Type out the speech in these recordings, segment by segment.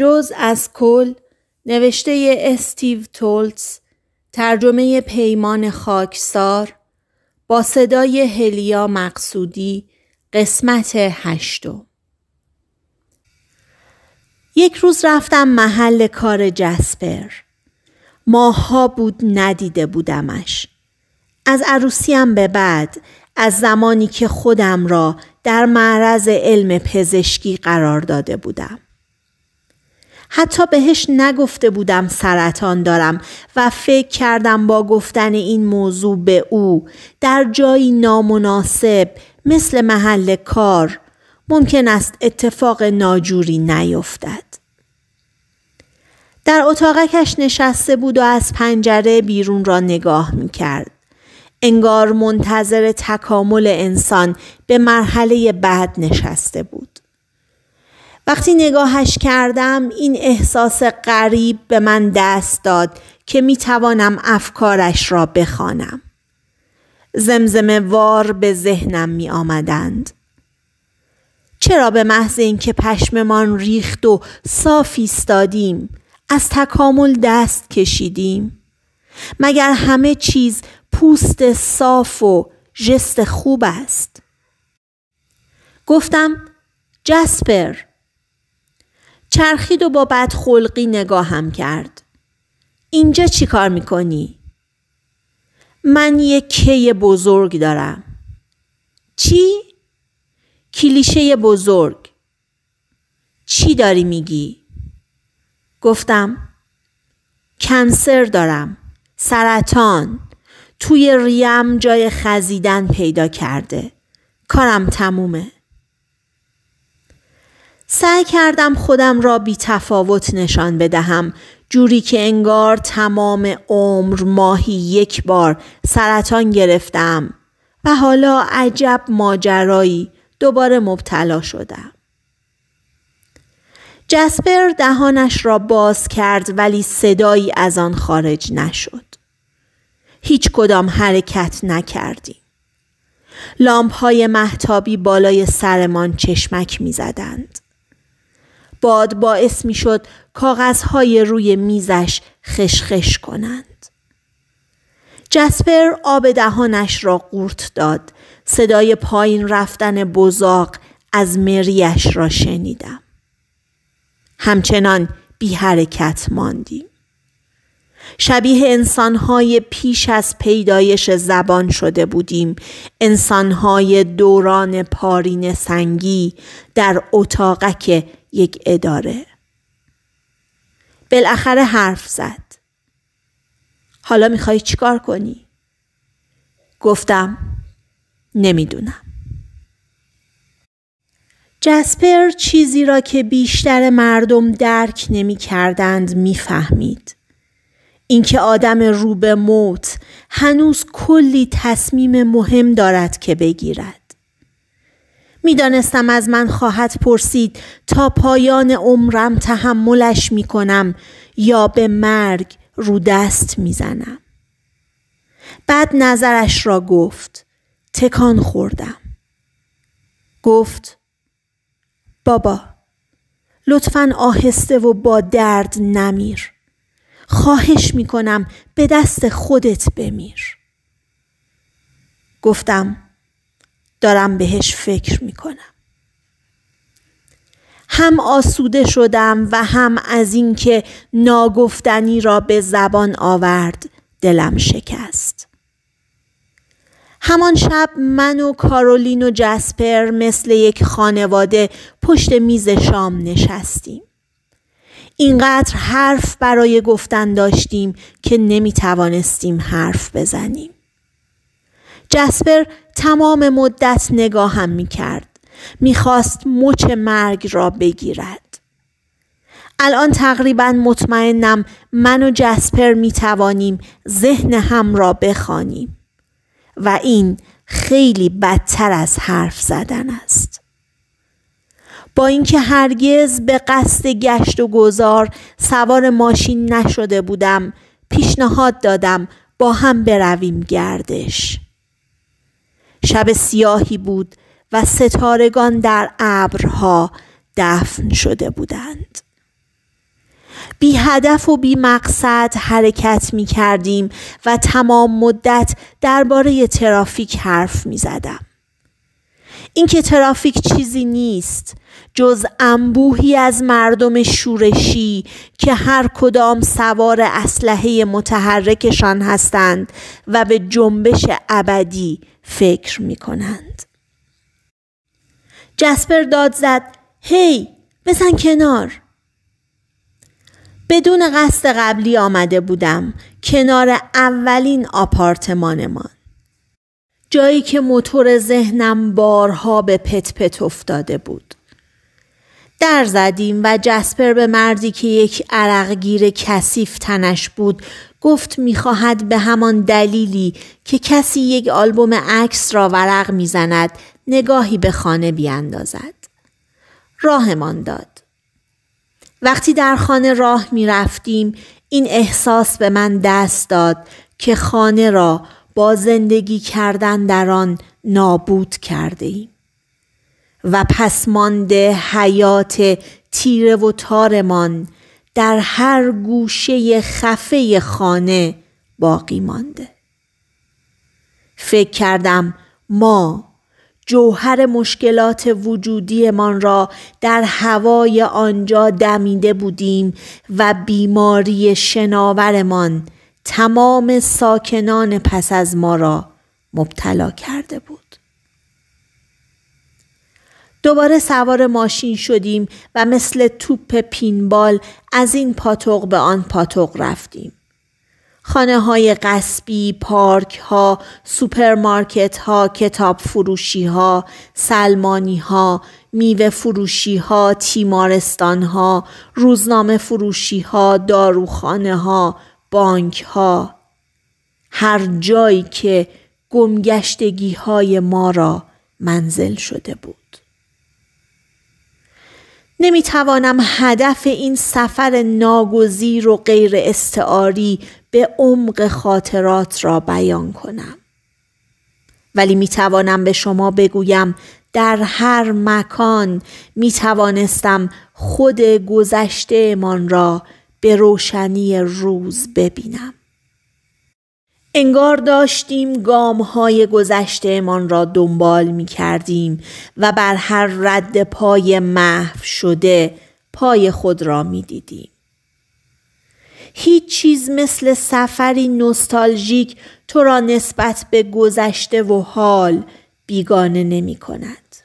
جز از کل نوشته استیو تولتس ترجمه پیمان خاکسار با صدای هلیا مقصودی قسمت هشتم یک روز رفتم محل کار جسپر ماها بود ندیده بودمش از عروسیم به بعد از زمانی که خودم را در معرض علم پزشکی قرار داده بودم حتی بهش نگفته بودم سرطان دارم و فکر کردم با گفتن این موضوع به او در جایی نامناسب مثل محل کار ممکن است اتفاق ناجوری نیفتد. در اتاقکش نشسته بود و از پنجره بیرون را نگاه می کرد. انگار منتظر تکامل انسان به مرحله بعد نشسته بود. وقتی نگاهش کردم این احساس غریب به من دست داد که می توانم افکارش را بخوانم. زمزمه وار به ذهنم می آمدند. چرا به محض اینکه پشممان ریخت و صاف ایستادیم از تکامل دست کشیدیم مگر همه چیز پوست صاف و ژست خوب است گفتم جسپر چرخید و با بدخلقی نگاهم کرد. اینجا چی کار میکنی؟ من یه کی بزرگ دارم. چی؟ کلیشه بزرگ. چی داری میگی؟ گفتم کنسر دارم. سرطان. توی ریم جای خزیدن پیدا کرده. کارم تمومه. سعی کردم خودم را بی تفاوت نشان بدهم جوری که انگار تمام عمر ماهی یک بار سرطان گرفتم و حالا عجب ماجرایی دوباره مبتلا شدم. جسپر دهانش را باز کرد ولی صدایی از آن خارج نشد. هیچ کدام حرکت نکردی. لامپ های محتابی بالای سرمان چشمک می زدند. باد باعث میشد کاغذهای روی میزش خشخش کنند جسپر آب دهانش را قورت داد صدای پایین رفتن بزاق از مریش را شنیدم همچنان بی حرکت ماندیم شبیه انسانهای پیش از پیدایش زبان شده بودیم انسانهای دوران پارین سنگی در اتاقک یک اداره بالاخره حرف زد حالا میخوای چیکار کنی گفتم نمیدونم جسپر چیزی را که بیشتر مردم درک نمی کردند اینکه آدم روبه موت هنوز کلی تصمیم مهم دارد که بگیرد. میدانستم از من خواهد پرسید تا پایان عمرم تحملش می کنم یا به مرگ رو دست می بعد نظرش را گفت تکان خوردم. گفت بابا لطفا آهسته و با درد نمیر. خواهش می کنم به دست خودت بمیر. گفتم دارم بهش فکر میکنم هم آسوده شدم و هم از اینکه ناگفتنی را به زبان آورد دلم شکست همان شب من و کارولین و جسپر مثل یک خانواده پشت میز شام نشستیم اینقدر حرف برای گفتن داشتیم که نمی توانستیم حرف بزنیم جسپر تمام مدت نگاهم می کرد. میخواست مچ مرگ را بگیرد. الان تقریبا مطمئنم من و جسپر می توانیم ذهن هم را بخوانیم و این خیلی بدتر از حرف زدن است. با اینکه هرگز به قصد گشت و گذار سوار ماشین نشده بودم پیشنهاد دادم با هم برویم گردش. شب سیاهی بود و ستارگان در ابرها دفن شده بودند بی هدف و بی مقصد حرکت می کردیم و تمام مدت درباره ترافیک حرف می زدم. اینکه ترافیک چیزی نیست جز انبوهی از مردم شورشی که هر کدام سوار اسلحه متحرکشان هستند و به جنبش ابدی فکر می کنند. جسپر داد زد هی بزن کنار بدون قصد قبلی آمده بودم کنار اولین آپارتمانمان جایی که موتور ذهنم بارها به پت پت افتاده بود در زدیم و جسپر به مردی که یک عرقگیر کثیف تنش بود گفت میخواهد به همان دلیلی که کسی یک آلبوم عکس را ورق میزند نگاهی به خانه بیاندازد راهمان داد وقتی در خانه راه میرفتیم این احساس به من دست داد که خانه را با زندگی کردن در آن نابود کرده ایم. و پسمانده حیات تیره و تارمان در هر گوشه خفه خانه باقی مانده فکر کردم ما جوهر مشکلات وجودیمان را در هوای آنجا دمیده بودیم و بیماری شناورمان تمام ساکنان پس از ما را مبتلا کرده بود دوباره سوار ماشین شدیم و مثل توپ پینبال از این پاتوق به آن پاتوق رفتیم. خانه های قصبی، پارک ها، سوپرمارکت ها، کتاب فروشی ها، سلمانی ها، میوه فروشی ها، تیمارستان ها، روزنامه فروشی ها، داروخانه ها، بانک ها. هر جایی که گمگشتگی های ما را منزل شده بود. نمیتوانم هدف این سفر ناگزیر و غیر استعاری به عمق خاطرات را بیان کنم. ولی میتوانم به شما بگویم در هر مکان میتوانستم خود گذشته من را به روشنی روز ببینم. انگار داشتیم گام های گذشته را دنبال می کردیم و بر هر رد پای محو شده پای خود را می دیدیم. هیچ چیز مثل سفری نوستالژیک تو را نسبت به گذشته و حال بیگانه نمی کند.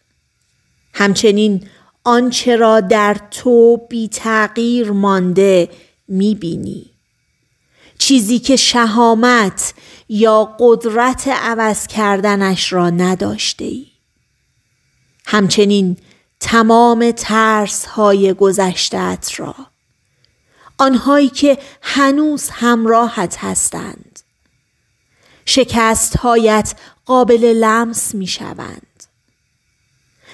همچنین آنچه را در تو بی تغییر مانده می چیزی که شهامت یا قدرت عوض کردنش را نداشته ای. همچنین تمام ترس های گذشتت را آنهایی که هنوز همراهت هستند شکستهایت قابل لمس می شوند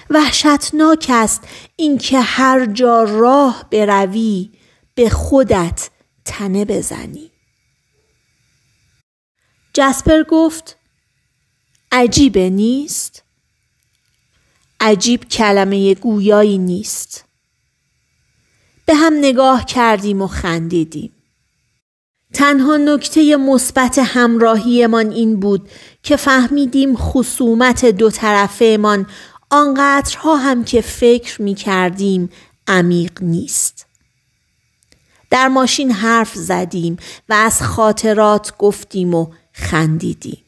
وحشتناک است اینکه هر جا راه بروی به خودت تنه بزنی جسپر گفت عجیبه نیست؟ عجیب کلمه گویایی نیست. به هم نگاه کردیم و خندیدیم. تنها نکته مثبت همراهیمان این بود که فهمیدیم خصومت دو طرفهمان آنقدرها هم که فکر می کردیم عمیق نیست. در ماشین حرف زدیم و از خاطرات گفتیم و خندیدی.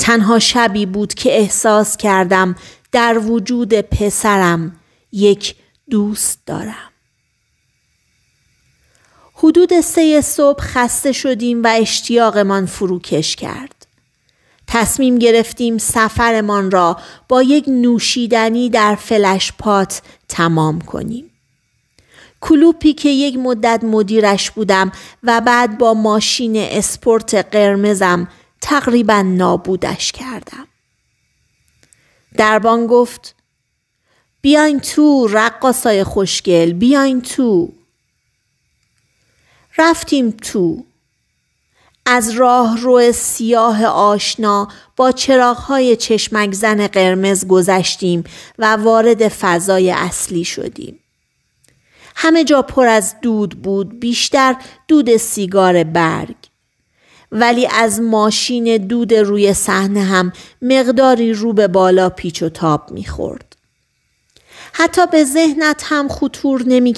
تنها شبی بود که احساس کردم در وجود پسرم یک دوست دارم. حدود سه صبح خسته شدیم و اشتیاقمان فروکش کرد. تصمیم گرفتیم سفرمان را با یک نوشیدنی در فلش پات تمام کنیم. کلوپی که یک مدت مدیرش بودم و بعد با ماشین اسپورت قرمزم تقریبا نابودش کردم. دربان گفت بیاین تو رقاسای خوشگل بیاین تو رفتیم تو از راه رو سیاه آشنا با چراغهای چشمک قرمز گذشتیم و وارد فضای اصلی شدیم. همه جا پر از دود بود بیشتر دود سیگار برگ ولی از ماشین دود روی صحنه هم مقداری رو به بالا پیچ و تاب میخورد حتی به ذهنت هم خطور نمی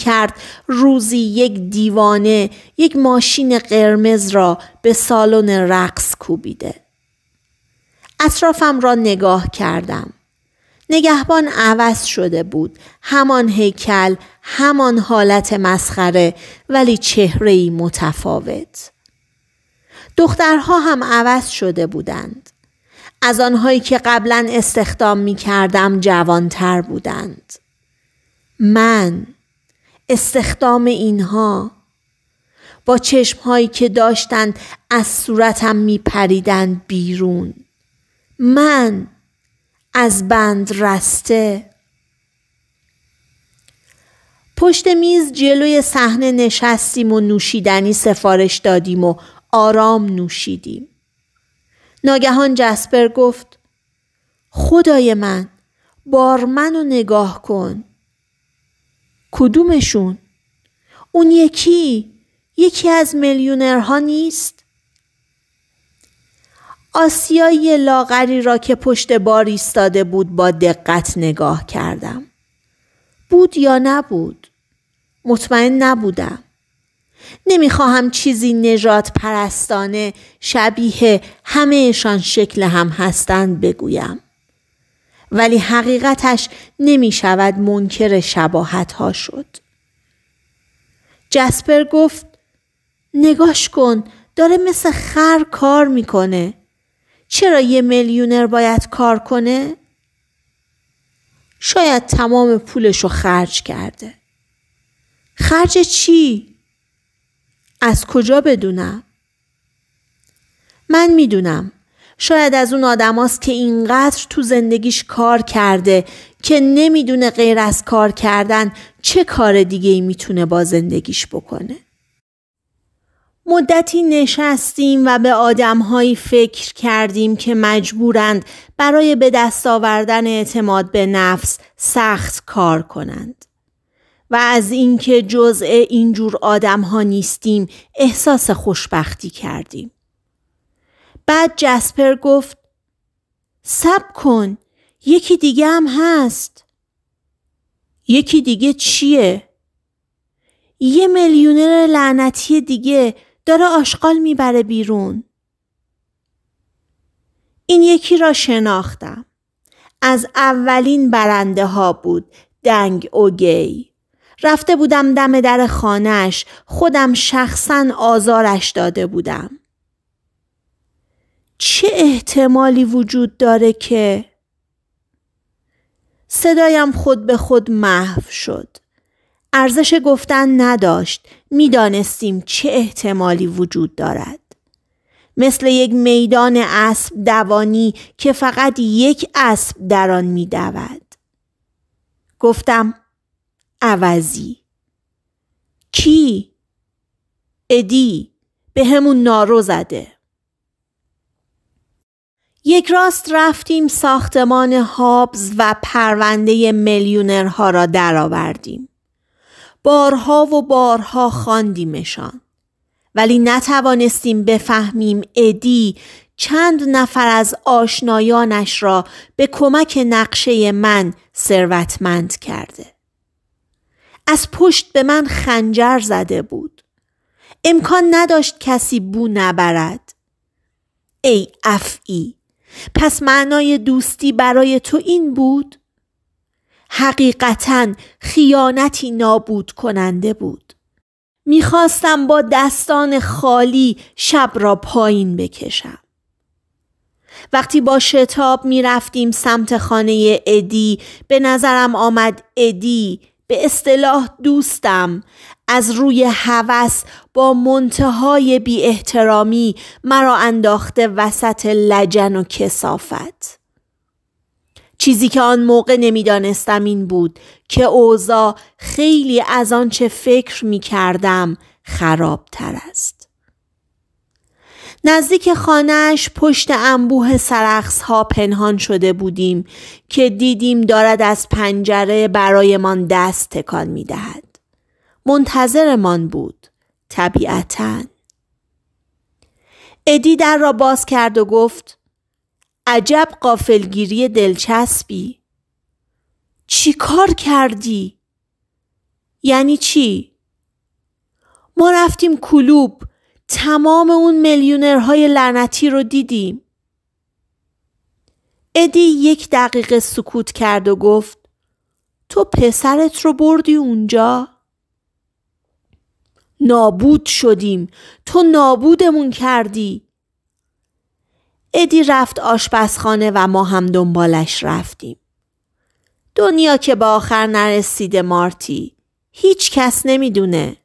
روزی یک دیوانه یک ماشین قرمز را به سالن رقص کوبیده. اطرافم را نگاه کردم. نگهبان عوض شده بود. همان هیکل، همان حالت مسخره ولی چهره متفاوت. دخترها هم عوض شده بودند. از آنهایی که قبلا استخدام می کردم جوانتر بودند. من استخدام اینها با چشمهایی که داشتند از صورتم می پریدند بیرون. من از بند رسته پشت میز جلوی صحنه نشستیم و نوشیدنی سفارش دادیم و آرام نوشیدیم ناگهان جسپر گفت خدای من بار منو نگاه کن کدومشون؟ اون یکی یکی از میلیونرها نیست؟ آسیایی لاغری را که پشت بار ایستاده بود با دقت نگاه کردم. بود یا نبود؟ مطمئن نبودم. نمیخواهم چیزی نجات پرستانه شبیه همهشان شکل هم هستند بگویم. ولی حقیقتش نمی شود منکر شباهت ها شد. جسپر گفت نگاش کن داره مثل خر کار میکنه. چرا یه میلیونر باید کار کنه؟ شاید تمام پولش رو خرج کرده. خرج چی؟ از کجا بدونم؟ من میدونم شاید از اون آدماست که اینقدر تو زندگیش کار کرده که نمیدونه غیر از کار کردن چه کار دیگه ای میتونه با زندگیش بکنه. مدتی نشستیم و به آدمهایی فکر کردیم که مجبورند برای به دست آوردن اعتماد به نفس سخت کار کنند. و از اینکه جزء اینجور آدم ها نیستیم احساس خوشبختی کردیم. بعد جسپر گفت سب کن یکی دیگه هم هست. یکی دیگه چیه؟ یه میلیونر لعنتی دیگه داره آشغال میبره بیرون. این یکی را شناختم. از اولین برنده ها بود دنگ گی رفته بودم دم در خانهش خودم شخصا آزارش داده بودم. چه احتمالی وجود داره که صدایم خود به خود محو شد. ارزش گفتن نداشت میدانستیم چه احتمالی وجود دارد مثل یک میدان اسب دوانی که فقط یک اسب در آن میدود گفتم عوضی کی ادی به همون نارو زده یک راست رفتیم ساختمان هابز و پرونده میلیونرها را درآوردیم بارها و بارها خواندیمشان ولی نتوانستیم بفهمیم ادی چند نفر از آشنایانش را به کمک نقشه من ثروتمند کرده از پشت به من خنجر زده بود امکان نداشت کسی بو نبرد ای افعی پس معنای دوستی برای تو این بود حقیقتا خیانتی نابود کننده بود. میخواستم با دستان خالی شب را پایین بکشم. وقتی با شتاب میرفتیم سمت خانه ادی به نظرم آمد ادی به اصطلاح دوستم از روی هوس با منتهای بی احترامی مرا انداخته وسط لجن و کسافت. چیزی که آن موقع نمیدانستم این بود که اوضاع خیلی از آنچه فکر می کردم خرابتر است. نزدیک خانهش پشت انبوه سرخص ها پنهان شده بودیم که دیدیم دارد از پنجره برایمان دست تکان می دهد. منتظرمان بود. طبیعتا. ادی در را باز کرد و گفت عجب قافلگیری دلچسبی چی کار کردی؟ یعنی چی؟ ما رفتیم کلوب تمام اون میلیونرهای لعنتی رو دیدیم ادی یک دقیقه سکوت کرد و گفت تو پسرت رو بردی اونجا؟ نابود شدیم تو نابودمون کردی ادی رفت آشپزخانه و ما هم دنبالش رفتیم. دنیا که با آخر نرسیده مارتی. هیچ کس نمیدونه.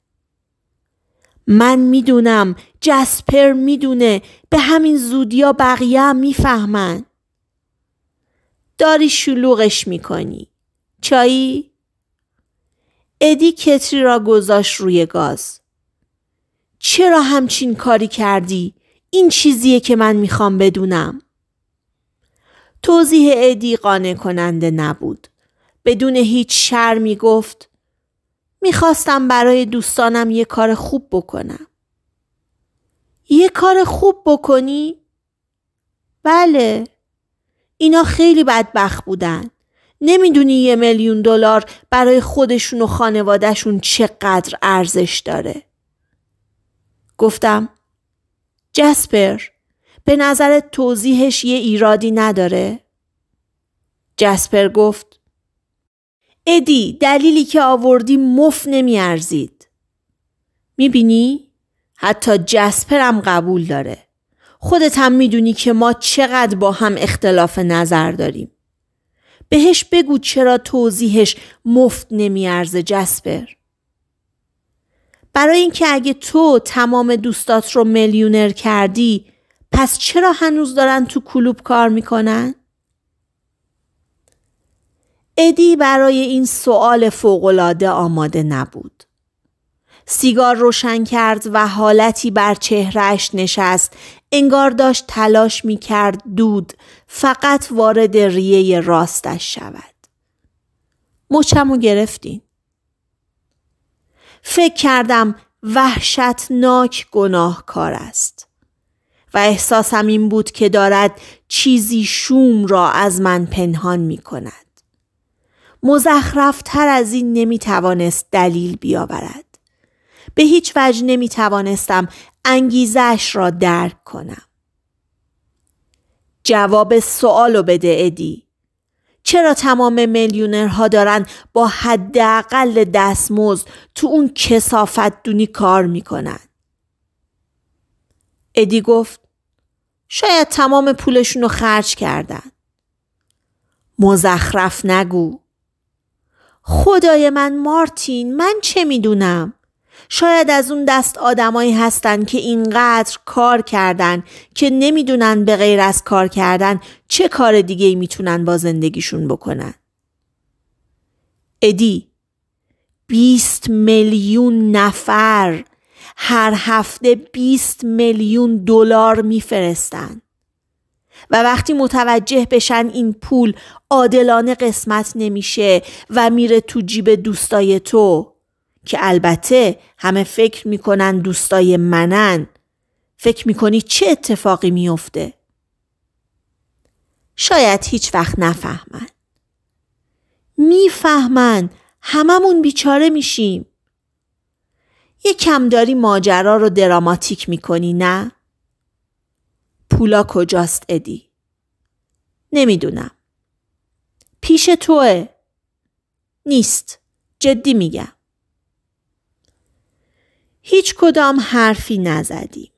من میدونم جسپر میدونه به همین زودیا بقیه هم میفهمن. داری شلوغش میکنی. چایی؟ ادی کتری را گذاشت روی گاز. چرا همچین کاری کردی؟ این چیزیه که من میخوام بدونم. توضیح ادی قانع کننده نبود. بدون هیچ شرمی گفت میخواستم برای دوستانم یه کار خوب بکنم. یه کار خوب بکنی؟ بله. اینا خیلی بدبخت بودن. نمیدونی یه میلیون دلار برای خودشون و خانوادهشون چقدر ارزش داره. گفتم جسپر به نظر توضیحش یه ایرادی نداره؟ جسپر گفت ادی دلیلی که آوردی مف نمیارزید. میبینی؟ حتی جسپرم قبول داره. خودت هم میدونی که ما چقدر با هم اختلاف نظر داریم. بهش بگو چرا توضیحش مفت نمیارزه جسپر. برای اینکه اگه تو تمام دوستات رو میلیونر کردی پس چرا هنوز دارن تو کلوب کار میکنن؟ ادی برای این سوال فوقالعاده آماده نبود. سیگار روشن کرد و حالتی بر چهرهش نشست انگار داشت تلاش می کرد دود فقط وارد ریه راستش شود. مچم گرفتین. فکر کردم وحشتناک گناهکار است و احساسم این بود که دارد چیزی شوم را از من پنهان می کند. مزخرفتر از این نمی توانست دلیل بیاورد. به هیچ وجه نمی توانستم انگیزش را درک کنم. جواب سوالو بده ادی. چرا تمام میلیونرها دارن با حداقل دستمزد تو اون کسافت دونی کار میکنن ادی گفت شاید تمام پولشون رو خرج کردن مزخرف نگو خدای من مارتین من چه میدونم شاید از اون دست آدمایی هستن که اینقدر کار کردن که نمیدونن به غیر از کار کردن چه کار دیگه ای میتونن با زندگیشون بکنن. ادی 20 میلیون نفر هر هفته 20 میلیون دلار میفرستن و وقتی متوجه بشن این پول عادلانه قسمت نمیشه و میره تو جیب دوستای تو که البته همه فکر میکنن دوستای منن فکر میکنی چه اتفاقی میافته؟ شاید هیچ وقت نفهمن میفهمن هممون بیچاره میشیم یه داری ماجرا رو دراماتیک میکنی نه؟ پولا کجاست ادی؟ نمیدونم پیش توه نیست جدی میگم هیچ کدام حرفی نزدیم.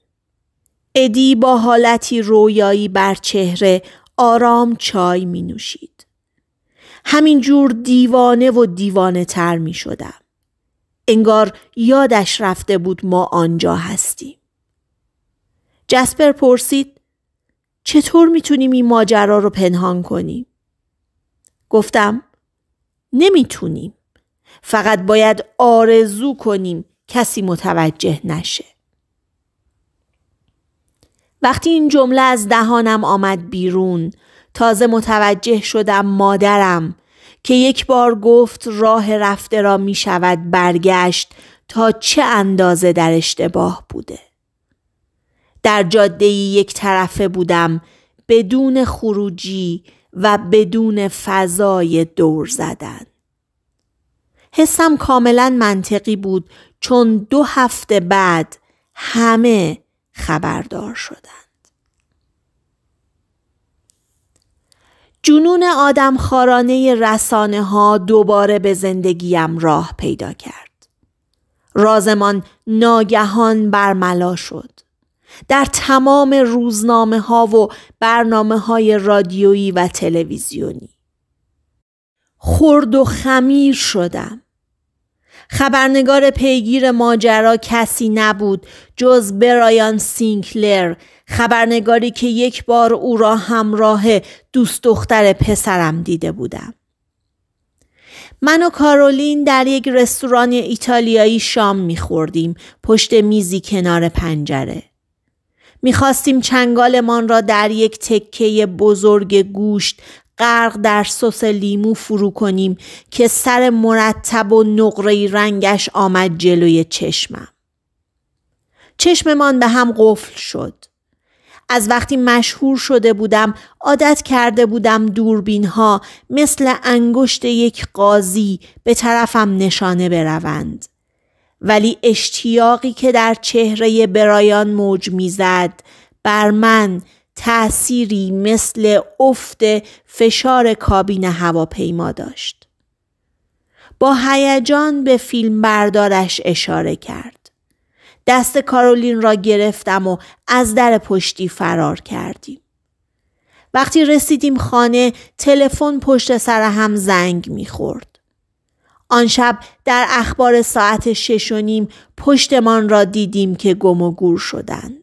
ادی با حالتی رویایی بر چهره آرام چای می نوشید. همین جور دیوانه و دیوانه تر می شدم. انگار یادش رفته بود ما آنجا هستیم. جسپر پرسید چطور میتونیم این ماجرا رو پنهان کنیم؟ گفتم نمیتونیم. فقط باید آرزو کنیم کسی متوجه نشه. وقتی این جمله از دهانم آمد بیرون تازه متوجه شدم مادرم که یک بار گفت راه رفته را می شود برگشت تا چه اندازه در اشتباه بوده. در جاده یک طرفه بودم بدون خروجی و بدون فضای دور زدن. حسم کاملا منطقی بود چون دو هفته بعد همه خبردار شدند. جنون آدم خارانه رسانه ها دوباره به زندگیم راه پیدا کرد. رازمان ناگهان برملا شد. در تمام روزنامه ها و برنامه های رادیویی و تلویزیونی. خرد و خمیر شدم. خبرنگار پیگیر ماجرا کسی نبود جز برایان سینکلر خبرنگاری که یک بار او را همراه دوست دختر پسرم دیده بودم. من و کارولین در یک رستوران ایتالیایی شام میخوردیم پشت میزی کنار پنجره. میخواستیم چنگالمان را در یک تکه بزرگ گوشت غرق در سس لیمو فرو کنیم که سر مرتب و نقره رنگش آمد جلوی چشمم. چشممان به هم قفل شد. از وقتی مشهور شده بودم عادت کرده بودم دوربین ها مثل انگشت یک قاضی به طرفم نشانه بروند. ولی اشتیاقی که در چهره برایان موج میزد بر من تأثیری مثل افت فشار کابین هواپیما داشت. با هیجان به فیلم بردارش اشاره کرد. دست کارولین را گرفتم و از در پشتی فرار کردیم. وقتی رسیدیم خانه تلفن پشت سر هم زنگ میخورد. آن شب در اخبار ساعت شش و نیم پشتمان را دیدیم که گم و گور شدند.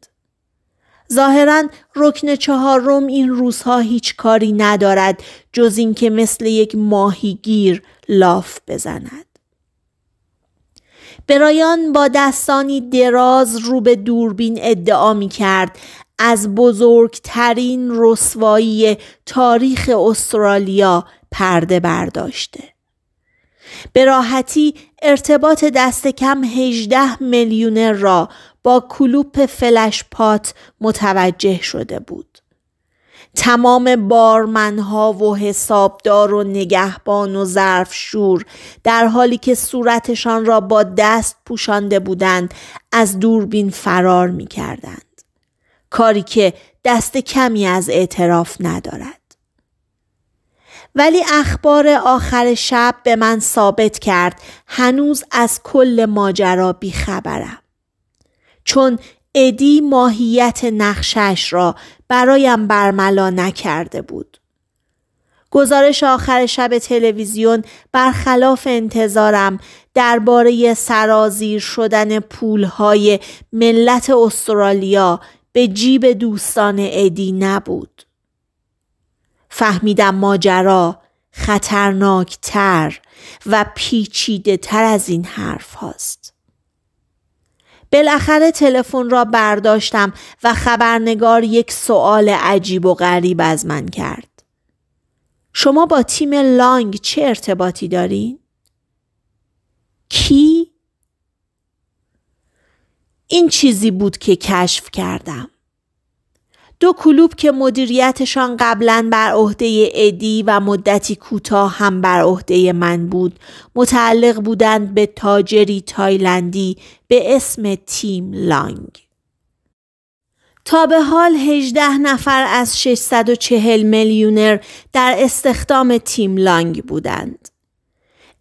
ظاهرا رکن چهارم این روزها هیچ کاری ندارد جز اینکه مثل یک ماهیگیر لاف بزند برایان با دستانی دراز رو به دوربین ادعا می کرد از بزرگترین رسوایی تاریخ استرالیا پرده برداشته. به راحتی ارتباط دست کم 18 میلیونر را با کلوپ فلش پات متوجه شده بود. تمام بارمنها و حسابدار و نگهبان و ظرفشور در حالی که صورتشان را با دست پوشانده بودند از دوربین فرار می کردند. کاری که دست کمی از اعتراف ندارد. ولی اخبار آخر شب به من ثابت کرد هنوز از کل ماجرا بیخبرم. چون ادی ماهیت نقشش را برایم برملا نکرده بود. گزارش آخر شب تلویزیون برخلاف انتظارم درباره سرازیر شدن پولهای ملت استرالیا به جیب دوستان ادی نبود. فهمیدم ماجرا خطرناکتر و پیچیده تر از این حرف هاست. بالاخره تلفن را برداشتم و خبرنگار یک سوال عجیب و غریب از من کرد. شما با تیم لانگ چه ارتباطی دارین؟ کی؟ این چیزی بود که کشف کردم. دو کلوب که مدیریتشان قبلا بر عهده ادی و مدتی کوتاه هم بر عهده من بود متعلق بودند به تاجری تایلندی به اسم تیم لانگ تا به حال 18 نفر از 640 میلیونر در استخدام تیم لانگ بودند.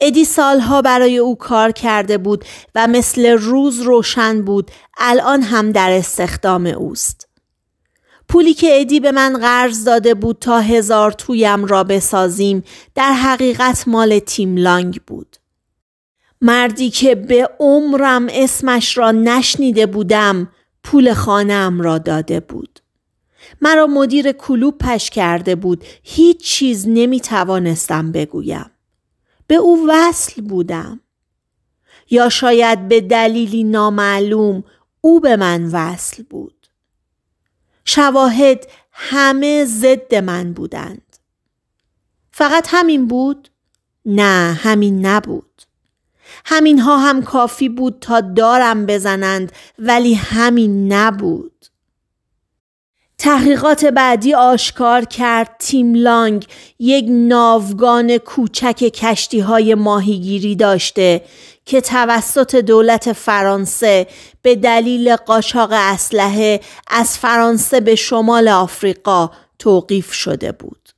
ادی سالها برای او کار کرده بود و مثل روز روشن بود الان هم در استخدام اوست. پولی که ادی به من قرض داده بود تا هزار تویم را بسازیم در حقیقت مال تیم لانگ بود. مردی که به عمرم اسمش را نشنیده بودم پول خانم را داده بود. مرا مدیر کلوب پش کرده بود. هیچ چیز نمی توانستم بگویم. به او وصل بودم. یا شاید به دلیلی نامعلوم او به من وصل بود. شواهد همه ضد من بودند. فقط همین بود؟ نه همین نبود. همین ها هم کافی بود تا دارم بزنند ولی همین نبود. تحقیقات بعدی آشکار کرد تیم لانگ یک ناوگان کوچک کشتی های ماهیگیری داشته که توسط دولت فرانسه به دلیل قاچاق اسلحه از فرانسه به شمال آفریقا توقیف شده بود.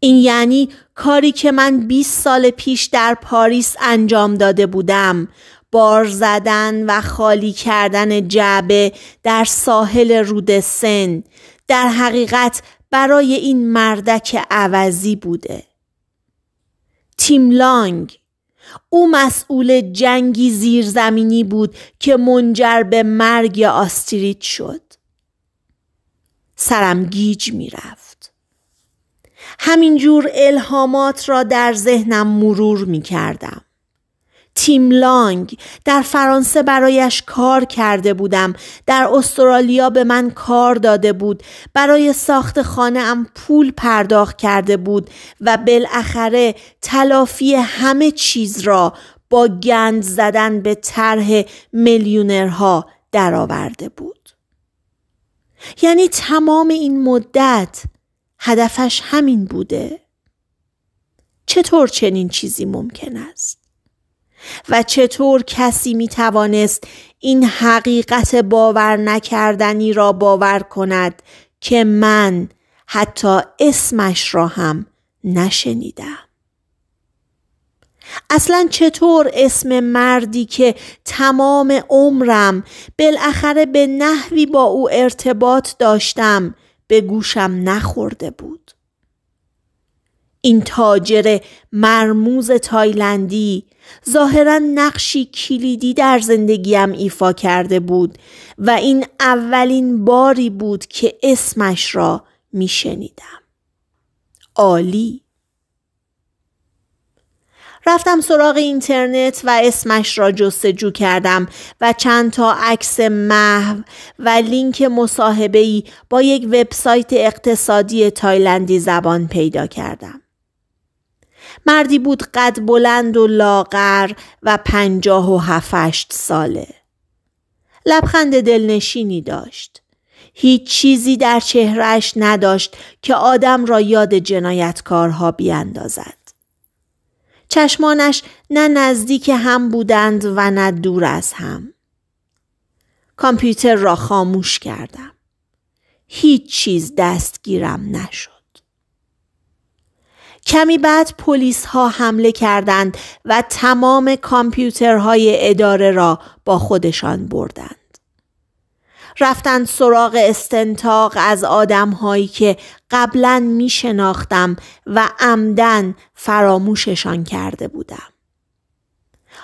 این یعنی کاری که من 20 سال پیش در پاریس انجام داده بودم بار زدن و خالی کردن جعبه در ساحل رود سن در حقیقت برای این مردک عوضی بوده. تیم لانگ او مسئول جنگی زیرزمینی بود که منجر به مرگ آستریت شد سرم گیج میرفت همینجور الهامات را در ذهنم مرور می کردم. تیم لانگ در فرانسه برایش کار کرده بودم در استرالیا به من کار داده بود برای ساخت خانه ام پول پرداخت کرده بود و بالاخره تلافی همه چیز را با گند زدن به طرح میلیونرها درآورده بود یعنی تمام این مدت هدفش همین بوده چطور چنین چیزی ممکن است و چطور کسی می توانست این حقیقت باور نکردنی را باور کند که من حتی اسمش را هم نشنیدم اصلا چطور اسم مردی که تمام عمرم بالاخره به نحوی با او ارتباط داشتم به گوشم نخورده بود این تاجر مرموز تایلندی ظاهرا نقشی کلیدی در زندگیم ایفا کرده بود و این اولین باری بود که اسمش را میشنیدم عالی رفتم سراغ اینترنت و اسمش را جستجو کردم و چند تا عکس محو و لینک مصاحبه با یک وبسایت اقتصادی تایلندی زبان پیدا کردم. مردی بود قد بلند و لاغر و پنجاه و هفشت ساله. لبخند دلنشینی داشت. هیچ چیزی در چهرهش نداشت که آدم را یاد جنایتکارها بیاندازد. چشمانش نه نزدیک هم بودند و نه دور از هم. کامپیوتر را خاموش کردم. هیچ چیز دستگیرم نشد. کمی بعد پلیس ها حمله کردند و تمام کامپیوترهای اداره را با خودشان بردند. رفتند سراغ استنتاق از آدم هایی که قبلا می شناختم و عمدن فراموششان کرده بودم.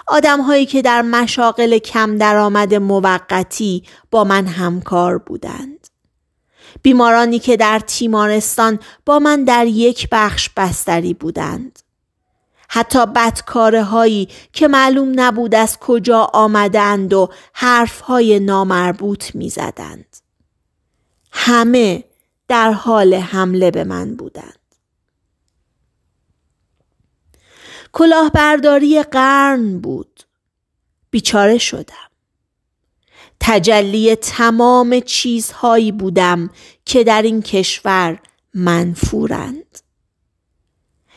آدم هایی که در مشاقل کم درآمد موقتی با من همکار بودند. بیمارانی که در تیمارستان با من در یک بخش بستری بودند. حتی بدکاره هایی که معلوم نبود از کجا آمدند و حرف های نامربوط می زدند. همه در حال حمله به من بودند. کلاهبرداری قرن بود. بیچاره شدم. تجلی تمام چیزهایی بودم که در این کشور منفورند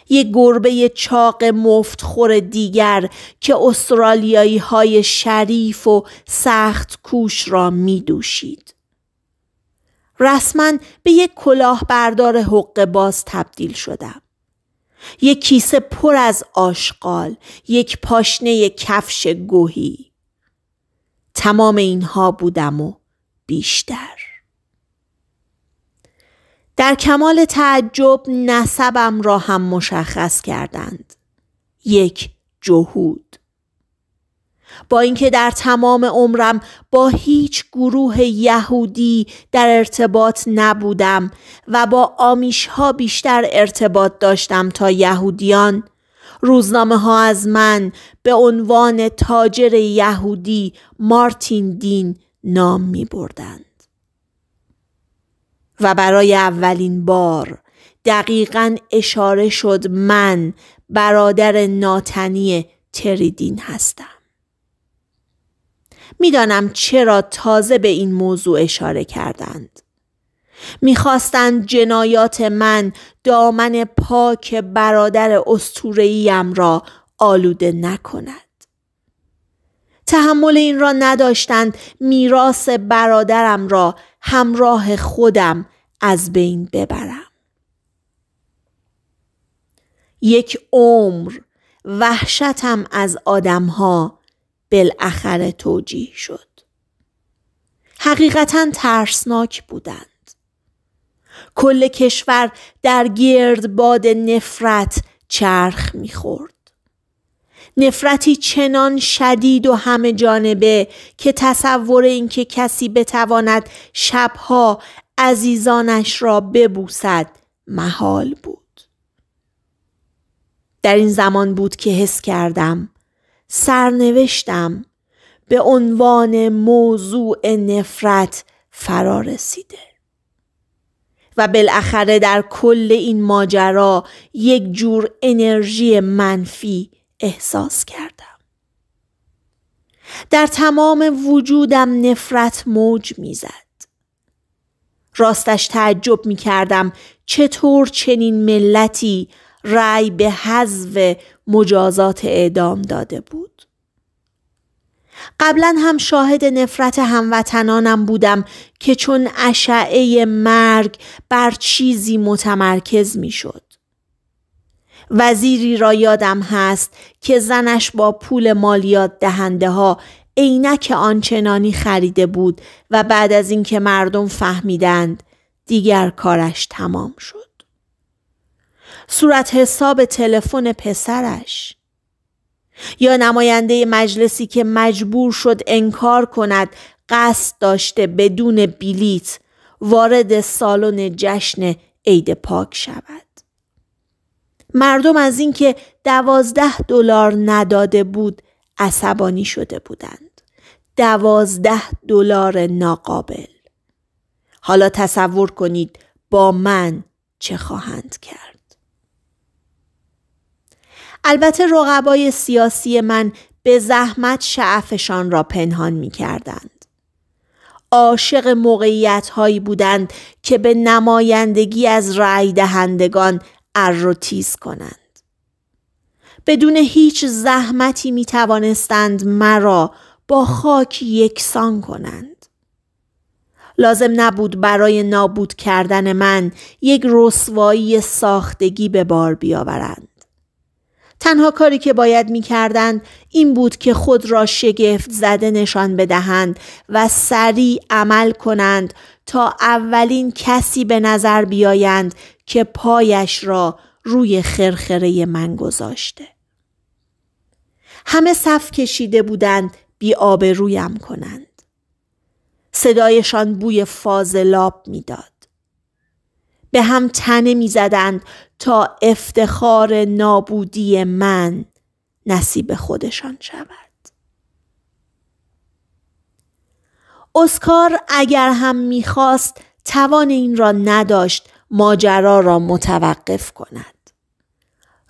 یک گربه چاق مفتخور دیگر که استرالیایی های شریف و سخت کوش را می دوشید. رسما به یک کلاهبردار حق باز تبدیل شدم. یک کیسه پر از آشغال، یک پاشنه کفش گوهی. تمام اینها بودم و بیشتر در کمال تعجب نسبم را هم مشخص کردند یک جهود با اینکه در تمام عمرم با هیچ گروه یهودی در ارتباط نبودم و با آمیشها بیشتر ارتباط داشتم تا یهودیان روزنامه ها از من به عنوان تاجر یهودی مارتین دین نام می بردند. و برای اولین بار دقیقا اشاره شد من برادر ناتنی تریدین هستم. میدانم چرا تازه به این موضوع اشاره کردند. میخواستند جنایات من دامن پاک برادر استورهیم را آلوده نکند. تحمل این را نداشتند میراس برادرم را همراه خودم از بین ببرم. یک عمر وحشتم از آدمها بالاخره توجیه شد. حقیقتا ترسناک بودند. کل کشور در باد نفرت چرخ میخورد نفرتی چنان شدید و همه جانبه که تصور اینکه کسی بتواند شبها عزیزانش را ببوسد محال بود در این زمان بود که حس کردم سرنوشتم به عنوان موضوع نفرت فرا رسیده و بالاخره در کل این ماجرا یک جور انرژی منفی احساس کردم. در تمام وجودم نفرت موج میزد. راستش تعجب می کردم چطور چنین ملتی رأی به حذف مجازات اعدام داده بود. قبلا هم شاهد نفرت هموطنانم بودم که چون اشعه مرگ بر چیزی متمرکز میشد. وزیری را یادم هست که زنش با پول مالیات دهنده ها عینک آنچنانی خریده بود و بعد از اینکه مردم فهمیدند دیگر کارش تمام شد. صورت حساب تلفن پسرش یا نماینده مجلسی که مجبور شد انکار کند قصد داشته بدون بلیت وارد سالن جشن عید پاک شود مردم از اینکه دوازده دلار نداده بود عصبانی شده بودند دوازده دلار ناقابل حالا تصور کنید با من چه خواهند کرد البته رقبای سیاسی من به زحمت شعفشان را پنهان می کردند. عاشق موقعیت هایی بودند که به نمایندگی از رأی دهندگان کنند. بدون هیچ زحمتی می توانستند مرا با خاک یکسان کنند. لازم نبود برای نابود کردن من یک رسوایی ساختگی به بار بیاورند. تنها کاری که باید می این بود که خود را شگفت زده نشان بدهند و سریع عمل کنند تا اولین کسی به نظر بیایند که پایش را روی خرخره من گذاشته. همه صف کشیده بودند بی آب رویم کنند. صدایشان بوی فاضلاب میداد. به هم تنه میزدند تا افتخار نابودی من نصیب خودشان شود. اسکار اگر هم میخواست توان این را نداشت ماجرا را متوقف کند.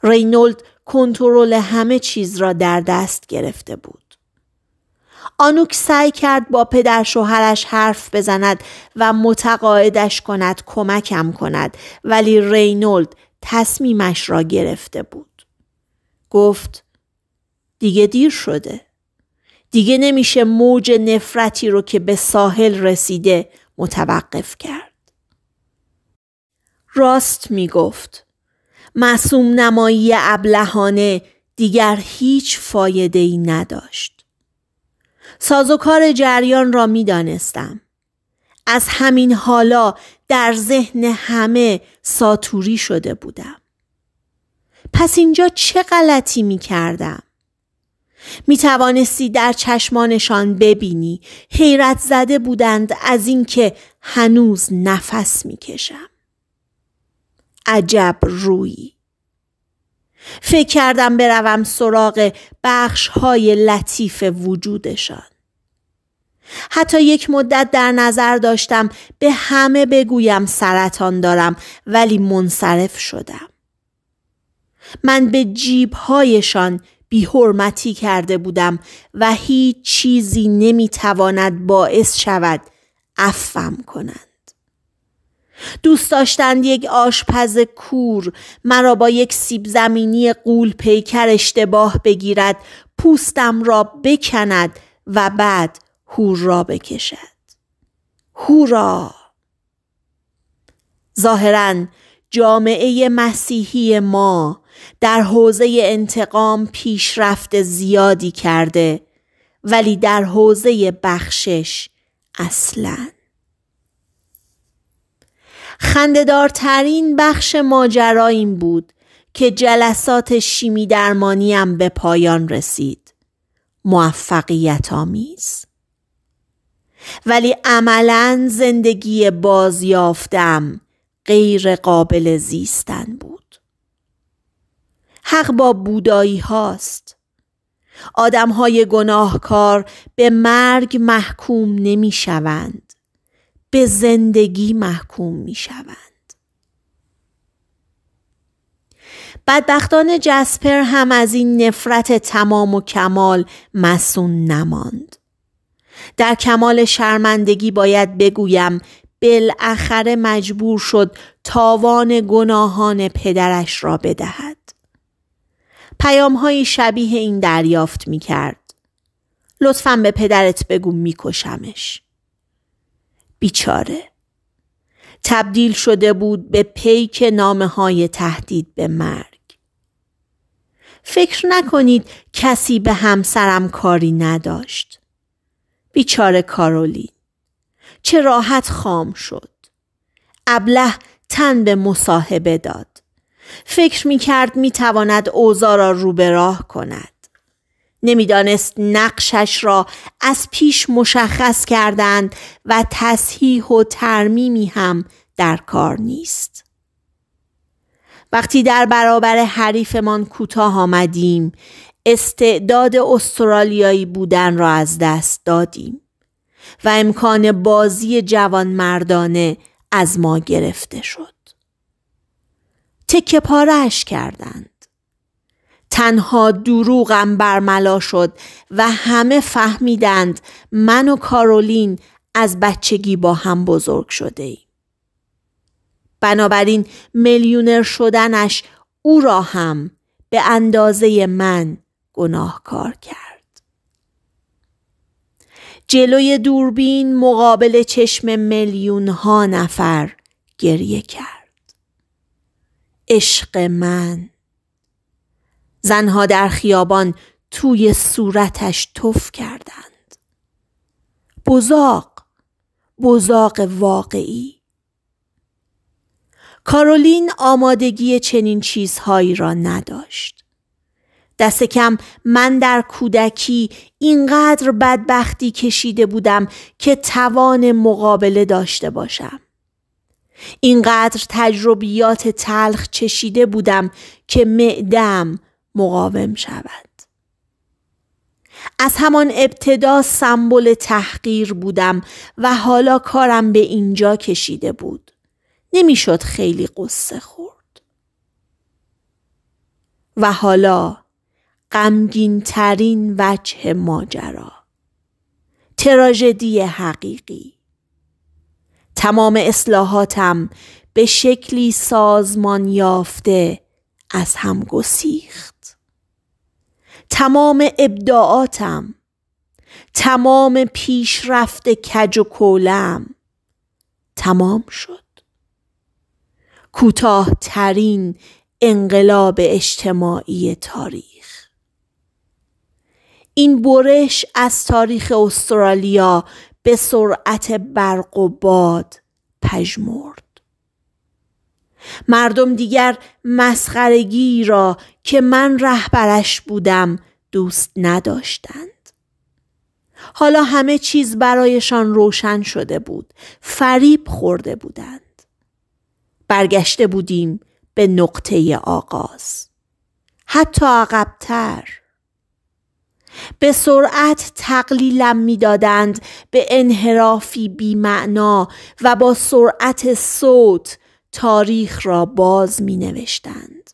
رینولد کنترل همه چیز را در دست گرفته بود. آنوک سعی کرد با پدر شوهرش حرف بزند و متقاعدش کند کمکم کند ولی رینولد تصمیمش را گرفته بود. گفت دیگه دیر شده. دیگه نمیشه موج نفرتی رو که به ساحل رسیده متوقف کرد. راست میگفت. معصوم نمایی ابلهانه دیگر هیچ فایده ای نداشت. سازوکار جریان را می دانستم. از همین حالا در ذهن همه ساتوری شده بودم. پس اینجا چه غلطی می کردم؟ می توانستی در چشمانشان ببینی حیرت زده بودند از اینکه هنوز نفس می کشم. عجب رویی فکر کردم بروم سراغ بخش های لطیف وجودشان. حتی یک مدت در نظر داشتم به همه بگویم سرطان دارم ولی منصرف شدم. من به جیبهایشان حرمتی کرده بودم و هیچ چیزی نمیتواند باعث شود عفم کند. دوست داشتند یک آشپز کور مرا با یک سیب زمینی قول پیکر اشتباه بگیرد پوستم را بکند و بعد هور را بکشد هورا ظاهرا جامعه مسیحی ما در حوزه انتقام پیشرفت زیادی کرده ولی در حوزه بخشش اصلاً خندهدارترین بخش ماجرا این بود که جلسات شیمی درمانی به پایان رسید. موفقیت آمیز. ولی عملا زندگی بازیافتم غیر قابل زیستن بود. حق با بودایی هاست. آدم های گناهکار به مرگ محکوم نمی شوند. به زندگی محکوم می شوند. بدبختان جسپر هم از این نفرت تمام و کمال مسون نماند. در کمال شرمندگی باید بگویم بالاخره مجبور شد تاوان گناهان پدرش را بدهد. های شبیه این دریافت می کرد. لطفا به پدرت بگو میکشمش. بیچاره تبدیل شده بود به پیک نامه های تهدید به مرگ فکر نکنید کسی به همسرم کاری نداشت بیچاره کارولین چه راحت خام شد ابله تن به مصاحبه داد فکر می کرد می را رو به راه کند نمیدانست نقشش را از پیش مشخص کردند و تصحیح و ترمیمی هم در کار نیست وقتی در برابر حریفمان کوتاه آمدیم استعداد استرالیایی بودن را از دست دادیم و امکان بازی جوانمردانه از ما گرفته شد تکه پارش کردند تنها دروغم برملا شد و همه فهمیدند من و کارولین از بچگی با هم بزرگ شده ای. بنابراین میلیونر شدنش او را هم به اندازه من گناهکار کرد. جلوی دوربین مقابل چشم میلیون ها نفر گریه کرد. عشق من زنها در خیابان توی صورتش تف کردند بزاق بزاق واقعی کارولین آمادگی چنین چیزهایی را نداشت دست کم من در کودکی اینقدر بدبختی کشیده بودم که توان مقابله داشته باشم اینقدر تجربیات تلخ چشیده بودم که معدم مقاوم شود از همان ابتدا سمبل تحقیر بودم و حالا کارم به اینجا کشیده بود نمیشد خیلی قصه خورد و حالا غمگین ترین وجه ماجرا تراژدی حقیقی تمام اصلاحاتم به شکلی سازمان یافته از هم گسیخت تمام ابداعاتم تمام پیشرفت کج و کولم تمام شد کوتاهترین انقلاب اجتماعی تاریخ این برش از تاریخ استرالیا به سرعت برق و باد پژمرد مردم دیگر مسخرگی را که من رهبرش بودم دوست نداشتند حالا همه چیز برایشان روشن شده بود فریب خورده بودند برگشته بودیم به نقطه آغاز حتی عقبتر به سرعت تقلیلم میدادند به انحرافی بیمعنا و با سرعت صوت تاریخ را باز می نوشتند.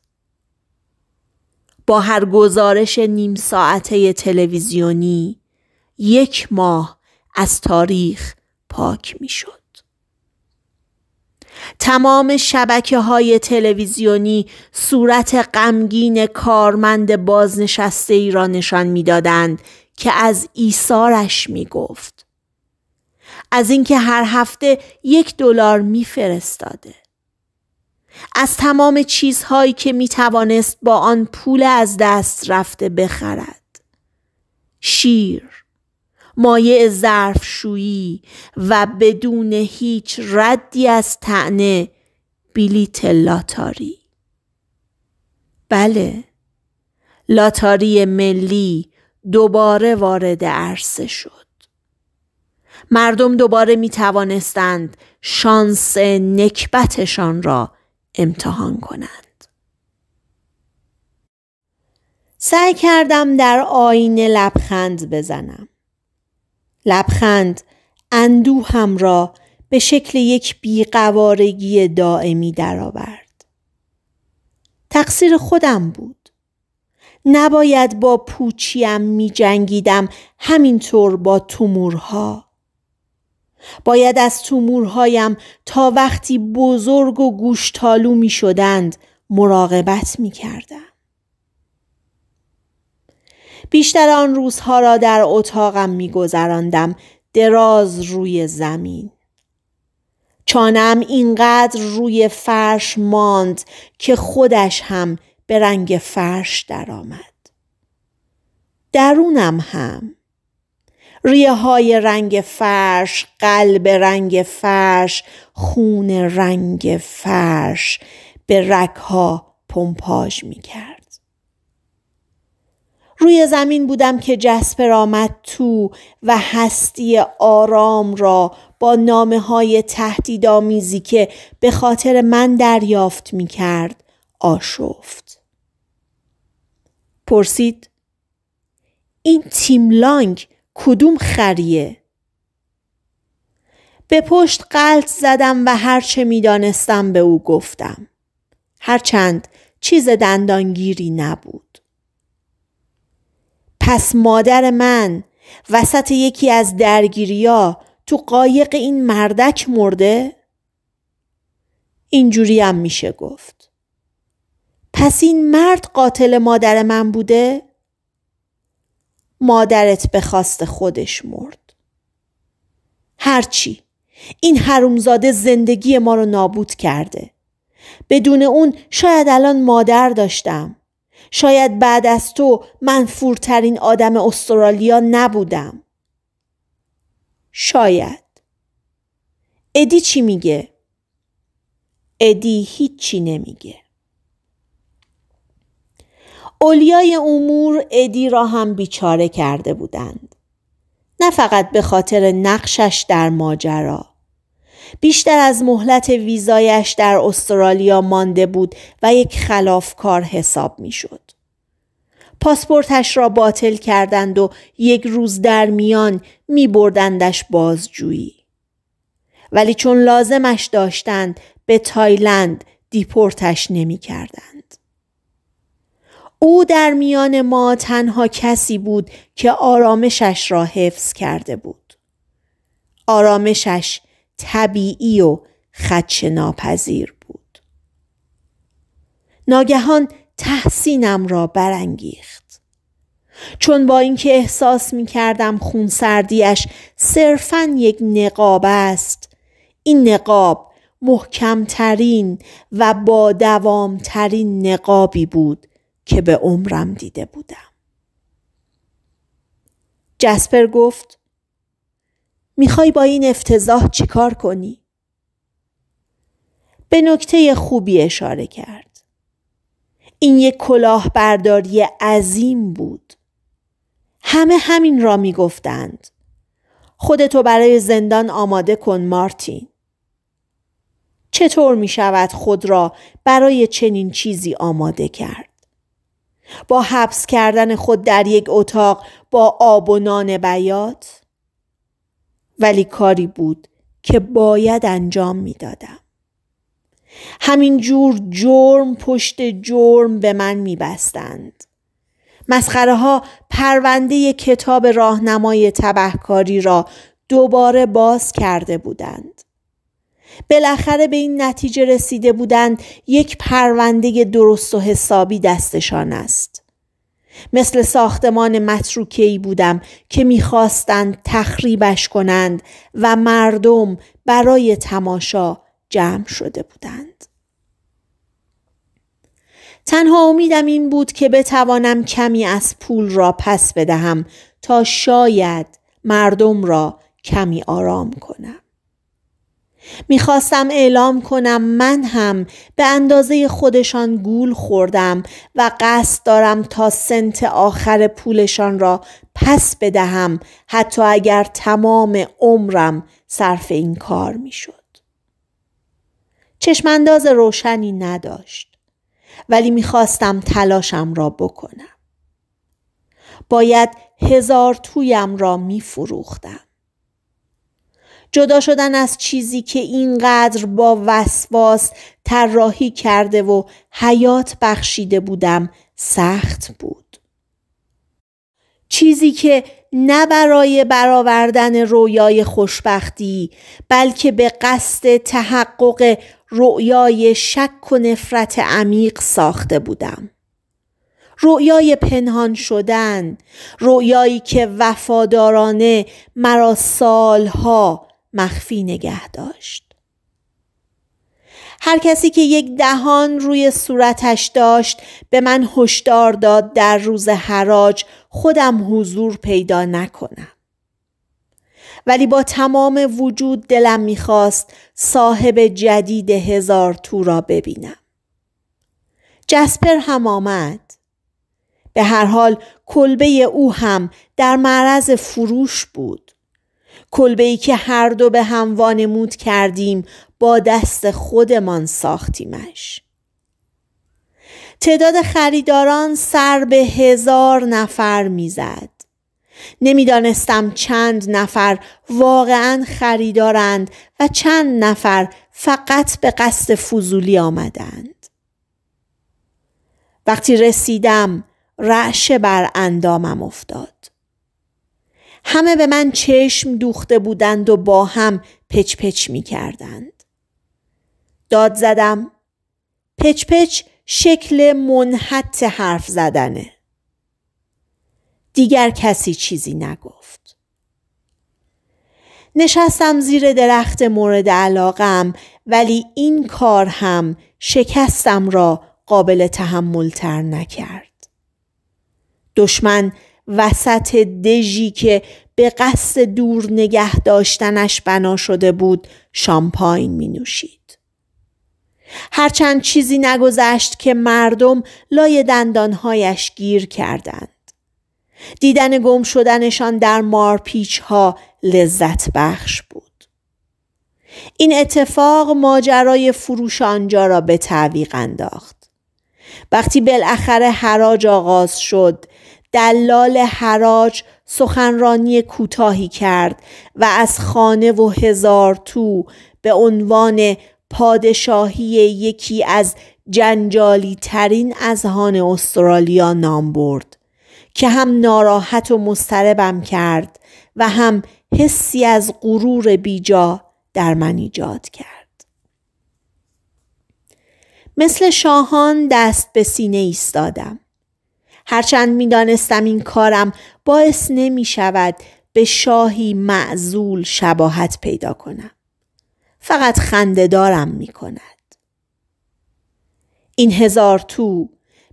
با هر گزارش نیم ساعته تلویزیونی یک ماه از تاریخ پاک می شد. تمام شبکه های تلویزیونی صورت غمگین کارمند بازنشسته ای را نشان میدادند که از ایثارش می گفت. از اینکه هر هفته یک دلار میفرستاده. از تمام چیزهایی که می توانست با آن پول از دست رفته بخرد شیر مایع ظرفشویی و بدون هیچ ردی از تنه بیلیت لاتاری بله لاتاری ملی دوباره وارد عرصه شد مردم دوباره می توانستند شانس نکبتشان را امتحان کنند. سعی کردم در آینه لبخند بزنم. لبخند اندوهم را به شکل یک بیقوارگی دائمی درآورد. تقصیر خودم بود. نباید با پوچیم می جنگیدم همینطور با تومورها. باید از تومورهایم تا وقتی بزرگ و گوشتالو می شدند مراقبت می کردم. بیشتر آن روزها را در اتاقم می گذراندم دراز روی زمین. چانم اینقدر روی فرش ماند که خودش هم به رنگ فرش درآمد. درونم هم ریه های رنگ فرش قلب رنگ فرش خون رنگ فرش به رکها پمپاژ می کرد. روی زمین بودم که جسپر آمد تو و هستی آرام را با نامه های تهدیدآمیزی که به خاطر من دریافت می کرد آشفت. پرسید این تیم لانگ کدوم خریه به پشت قلط زدم و هرچه دانستم به او گفتم هرچند چیز دندانگیری نبود پس مادر من وسط یکی از درگیریا تو قایق این مردک مرده؟ اینجوری هم میشه گفت پس این مرد قاتل مادر من بوده؟ مادرت به خواست خودش مرد هرچی این حرومزاده زندگی ما رو نابود کرده بدون اون شاید الان مادر داشتم شاید بعد از تو من فورترین آدم استرالیا نبودم شاید ادی چی میگه؟ ادی هیچی نمیگه اولیای امور ادی را هم بیچاره کرده بودند. نه فقط به خاطر نقشش در ماجرا. بیشتر از مهلت ویزایش در استرالیا مانده بود و یک خلافکار حساب میشد. پاسپورتش را باطل کردند و یک روز در میان می بردندش بازجویی. ولی چون لازمش داشتند به تایلند دیپورتش نمی کردند. او در میان ما تنها کسی بود که آرامشش را حفظ کرده بود. آرامشش طبیعی و خدش ناپذیر بود. ناگهان تحسینم را برانگیخت. چون با اینکه احساس می کردم خونسردیش صرفا یک نقاب است این نقاب محکمترین و با دوامترین نقابی بود که به عمرم دیده بودم. جسپر گفت میخوای با این افتضاح چیکار کنی؟ به نکته خوبی اشاره کرد. این یک کلاهبرداری عظیم بود. همه همین را میگفتند. خودتو برای زندان آماده کن مارتین. چطور می شود خود را برای چنین چیزی آماده کرد؟ با حبس کردن خود در یک اتاق با آب و نان بیات ولی کاری بود که باید انجام میدادم همین جور جرم پشت جرم به من میبستند مسخره ها پرونده کتاب راهنمای تبهکاری را دوباره باز کرده بودند بالاخره به این نتیجه رسیده بودند یک پرونده درست و حسابی دستشان است مثل ساختمان ای بودم که میخواستند تخریبش کنند و مردم برای تماشا جمع شده بودند تنها امیدم این بود که بتوانم کمی از پول را پس بدهم تا شاید مردم را کمی آرام کنم میخواستم اعلام کنم من هم به اندازه خودشان گول خوردم و قصد دارم تا سنت آخر پولشان را پس بدهم حتی اگر تمام عمرم صرف این کار میشد. چشمانداز روشنی نداشت ولی میخواستم تلاشم را بکنم. باید هزار تویم را میفروختم. جدا شدن از چیزی که اینقدر با وسواس طراحی کرده و حیات بخشیده بودم سخت بود چیزی که نه برای برآوردن رویای خوشبختی بلکه به قصد تحقق رویای شک و نفرت عمیق ساخته بودم رویای پنهان شدن رویایی که وفادارانه مرا سالها مخفی نگه داشت. هر کسی که یک دهان روی صورتش داشت به من هشدار داد در روز حراج خودم حضور پیدا نکنم. ولی با تمام وجود دلم میخواست صاحب جدید هزار تو را ببینم. جسپر هم آمد. به هر حال کلبه او هم در معرض فروش بود. کلبه ای که هر دو به هم وانمود کردیم با دست خودمان ساختیمش تعداد خریداران سر به هزار نفر میزد نمیدانستم چند نفر واقعا خریدارند و چند نفر فقط به قصد فضولی آمدند وقتی رسیدم رعشه بر اندامم افتاد همه به من چشم دوخته بودند و با هم پچ پچ می کردند. داد زدم پچ پچ شکل منحت حرف زدنه. دیگر کسی چیزی نگفت. نشستم زیر درخت مورد علاقم ولی این کار هم شکستم را قابل تحمل تر نکرد. دشمن وسط دژی که به قصد دور نگه داشتنش بنا شده بود شامپاین می نوشید. هرچند چیزی نگذشت که مردم لای دندانهایش گیر کردند. دیدن گم شدنشان در مارپیچ ها لذت بخش بود. این اتفاق ماجرای فروش آنجا را به تعویق انداخت. وقتی بالاخره حراج آغاز شد دلال حراج سخنرانی کوتاهی کرد و از خانه و هزار تو به عنوان پادشاهی یکی از جنجالی ترین هان استرالیا نام برد که هم ناراحت و مستربم کرد و هم حسی از غرور بیجا در من ایجاد کرد مثل شاهان دست به سینه ایستادم هرچند میدانستم این کارم باعث نمی شود به شاهی معزول شباهت پیدا کنم. فقط دارم می کند. این هزار تو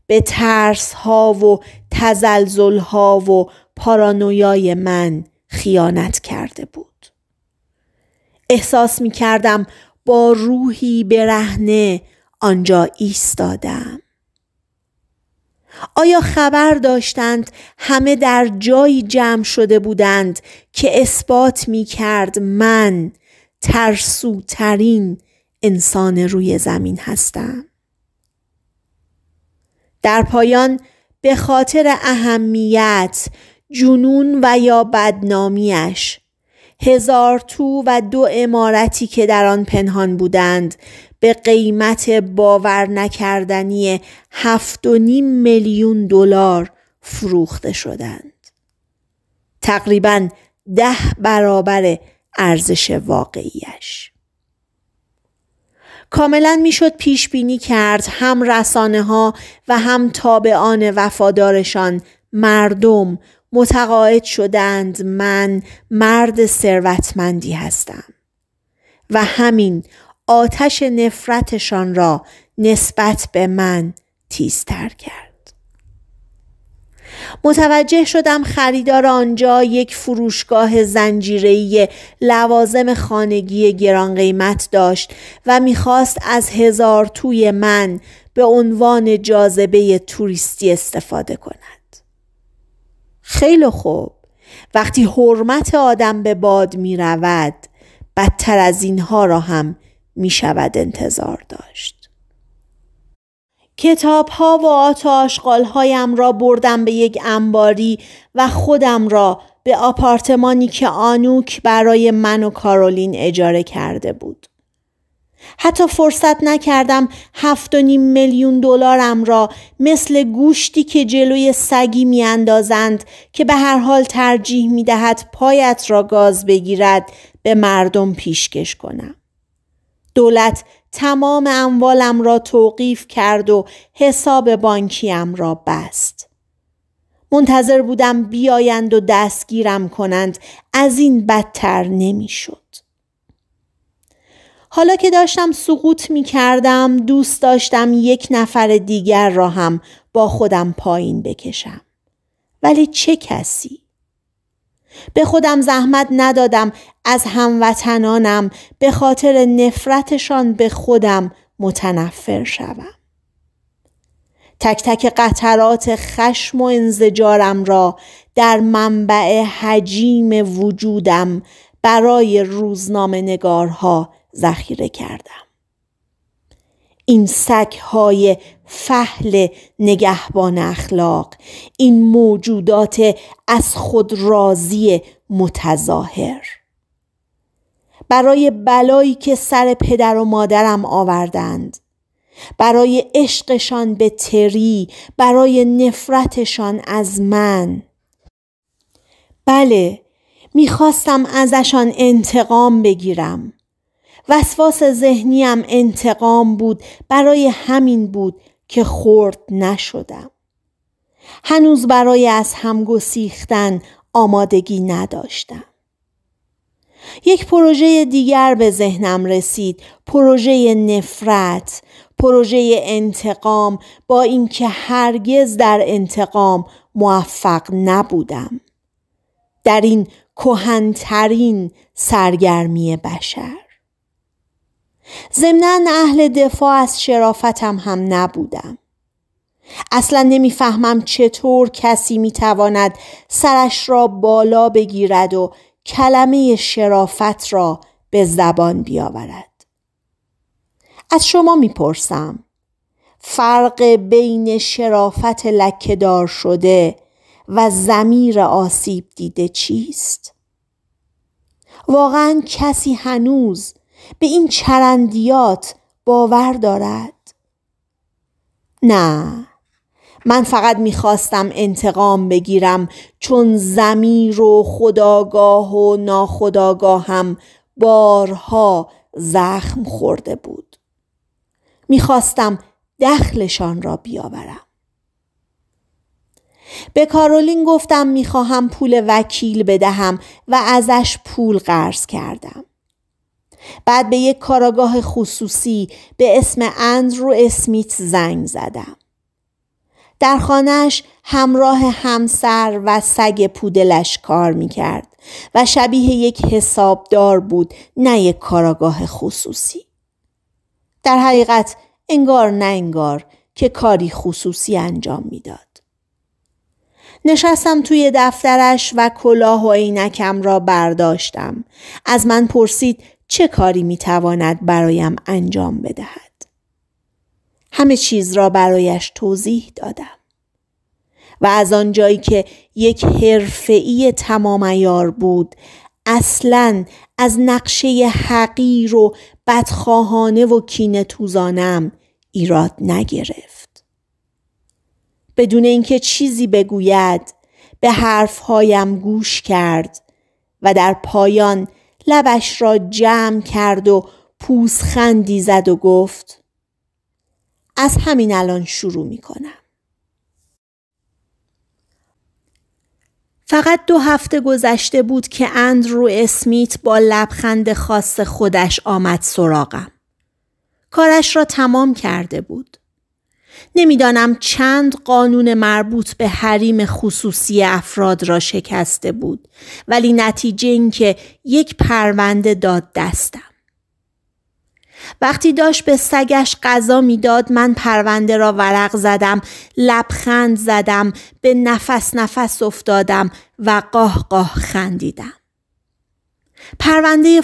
به ترس ها و تزلزل ها و پارانویای من خیانت کرده بود. احساس می کردم با روحی برهنه آنجا ایستادم. آیا خبر داشتند همه در جایی جمع شده بودند که اثبات می کرد من ترسوترین انسان روی زمین هستم در پایان به خاطر اهمیت جنون و یا بدنامیش هزار تو و دو امارتی که در آن پنهان بودند به قیمت باور نکردنی 7.5 میلیون دلار فروخته شدند. تقریبا ده برابر ارزش واقعیش. کاملا میشد پیش بینی کرد هم رسانه ها و هم تابعان وفادارشان مردم متقاعد شدند من مرد ثروتمندی هستم و همین آتش نفرتشان را نسبت به من تیزتر کرد متوجه شدم خریدار آنجا یک فروشگاه زنجیره‌ای لوازم خانگی گران قیمت داشت و میخواست از هزار توی من به عنوان جاذبه توریستی استفاده کند. خیلی خوب وقتی حرمت آدم به باد می بدتر از اینها را هم می شود انتظار داشت. کتاب ها و آتاشقال هایم را بردم به یک انباری و خودم را به آپارتمانی که آنوک برای من و کارولین اجاره کرده بود. حتی فرصت نکردم هفت و نیم میلیون دلارم را مثل گوشتی که جلوی سگی میاندازند که به هر حال ترجیح دهد پایت را گاز بگیرد به مردم پیشکش کنم. دولت تمام اموالم را توقیف کرد و حساب بانکیم را بست. منتظر بودم بیایند و دستگیرم کنند از این بدتر نمیشد. حالا که داشتم سقوط می کردم دوست داشتم یک نفر دیگر را هم با خودم پایین بکشم. ولی چه کسی؟ به خودم زحمت ندادم از هموطنانم به خاطر نفرتشان به خودم متنفر شوم. تک تک قطرات خشم و انزجارم را در منبع حجیم وجودم برای روزنامه نگارها ذخیره کردم. این سک های فهل نگهبان اخلاق این موجودات از خود راضی متظاهر برای بلایی که سر پدر و مادرم آوردند برای عشقشان به تری برای نفرتشان از من بله میخواستم ازشان انتقام بگیرم وسواس ذهنیم انتقام بود برای همین بود که خورد نشدم. هنوز برای از هم گسیختن آمادگی نداشتم. یک پروژه دیگر به ذهنم رسید پروژه نفرت پروژه انتقام با اینکه هرگز در انتقام موفق نبودم در این کهنترین سرگرمی بشر ضمنا اهل دفاع از شرافتم هم نبودم اصلا نمیفهمم چطور کسی میتواند سرش را بالا بگیرد و کلمه شرافت را به زبان بیاورد از شما میپرسم فرق بین شرافت لکهدار شده و زمیر آسیب دیده چیست؟ واقعا کسی هنوز به این چرندیات باور دارد نه من فقط میخواستم انتقام بگیرم چون زمیر و خداگاه و ناخداگاهم بارها زخم خورده بود میخواستم دخلشان را بیاورم به کارولین گفتم میخواهم پول وکیل بدهم و ازش پول قرض کردم بعد به یک کاراگاه خصوصی به اسم اندرو اسمیت زنگ زدم. در خانهش همراه همسر و سگ پودلش کار میکرد و شبیه یک حسابدار بود نه یک کاراگاه خصوصی. در حقیقت انگار نه انگار که کاری خصوصی انجام میداد. نشستم توی دفترش و کلاه و عینکم را برداشتم. از من پرسید چه کاری می تواند برایم انجام بدهد. همه چیز را برایش توضیح دادم. و از آنجایی که یک حرفه‌ای تمام ایار بود اصلا از نقشه حقیر و بدخواهانه و کین توزانم ایراد نگرفت بدون اینکه چیزی بگوید به حرفهایم گوش کرد و در پایان لبش را جمع کرد و پوزخندی زد و گفت از همین الان شروع می کنم. فقط دو هفته گذشته بود که اندرو اسمیت با لبخند خاص خودش آمد سراغم. کارش را تمام کرده بود. نمیدانم چند قانون مربوط به حریم خصوصی افراد را شکسته بود ولی نتیجه این که یک پرونده داد دستم وقتی داشت به سگش غذا میداد من پرونده را ورق زدم لبخند زدم به نفس نفس افتادم و قاه قاه خندیدم پرونده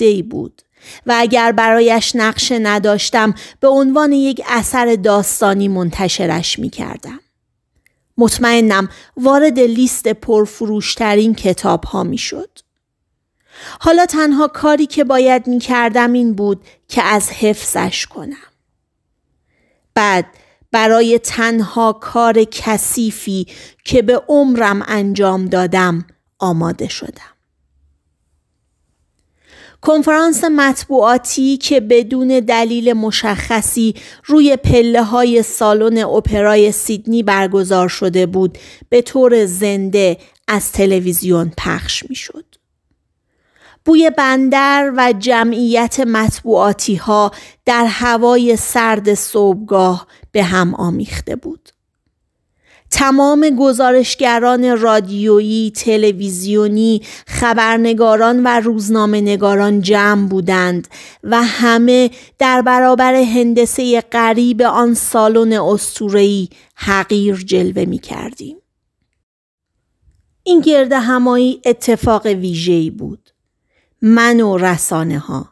ای بود و اگر برایش نقشه نداشتم به عنوان یک اثر داستانی منتشرش می کردم. مطمئنم وارد لیست پرفروشترین کتاب ها می شد. حالا تنها کاری که باید می کردم این بود که از حفظش کنم. بعد برای تنها کار کثیفی که به عمرم انجام دادم آماده شدم. کنفرانس مطبوعاتی که بدون دلیل مشخصی روی پله های سالن اپرای سیدنی برگزار شده بود به طور زنده از تلویزیون پخش می شد. بوی بندر و جمعیت مطبوعاتی ها در هوای سرد صبحگاه به هم آمیخته بود. تمام گزارشگران رادیویی، تلویزیونی، خبرنگاران و روزنامه نگاران جمع بودند و همه در برابر هندسه قریب آن سالن استورهی حقیر جلوه می کردیم. این گرد همایی اتفاق ویژه‌ای بود. من و رسانه ها.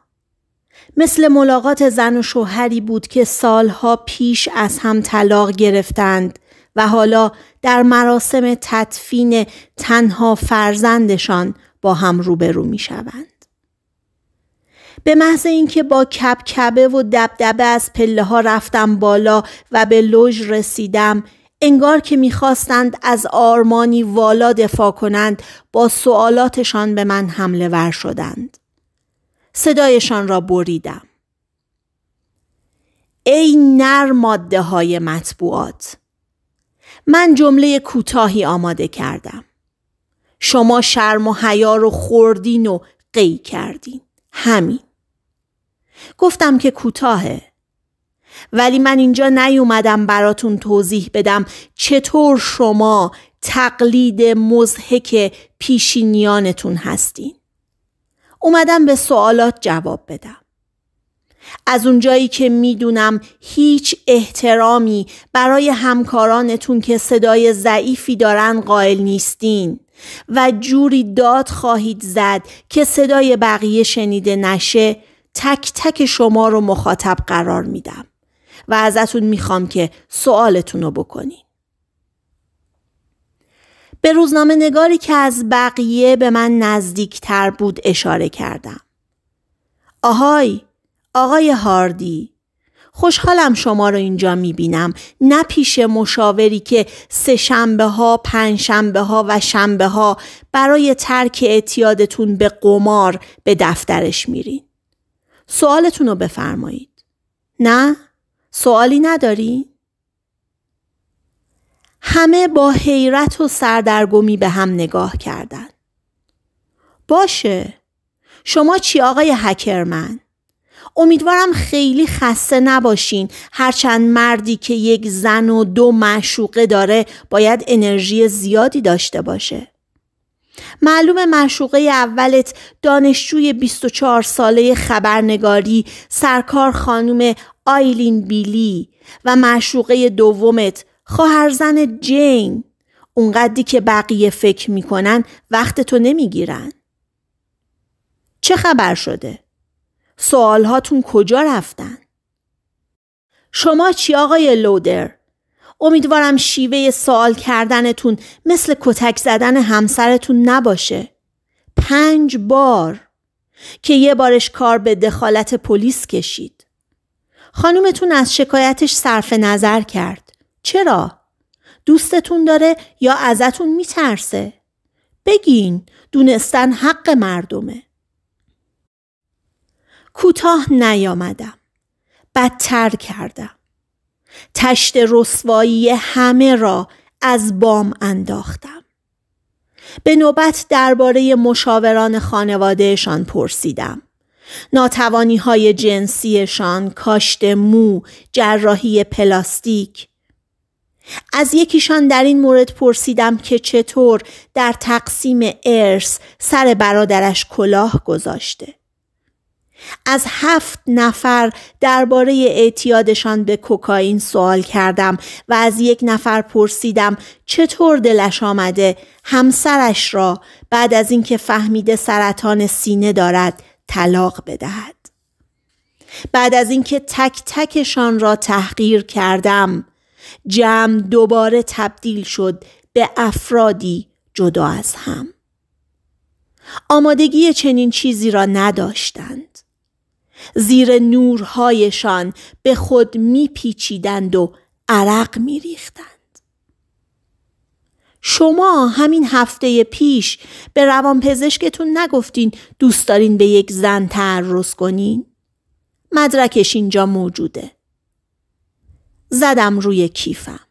مثل ملاقات زن و شوهری بود که سالها پیش از هم طلاق گرفتند و حالا در مراسم تدفین تنها فرزندشان با هم روبرو می شوند. به محض اینکه با کبه و دبدبه از پله ها رفتم بالا و به لوژ رسیدم انگار که میخواستند از آرمانی والا دفاع کنند با سوالاتشان به من حمله ور شدند. صدایشان را بریدم. ای نر ماده های مطبوعات من جمله کوتاهی آماده کردم. شما شرم و حیا رو خوردین و قی کردین. همین. گفتم که کوتاهه. ولی من اینجا نیومدم براتون توضیح بدم چطور شما تقلید مزهک پیشینیانتون هستین. اومدم به سوالات جواب بدم. از اونجایی که میدونم هیچ احترامی برای همکارانتون که صدای ضعیفی دارن قائل نیستین و جوری داد خواهید زد که صدای بقیه شنیده نشه تک تک شما رو مخاطب قرار میدم و ازتون میخوام که سوالتون رو بکنین. به روزنامه نگاری که از بقیه به من نزدیکتر بود اشاره کردم. آهای آقای هاردی خوشحالم شما رو اینجا میبینم نه پیش مشاوری که سه شنبه ها، پنج شنبه ها و شنبه ها برای ترک اعتیادتون به قمار به دفترش میرین. سوالتون رو بفرمایید. نه؟ سوالی نداری؟ همه با حیرت و سردرگمی به هم نگاه کردند. باشه. شما چی آقای هکرمن؟ امیدوارم خیلی خسته نباشین هرچند مردی که یک زن و دو معشوقه داره باید انرژی زیادی داشته باشه معلوم معشوقه اولت دانشجوی 24 ساله خبرنگاری سرکار خانم آیلین بیلی و معشوقه دومت خواهرزن جین اونقدری که بقیه فکر میکنن وقت تو نمیگیرن چه خبر شده؟ سوالهاتون کجا رفتن؟ شما چی آقای لودر؟ امیدوارم شیوه سوال کردنتون مثل کتک زدن همسرتون نباشه. پنج بار که یه بارش کار به دخالت پلیس کشید. خانومتون از شکایتش صرف نظر کرد. چرا؟ دوستتون داره یا ازتون میترسه؟ بگین دونستن حق مردمه. کوتاه نیامدم بدتر کردم تشت رسوایی همه را از بام انداختم به نوبت درباره مشاوران خانوادهشان پرسیدم ناتوانی های جنسیشان کاشت مو جراحی پلاستیک از یکیشان در این مورد پرسیدم که چطور در تقسیم ارث سر برادرش کلاه گذاشته از هفت نفر درباره اعتیادشان به کوکائین سوال کردم و از یک نفر پرسیدم چطور دلش آمده همسرش را بعد از اینکه فهمیده سرطان سینه دارد طلاق بدهد بعد از اینکه تک تکشان را تحقیر کردم جمع دوباره تبدیل شد به افرادی جدا از هم آمادگی چنین چیزی را نداشتند زیر نورهایشان به خود میپیچیدند و عرق میریختند شما همین هفته پیش به روانپزشکتون نگفتین دوست دارین به یک زن تعرض کنین؟ مدرکش اینجا موجوده. زدم روی کیفم.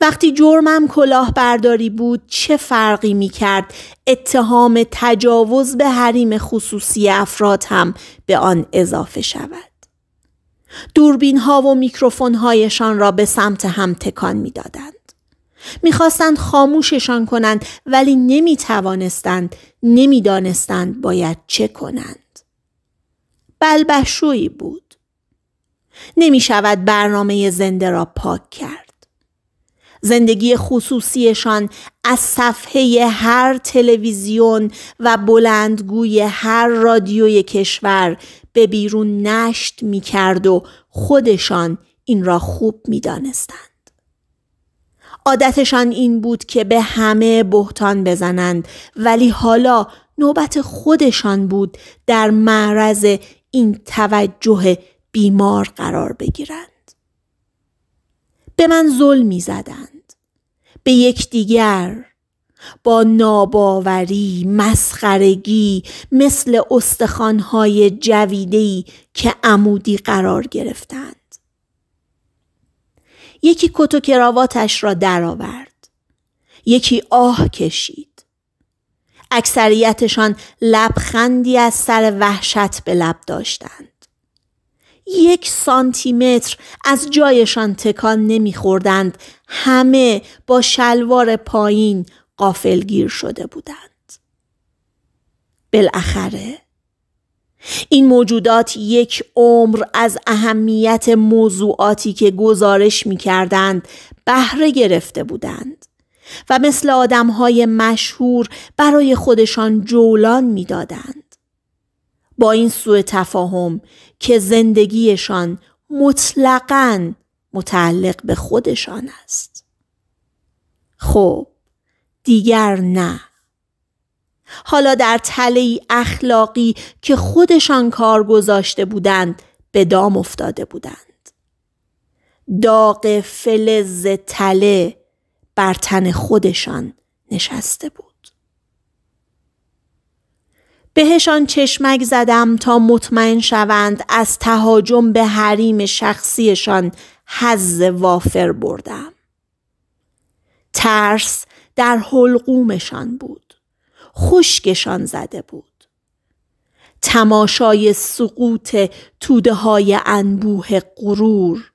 وقتی جرمم کلاهبرداری بود چه فرقی می کرد اتهام تجاوز به حریم خصوصی افراد هم به آن اضافه شود. دوربین ها و میکروفون هایشان را به سمت هم تکان می دادند. میخواستند خاموششان کنند ولی نمی توانستند نمی دانستند باید چه کنند. بلبشویی بود. نمی شود برنامه زنده را پاک کرد. زندگی خصوصیشان از صفحه هر تلویزیون و بلندگوی هر رادیوی کشور به بیرون نشت می کرد و خودشان این را خوب می عادتشان این بود که به همه بهتان بزنند ولی حالا نوبت خودشان بود در معرض این توجه بیمار قرار بگیرند. به من ظلم می زدند. به یکدیگر با ناباوری مسخرگی مثل استخوانهای جویده‌ای که عمودی قرار گرفتند یکی کت و کراواتش را درآورد یکی آه کشید اکثریتشان لبخندی از سر وحشت به لب داشتند یک سانتی متر از جایشان تکان نمی خوردند همه با شلوار پایین قافلگیر شده بودند بالاخره این موجودات یک عمر از اهمیت موضوعاتی که گزارش می کردند بهره گرفته بودند و مثل آدمهای مشهور برای خودشان جولان می دادند. با این سوء تفاهم که زندگیشان مطلقا متعلق به خودشان است خب دیگر نه حالا در تله اخلاقی که خودشان کار گذاشته بودند به دام افتاده بودند داغ فلز تله بر تن خودشان نشسته بود بهشان چشمک زدم تا مطمئن شوند از تهاجم به حریم شخصیشان حز وافر بردم. ترس در حلقومشان بود. خشکشان زده بود. تماشای سقوط توده های انبوه غرور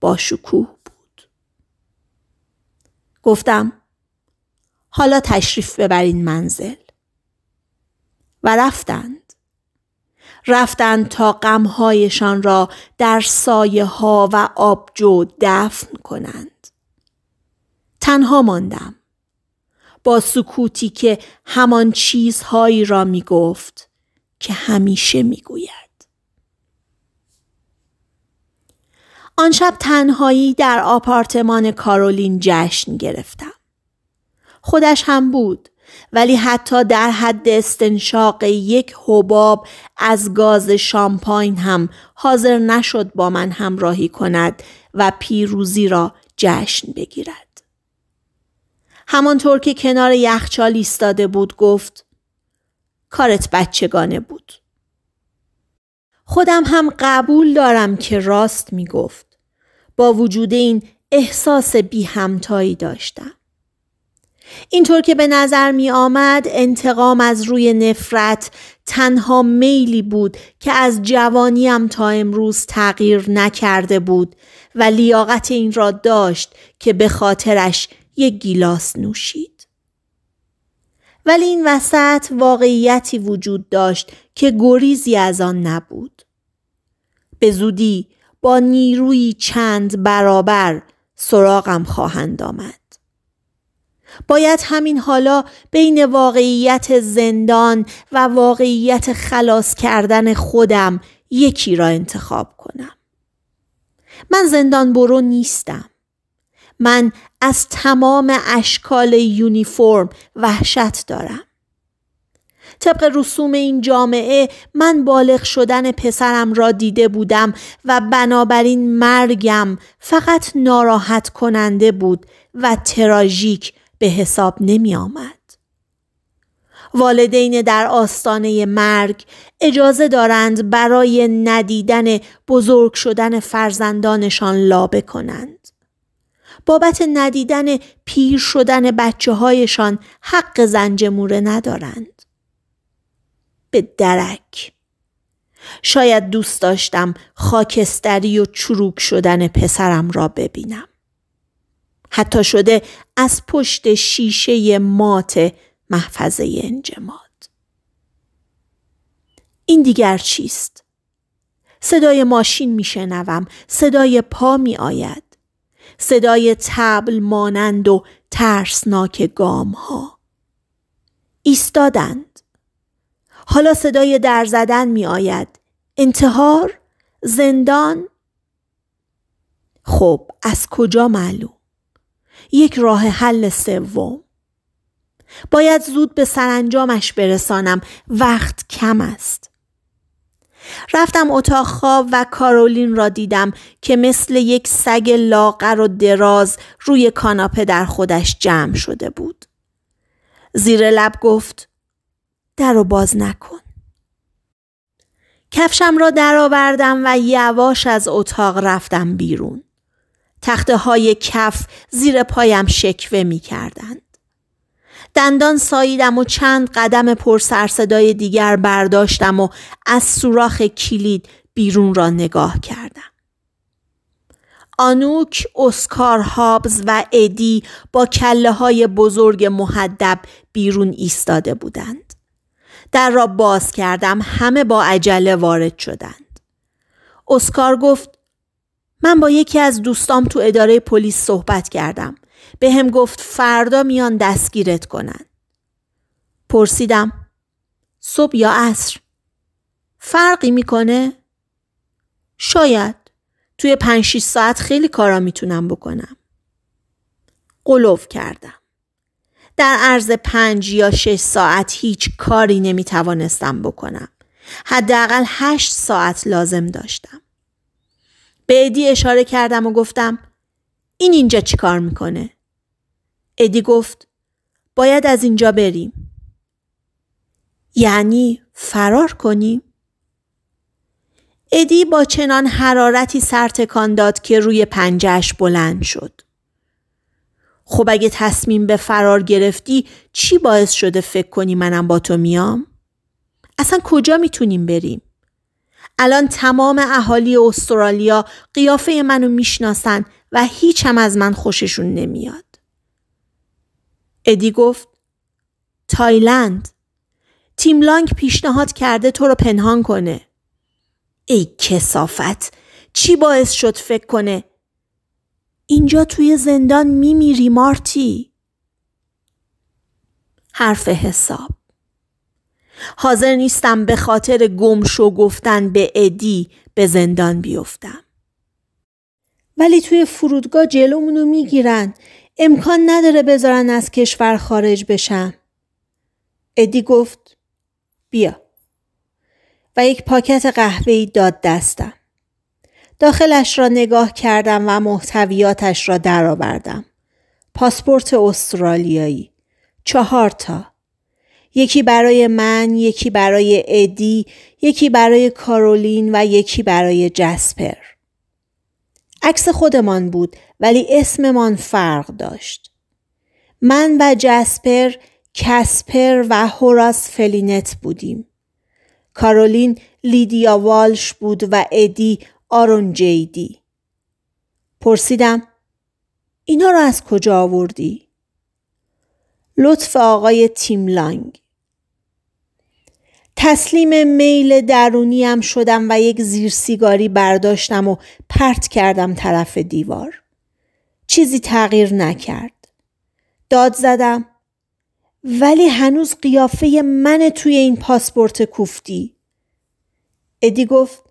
با شکوه بود. گفتم حالا تشریف ببرین منزل. و رفتند رفتند تا غمهایشان را در سایه ها و آبجو دفن کنند تنها ماندم با سکوتی که همان چیزهایی را می گفت که همیشه می گوید. آن شب تنهایی در آپارتمان کارولین جشن گرفتم. خودش هم بود ولی حتی در حد استنشاق یک حباب از گاز شامپاین هم حاضر نشد با من همراهی کند و پیروزی را جشن بگیرد. همانطور که کنار یخچال ایستاده بود گفت کارت بچگانه بود. خودم هم قبول دارم که راست می گفت. با وجود این احساس بی همتایی داشتم. اینطور که به نظر می آمد انتقام از روی نفرت تنها میلی بود که از جوانیم تا امروز تغییر نکرده بود و لیاقت این را داشت که به خاطرش یک گیلاس نوشید. ولی این وسط واقعیتی وجود داشت که گریزی از آن نبود. به زودی با نیروی چند برابر سراغم خواهند آمد. باید همین حالا بین واقعیت زندان و واقعیت خلاص کردن خودم یکی را انتخاب کنم. من زندان برو نیستم. من از تمام اشکال یونیفرم وحشت دارم. طبق رسوم این جامعه من بالغ شدن پسرم را دیده بودم و بنابراین مرگم فقط ناراحت کننده بود و تراژیک به حساب نمی آمد. والدین در آستانه مرگ اجازه دارند برای ندیدن بزرگ شدن فرزندانشان لابه کنند. بابت ندیدن پیر شدن بچه هایشان حق زنجموره ندارند. به درک شاید دوست داشتم خاکستری و چروک شدن پسرم را ببینم. حتی شده از پشت شیشه مات محفظه انجماد این دیگر چیست؟ صدای ماشین شنوم، صدای پا می آید صدای تبل مانند و ترسناک گام ها ایستادند حالا صدای در زدن می آید انتحار زندان خب از کجا معلوم یک راه حل سوم باید زود به سرانجامش برسانم وقت کم است رفتم اتاق خواب و کارولین را دیدم که مثل یک سگ لاغر و دراز روی کاناپه در خودش جمع شده بود زیر لب گفت در رو باز نکن کفشم را درآوردم و یواش از اتاق رفتم بیرون تخته های کف زیر پایم شکوه می کردند. دندان ساییدم و چند قدم پر دیگر برداشتم و از سوراخ کلید بیرون را نگاه کردم. آنوک، اسکار هابز و ادی با کله های بزرگ محدب بیرون ایستاده بودند. در را باز کردم همه با عجله وارد شدند. اسکار گفت من با یکی از دوستام تو اداره پلیس صحبت کردم. به هم گفت فردا میان دستگیرت کنن. پرسیدم صبح یا عصر؟ فرقی میکنه؟ شاید توی پنج 6 ساعت خیلی کارا میتونم بکنم. قلوف کردم. در عرض پنج یا شش ساعت هیچ کاری نمیتوانستم بکنم. حداقل هشت ساعت لازم داشتم. به ادی اشاره کردم و گفتم این اینجا چی کار میکنه؟ ادی گفت باید از اینجا بریم. یعنی فرار کنیم؟ ادی با چنان حرارتی سرتکان داد که روی پنجهش بلند شد. خب اگه تصمیم به فرار گرفتی چی باعث شده فکر کنی منم با تو میام؟ اصلا کجا میتونیم بریم؟ الان تمام اهالی استرالیا قیافه منو میشناسن و هیچم از من خوششون نمیاد. ادی گفت تایلند تیم لانگ پیشنهاد کرده تو رو پنهان کنه. ای کسافت چی باعث شد فکر کنه؟ اینجا توی زندان میمیری مارتی. حرف حساب حاضر نیستم به خاطر گمشو گفتن به ادی به زندان بیفتم. ولی توی فرودگاه جلومونو میگیرن. امکان نداره بذارن از کشور خارج بشم. ادی گفت بیا و یک پاکت ای داد دستم. داخلش را نگاه کردم و محتویاتش را درآوردم. پاسپورت استرالیایی چهار تا یکی برای من، یکی برای ادی، یکی برای کارولین و یکی برای جسپر. عکس خودمان بود ولی اسممان فرق داشت. من و جسپر، کسپر و هوراس فلینت بودیم. کارولین لیدیا والش بود و ادی آرون جیدی. پرسیدم اینا را از کجا آوردی؟ لطف آقای تیم لانگ تسلیم میل درونیم شدم و یک زیر سیگاری برداشتم و پرت کردم طرف دیوار. چیزی تغییر نکرد. داد زدم. ولی هنوز قیافه من توی این پاسپورت کوفتی. ادی گفت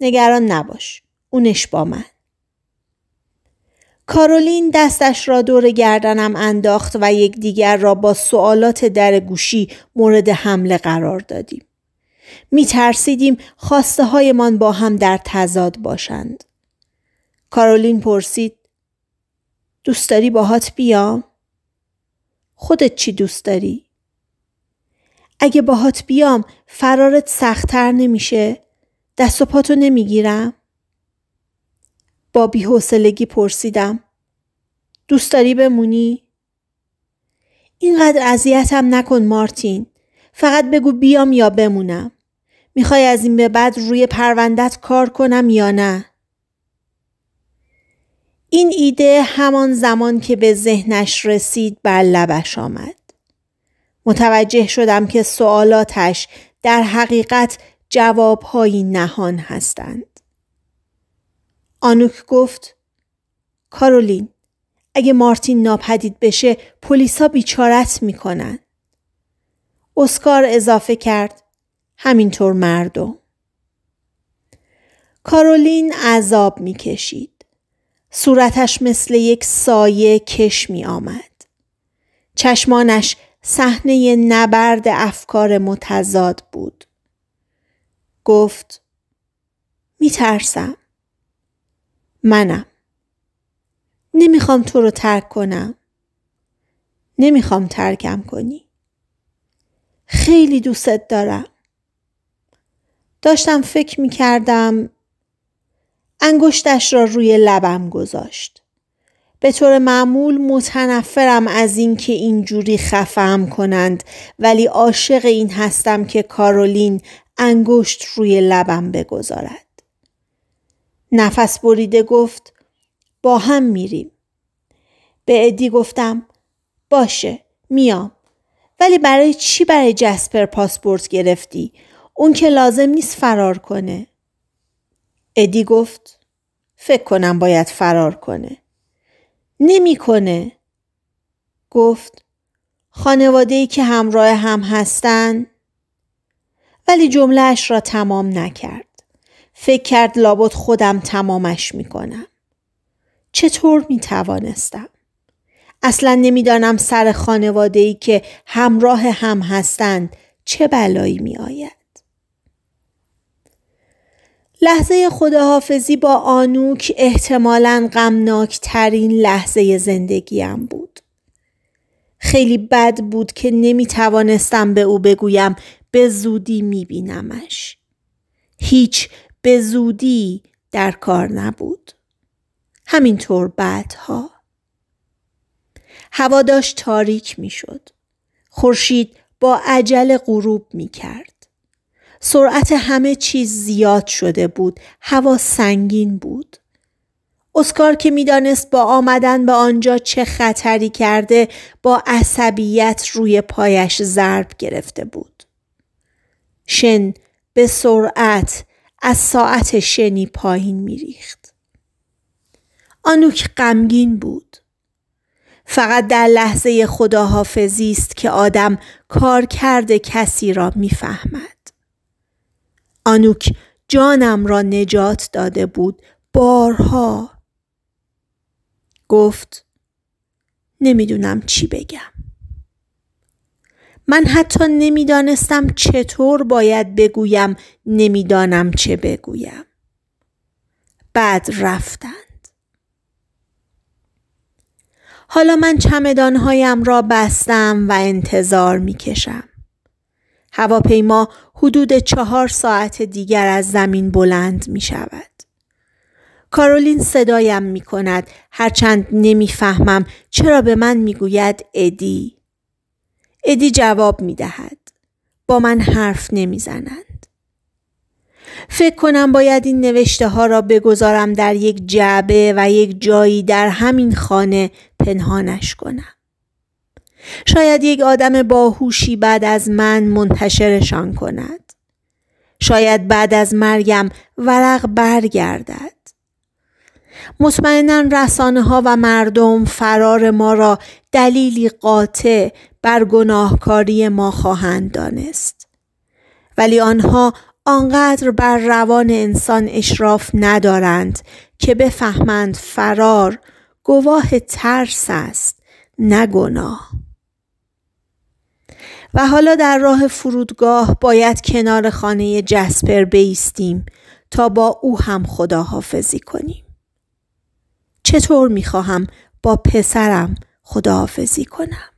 نگران نباش. اونش با من. کارولین دستش را دور گردنم انداخت و یکدیگر را با سوالات در گوشی مورد حمله قرار دادیم. می ترسیدیم خواسته هایمان با هم در تضاد باشند. کارولین پرسید دوست داری باهات بیام؟ خودت چی دوست داری؟ اگه باهات بیام فرارت سختتر نمیشه؟ دست و پاتو نمیگیرم؟ با بیحسلگی پرسیدم. دوست داری بمونی؟ اینقدر اذیتم نکن مارتین. فقط بگو بیام یا بمونم. میخوای از این به بعد روی پروندت کار کنم یا نه؟ این ایده همان زمان که به ذهنش رسید بر لبش آمد. متوجه شدم که سوالاتش در حقیقت جوابهایی نهان هستند. آنوک گفت کارولین اگه مارتین ناپدید بشه پلیسا بیچارت میکنن. اسکار اضافه کرد همینطور مردم. کارولین عذاب میکشید. صورتش مثل یک سایه کش می آمد. چشمانش صحنه نبرد افکار متضاد بود. گفت می ترسم. منم. نمیخوام تو رو ترک کنم. نمیخوام ترکم کنی. خیلی دوستت دارم. داشتم فکر میکردم انگشتش را روی لبم گذاشت. به طور معمول متنفرم از اینکه اینجوری خفم کنند ولی عاشق این هستم که کارولین انگشت روی لبم بگذارد. نفس بریده گفت با هم میریم. به ادی گفتم باشه میام. ولی برای چی برای جسپر پاسپورت گرفتی؟ اون که لازم نیست فرار کنه. ادی گفت فکر کنم باید فرار کنه. نمیکنه. گفت خانواده ای که همراه هم هستن ولی اش را تمام نکرد. فکر کرد لابد خودم تمامش کنم. چطور توانستم؟ اصلا نمیدانم سر خانواده ای که همراه هم هستند چه بلایی می آید. لحظه خداحافظی با آنوک احتمالا غمناکترین ترین لحظه زندگیم بود. خیلی بد بود که نمی توانستم به او بگویم به زودی می بینمش. هیچ به زودی در کار نبود. همینطور بعدها. هوا داشت تاریک میشد. خورشید با عجل غروب می کرد. سرعت همه چیز زیاد شده بود. هوا سنگین بود. اسکار که میدانست با آمدن به آنجا چه خطری کرده با عصبیت روی پایش ضرب گرفته بود. شن به سرعت از ساعت شنی پایین میریخت. آنوک غمگین بود. فقط در لحظه خداحافظی است که آدم کار کرده کسی را میفهمد. آنوک جانم را نجات داده بود بارها گفت نمیدونم چی بگم من حتی نمیدانستم چطور باید بگویم نمیدانم چه بگویم بعد رفتند حالا من چمدانهایم را بستم و انتظار میکشم هواپیما حدود چهار ساعت دیگر از زمین بلند می شود. کارولین صدایم می کند هرچند نمیفهمم چرا به من میگوید ادی. ادی جواب می دهد. با من حرف نمی فکر کنم باید این نوشته ها را بگذارم در یک جعبه و یک جایی در همین خانه پنهانش کنم. شاید یک آدم باهوشی بعد از من منتشرشان کند. شاید بعد از مرگم ورق برگردد. مطمئنا رسانه ها و مردم فرار ما را دلیلی قاطع بر گناهکاری ما خواهند دانست ولی آنها آنقدر بر روان انسان اشراف ندارند که بفهمند فرار گواه ترس است نه گناه و حالا در راه فرودگاه باید کنار خانه جسپر بیستیم تا با او هم خداحافظی کنیم چطور میخواهم با پسرم خداحافظی کنم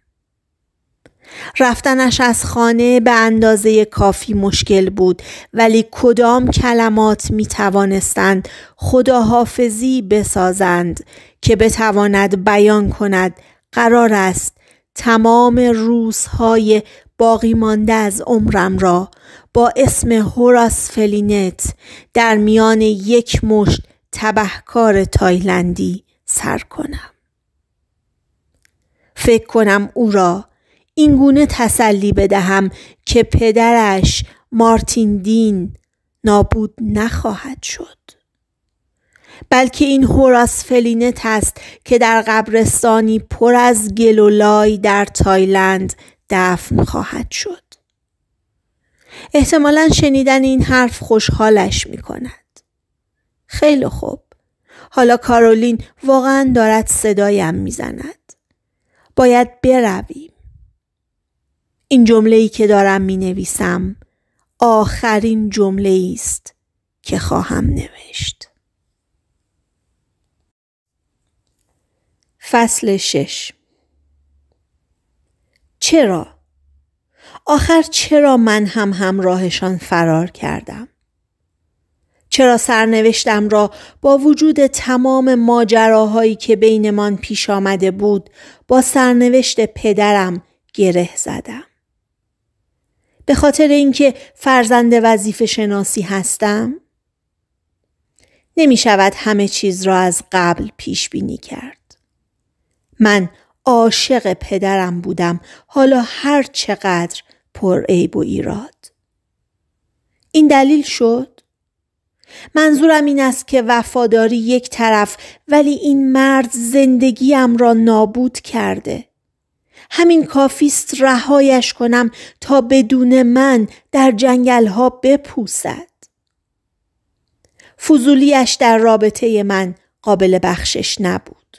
رفتنش از خانه به اندازه کافی مشکل بود ولی کدام کلمات می توانستند خداحافظی بسازند که بتواند بیان کند قرار است تمام روزهای باقی مانده از عمرم را با اسم هوراس فلینت در میان یک مشت تبهکار تایلندی سر کنم. فکر کنم او را اینگونه تسلی بدهم که پدرش مارتین دین نابود نخواهد شد بلکه این هوراس فلینت است که در قبرستانی پر از گل و لای در تایلند دفن خواهد شد احتمالا شنیدن این حرف خوشحالش می کند خیلی خوب حالا کارولین واقعا دارد صدایم زند. باید برویم این ای که دارم می نویسم آخرین جمله است که خواهم نوشت. فصل شش چرا؟ آخر چرا من هم همراهشان فرار کردم؟ چرا سرنوشتم را با وجود تمام ماجراهایی که بینمان پیش آمده بود با سرنوشت پدرم گره زدم؟ به خاطر اینکه فرزند وظیفه شناسی هستم؟ نمی شود همه چیز را از قبل پیش بینی کرد. من عاشق پدرم بودم حالا هر چقدر پر عیب و ایراد. این دلیل شد؟ منظورم این است که وفاداری یک طرف ولی این مرد زندگیم را نابود کرده. همین کافیست رهایش کنم تا بدون من در جنگل ها بپوسد فضولیش در رابطه من قابل بخشش نبود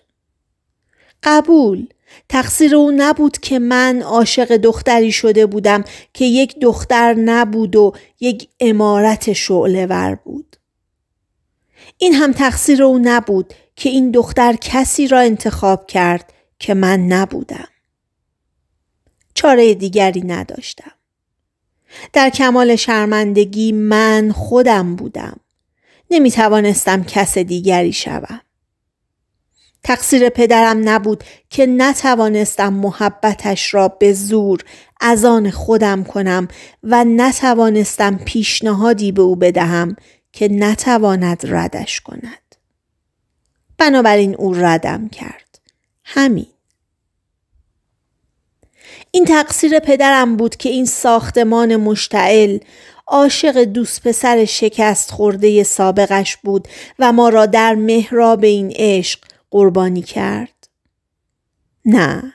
قبول تقصیر او نبود که من عاشق دختری شده بودم که یک دختر نبود و یک امارت شعله ور بود این هم تقصیر او نبود که این دختر کسی را انتخاب کرد که من نبودم چاره دیگری نداشتم. در کمال شرمندگی من خودم بودم. نمی توانستم کس دیگری شوم. تقصیر پدرم نبود که نتوانستم محبتش را به زور از آن خودم کنم و نتوانستم پیشنهادی به او بدهم که نتواند ردش کند. بنابراین او ردم کرد. همین. این تقصیر پدرم بود که این ساختمان مشتعل عاشق دوست پسر شکست خورده سابقش بود و ما را در مهراب این عشق قربانی کرد؟ نه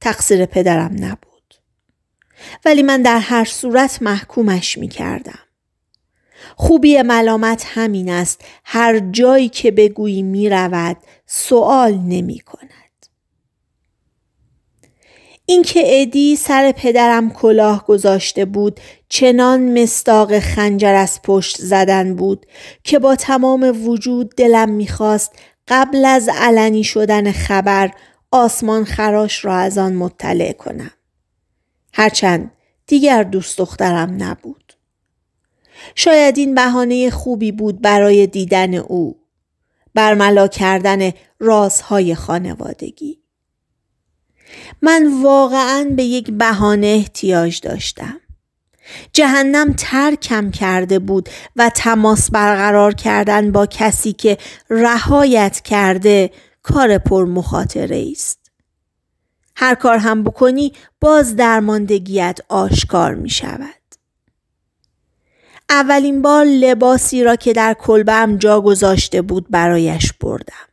تقصیر پدرم نبود ولی من در هر صورت محکومش می کردم خوبی ملامت همین است هر جایی که بگویی می رود سؤال نمی کند اینکه ادی سر پدرم کلاه گذاشته بود چنان مستاق خنجر از پشت زدن بود که با تمام وجود دلم میخواست قبل از علنی شدن خبر آسمان خراش را از آن مطلع کنم. هرچند دیگر دوست دخترم نبود. شاید این بهانه خوبی بود برای دیدن او. برملا کردن رازهای خانوادگی. من واقعا به یک بهانه احتیاج داشتم. جهنم ترکم کرده بود و تماس برقرار کردن با کسی که رهایت کرده کار پر است. هر کار هم بکنی باز درماندگیت آشکار می شود. اولین بار لباسی را که در کلبم جا گذاشته بود برایش بردم.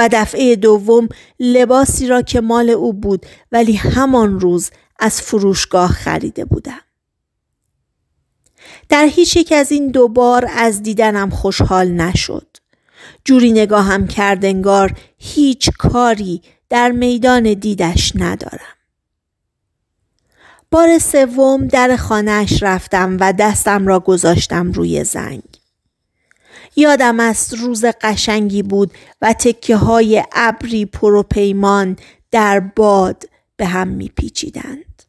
و دفعه دوم لباسی را که مال او بود ولی همان روز از فروشگاه خریده بودم. در هیچ یک از این دو بار از دیدنم خوشحال نشد. جوری نگاهم کرد انگار هیچ کاری در میدان دیدش ندارم. بار سوم در خانهش رفتم و دستم را گذاشتم روی زنگ. یادم است روز قشنگی بود و تکه های ابری پروپیمان در باد به هم میپیچیدند.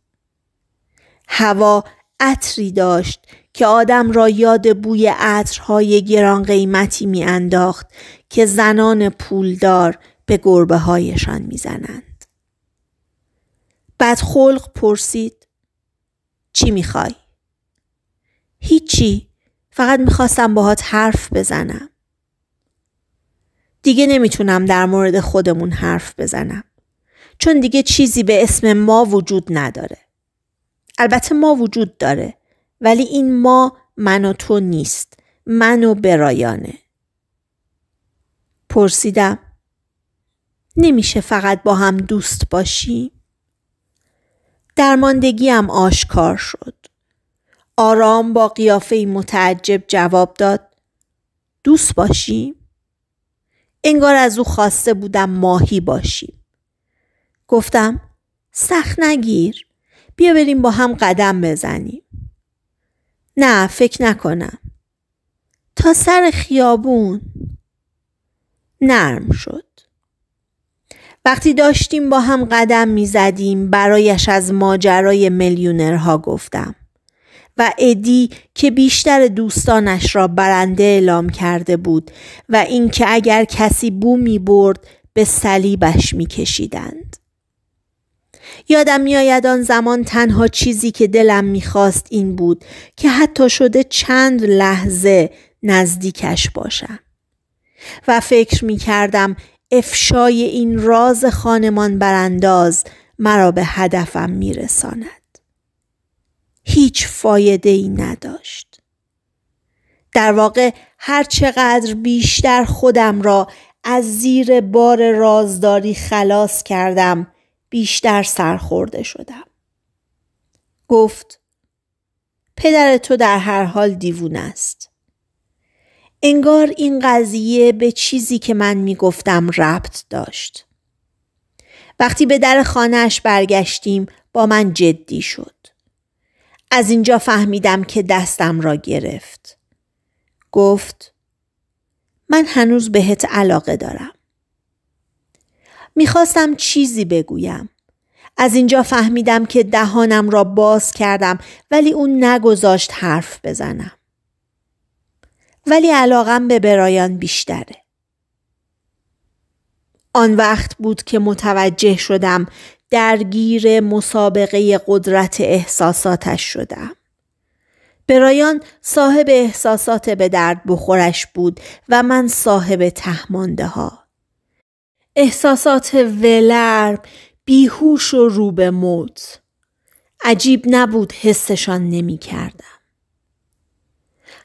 هوا عطری داشت که آدم را یاد بوی عطرهای گران قیمتی انداخت که زنان پولدار به گربه هایشان بعد خلق پرسید چی میخوای؟ هیچی فقط میخواستم باهات حرف بزنم. دیگه نمیتونم در مورد خودمون حرف بزنم. چون دیگه چیزی به اسم ما وجود نداره. البته ما وجود داره ولی این ما من و تو نیست. من و برایانه. پرسیدم نمیشه فقط با هم دوست باشیم؟ درماندگیم آشکار شد. آرام با قیافه متعجب جواب داد دوست باشیم؟ انگار از او خواسته بودم ماهی باشیم. گفتم سخت نگیر بیا بریم با هم قدم بزنیم. نه فکر نکنم. تا سر خیابون نرم شد. وقتی داشتیم با هم قدم میزدیم برایش از ماجرای میلیونرها گفتم. و ادی که بیشتر دوستانش را برنده اعلام کرده بود و اینکه اگر کسی بو می برد به صلیبش می کشیدند. یادم میآید آن زمان تنها چیزی که دلم میخواست این بود که حتی شده چند لحظه نزدیکش باشم و فکر کردم افشای این راز خانمان برانداز مرا به هدفم میرساند هیچ فایده ای نداشت. در واقع هر چقدر بیشتر خودم را از زیر بار رازداری خلاص کردم بیشتر سرخورده شدم. گفت پدر تو در هر حال دیوون است. انگار این قضیه به چیزی که من می گفتم ربط داشت. وقتی به در خانهش برگشتیم با من جدی شد. از اینجا فهمیدم که دستم را گرفت. گفت من هنوز بهت علاقه دارم. میخواستم چیزی بگویم. از اینجا فهمیدم که دهانم را باز کردم ولی اون نگذاشت حرف بزنم. ولی علاقم به برایان بیشتره. آن وقت بود که متوجه شدم درگیر مسابقه قدرت احساساتش شدم. برایان صاحب احساسات به درد بخورش بود و من صاحب تهمانده ها. احساسات ولرم، بیهوش و روبه موت. عجیب نبود حسشان نمی کردم.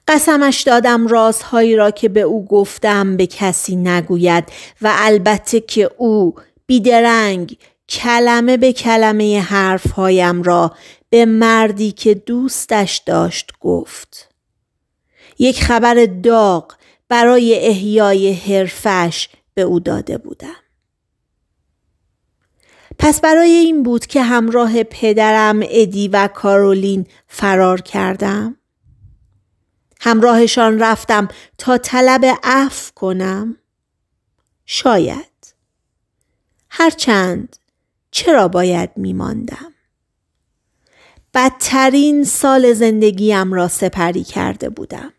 قسمش دادم رازهایی را که به او گفتم به کسی نگوید و البته که او بیدرنگ کلمه به کلمه حرفهایم را به مردی که دوستش داشت گفت. یک خبر داغ برای احیای حرفش به او داده بودم. پس برای این بود که همراه پدرم ادی و کارولین فرار کردم. همراهشان رفتم تا طلب عفو کنم. شاید. هرچند چرا باید میماندم؟ بدترین سال زندگیم را سپری کرده بودم.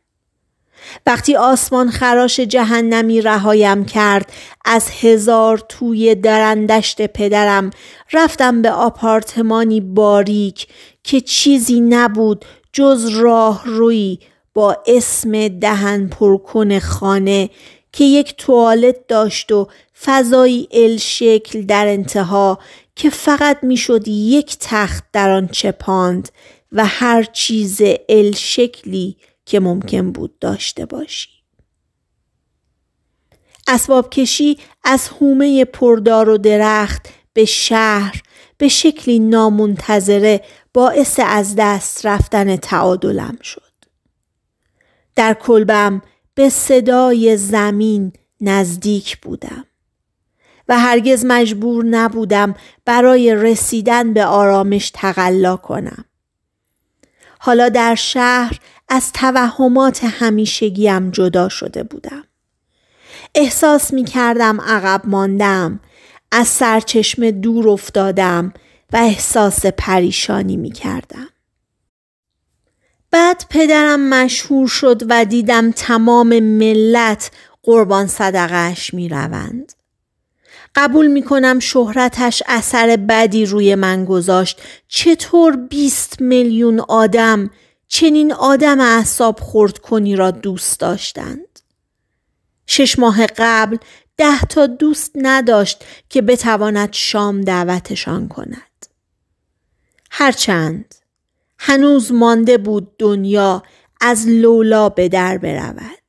وقتی آسمان خراش جهنمی رهایم کرد از هزار توی درندشت پدرم رفتم به آپارتمانی باریک که چیزی نبود جز راه روی با اسم دهن پرکن خانه که یک توالت داشت و فضایی ال شکل در انتها که فقط میشد یک تخت در آن چپاند و هر چیز ال شکلی که ممکن بود داشته باشی. اسباب کشی از هومه پردار و درخت به شهر به شکلی نامنتظره باعث از دست رفتن تعادلم شد. در کلبم به صدای زمین نزدیک بودم. و هرگز مجبور نبودم برای رسیدن به آرامش تقلا کنم. حالا در شهر از توهمات همیشگیم جدا شده بودم. احساس می کردم عقب ماندم، از سرچشم دور افتادم و احساس پریشانی می کردم. بعد پدرم مشهور شد و دیدم تمام ملت قربان صدقهش می روند. قبول کنم شهرتش اثر بدی روی من گذاشت چطور 20 میلیون آدم چنین آدم اعصاب خورد کنی را دوست داشتند شش ماه قبل ده تا دوست نداشت که بتواند شام دعوتشان کند هرچند هنوز مانده بود دنیا از لولا به در برود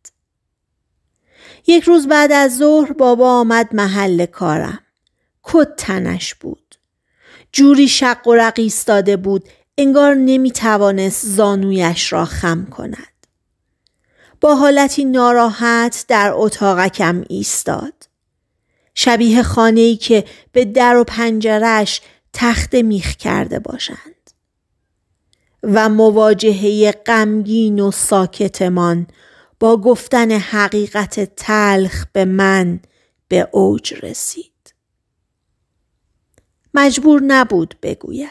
یک روز بعد از ظهر بابا آمد محل کارم. کت تنش بود. جوری شق و رقی ایستاده بود انگار نمی توانست زانویش را خم کند. با حالتی ناراحت در اتاقکم ایستاد. شبیه خانه ای که به در و پنجرش تخت میخ کرده باشند. و مواجهه غمگین و ساکتمان با گفتن حقیقت تلخ به من به اوج رسید. مجبور نبود بگوید.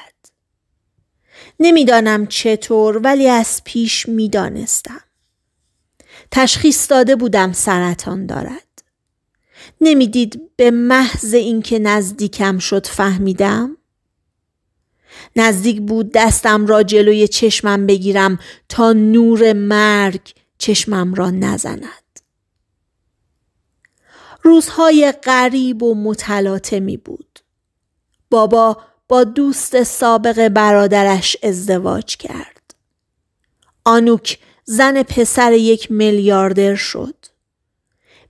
نمیدانم چطور ولی از پیش میدانستم. تشخیص داده بودم سرطان دارد. نمیدید به محض اینکه نزدیکم شد فهمیدم؟ نزدیک بود دستم را جلوی چشمم بگیرم تا نور مرگ چشمم را نزند. روزهای غریب و متلاطمی بود. بابا با دوست سابق برادرش ازدواج کرد. آنوک زن پسر یک میلیاردر شد.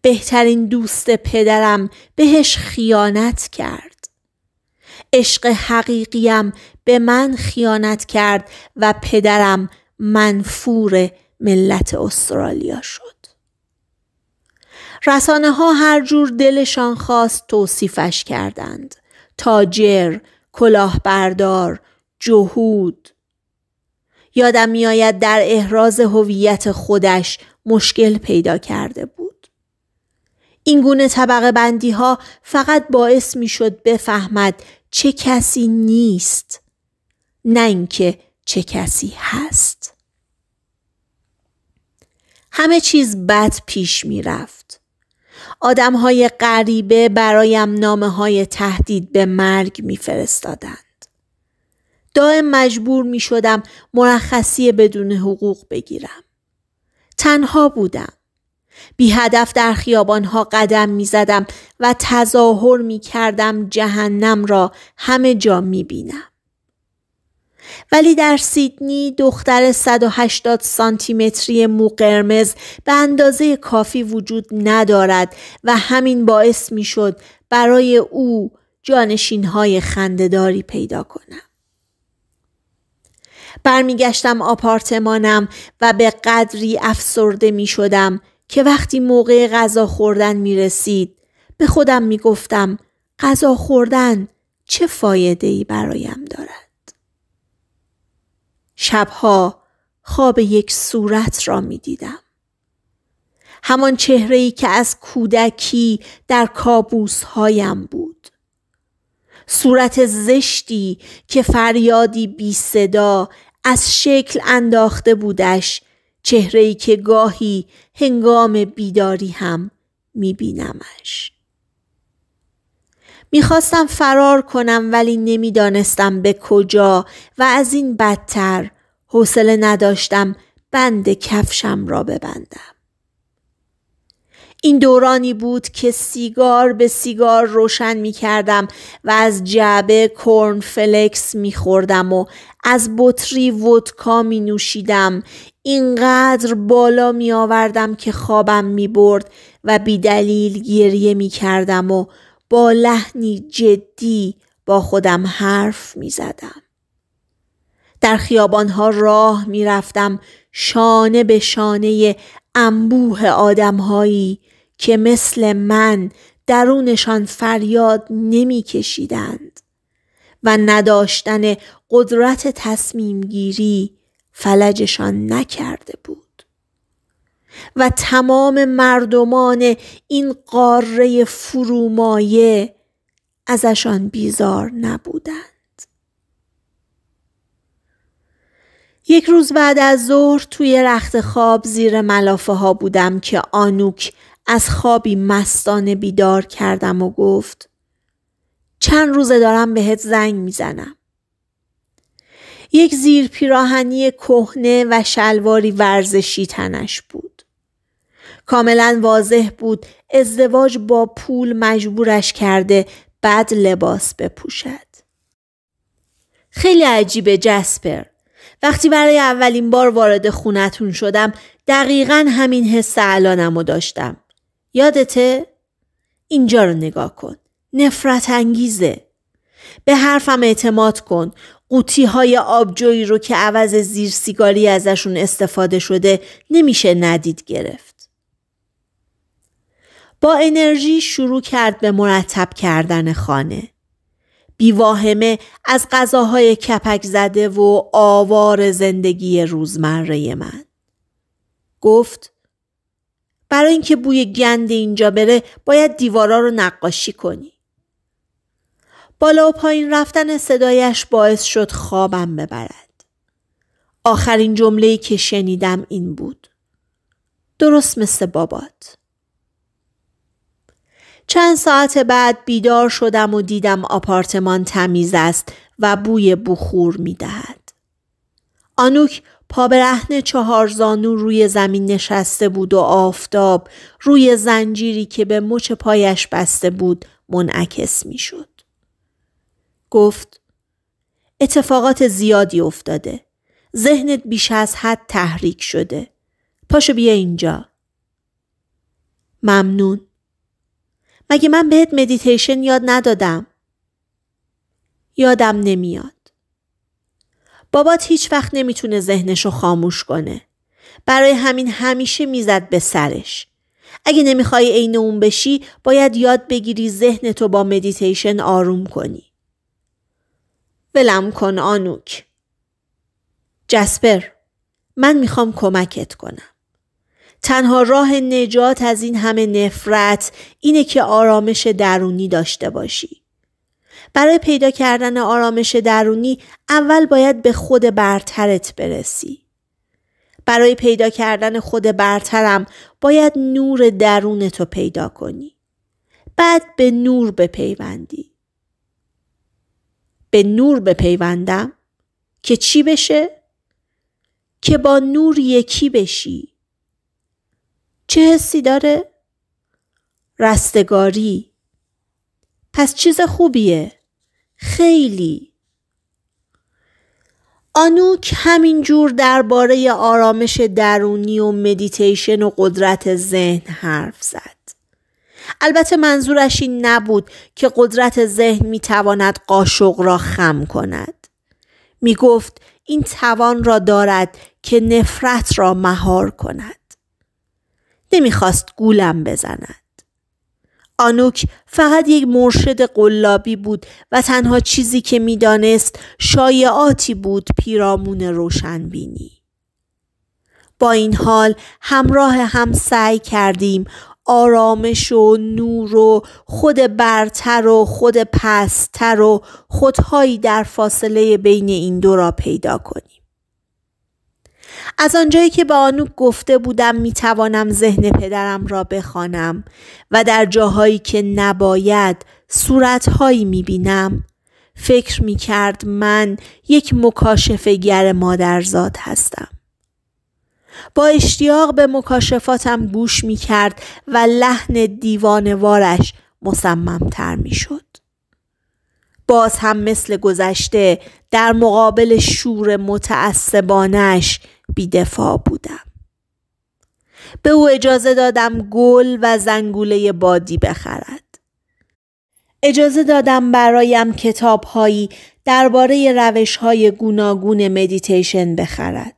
بهترین دوست پدرم بهش خیانت کرد. عشق حقیقیم به من خیانت کرد و پدرم منفور ملت استرالیا شد. رسانه ها هر جور دلشان خواست توصیفش کردند. تاجر، کلاهبردار، جهود. یادم میآید در احراز هویت خودش مشکل پیدا کرده بود. این گونه طبقه بندی ها فقط باعث می شد بفهمد چه کسی نیست نه اینکه چه کسی هست. همه چیز بد پیش رفت. آدم های غریبه برایم نامه های تهدید به مرگ فرستادند. دائم مجبور می شدم مرخصی بدون حقوق بگیرم. تنها بودم. بی هدف در ها قدم می زدم و تظاهر می کردم جهنم را همه جا می بینم. ولی در سیدنی دختر 180 سانتیمتری مو قرمز به اندازه کافی وجود ندارد و همین باعث می شد برای او جانشین های خندداری پیدا کنم. برمیگشتم آپارتمانم و به قدری افسرده می شدم که وقتی موقع غذا خوردن می رسید به خودم می گفتم غذا خوردن چه فایده ای برایم دارد. شبها خواب یک صورت را می دیدم. همان چهره که از کودکی در کابوس هایم بود. صورت زشتی که فریادی بی صدا از شکل انداخته بودش چهره که گاهی هنگام بیداری هم می بینمش. میخواستم فرار کنم ولی نمیدانستم به کجا و از این بدتر حوصله نداشتم بند کفشم را ببندم این دورانی بود که سیگار به سیگار روشن می کردم و از جعبه کورن فلکس می خوردم و از بطری ودکا می نوشیدم اینقدر بالا می آوردم که خوابم می برد و بیدلیل گریه می کردم و با لحنی جدی با خودم حرف می زدم. در خیابانها راه می رفتم شانه به شانه انبوه آدمهایی که مثل من درونشان فریاد نمی کشیدند و نداشتن قدرت تصمیم گیری فلجشان نکرده بود. و تمام مردمان این قاره فرومایه ازشان بیزار نبودند. یک روز بعد از ظهر توی رخت خواب زیر ملافه ها بودم که آنوک از خوابی مستانه بیدار کردم و گفت چند روزه دارم بهت زنگ میزنم. یک زیر پیراهنی کهنه و شلواری ورزشی تنش بود. کاملا واضح بود ازدواج با پول مجبورش کرده بد لباس بپوشد. خیلی عجیبه جسپر. وقتی برای اولین بار وارد خونتون شدم دقیقا همین حس الانم داشتم. یادته؟ اینجا رو نگاه کن. نفرت انگیزه. به حرفم اعتماد کن. قوطی های آبجویی رو که عوض زیر سیگاری ازشون استفاده شده نمیشه ندید گرفت. با انرژی شروع کرد به مرتب کردن خانه. بیواهمه از غذاهای کپک زده و آوار زندگی روزمره من. گفت برای اینکه بوی گند اینجا بره باید دیوارا رو نقاشی کنی. بالا و پایین رفتن صدایش باعث شد خوابم ببرد. آخرین جمله‌ای که شنیدم این بود. درست مثل بابات. چند ساعت بعد بیدار شدم و دیدم آپارتمان تمیز است و بوی بخور می دهد. آنوک پابرهن چهار زانو روی زمین نشسته بود و آفتاب روی زنجیری که به مچ پایش بسته بود منعکس می شد. گفت اتفاقات زیادی افتاده. ذهنت بیش از حد تحریک شده. پاشو بیا اینجا. ممنون. مگه من بهت مدیتیشن یاد ندادم؟ یادم نمیاد. بابات هیچ وقت نمیتونه رو خاموش کنه. برای همین همیشه میزد به سرش. اگه نمیخوای عین اون بشی باید یاد بگیری ذهنتو با مدیتیشن آروم کنی. ولم کن آنوک. جسپر من میخوام کمکت کنم. تنها راه نجات از این همه نفرت اینه که آرامش درونی داشته باشی. برای پیدا کردن آرامش درونی اول باید به خود برترت برسی. برای پیدا کردن خود برترم باید نور درونتو پیدا کنی. بعد به نور بپیوندی. به نور بپیوندم که چی بشه؟ که با نور یکی بشی. چه حسی داره؟ رستگاری پس چیز خوبیه خیلی آنوک همینجور درباره آرامش درونی و مدیتیشن و قدرت ذهن حرف زد. البته منظورش این نبود که قدرت ذهن میتواند قاشق را خم کند. می گفت این توان را دارد که نفرت را مهار کند. نمیخواست گولم بزند. آنوک فقط یک مرشد قلابی بود و تنها چیزی که میدانست شایعاتی بود پیرامون روشنبینی. با این حال همراه هم سعی کردیم آرامش و نور و خود برتر و خود پستر و خودهایی در فاصله بین این دو را پیدا کنیم. از آنجایی که به آنو گفته بودم میتوانم ذهن پدرم را بخوانم و در جاهایی که نباید صورتهایی میبینم فکر میکرد من یک مکاشفگر مادرزاد هستم با اشتیاق به مکاشفاتم گوش کرد و لحن دیوانوارش مصممتر میشد باز هم مثل گذشته در مقابل شور متعصبانش بیدفاع بودم. به او اجازه دادم گل و زنگوله بادی بخرد. اجازه دادم برایم هایی درباره های گوناگون مدیتیشن بخرد.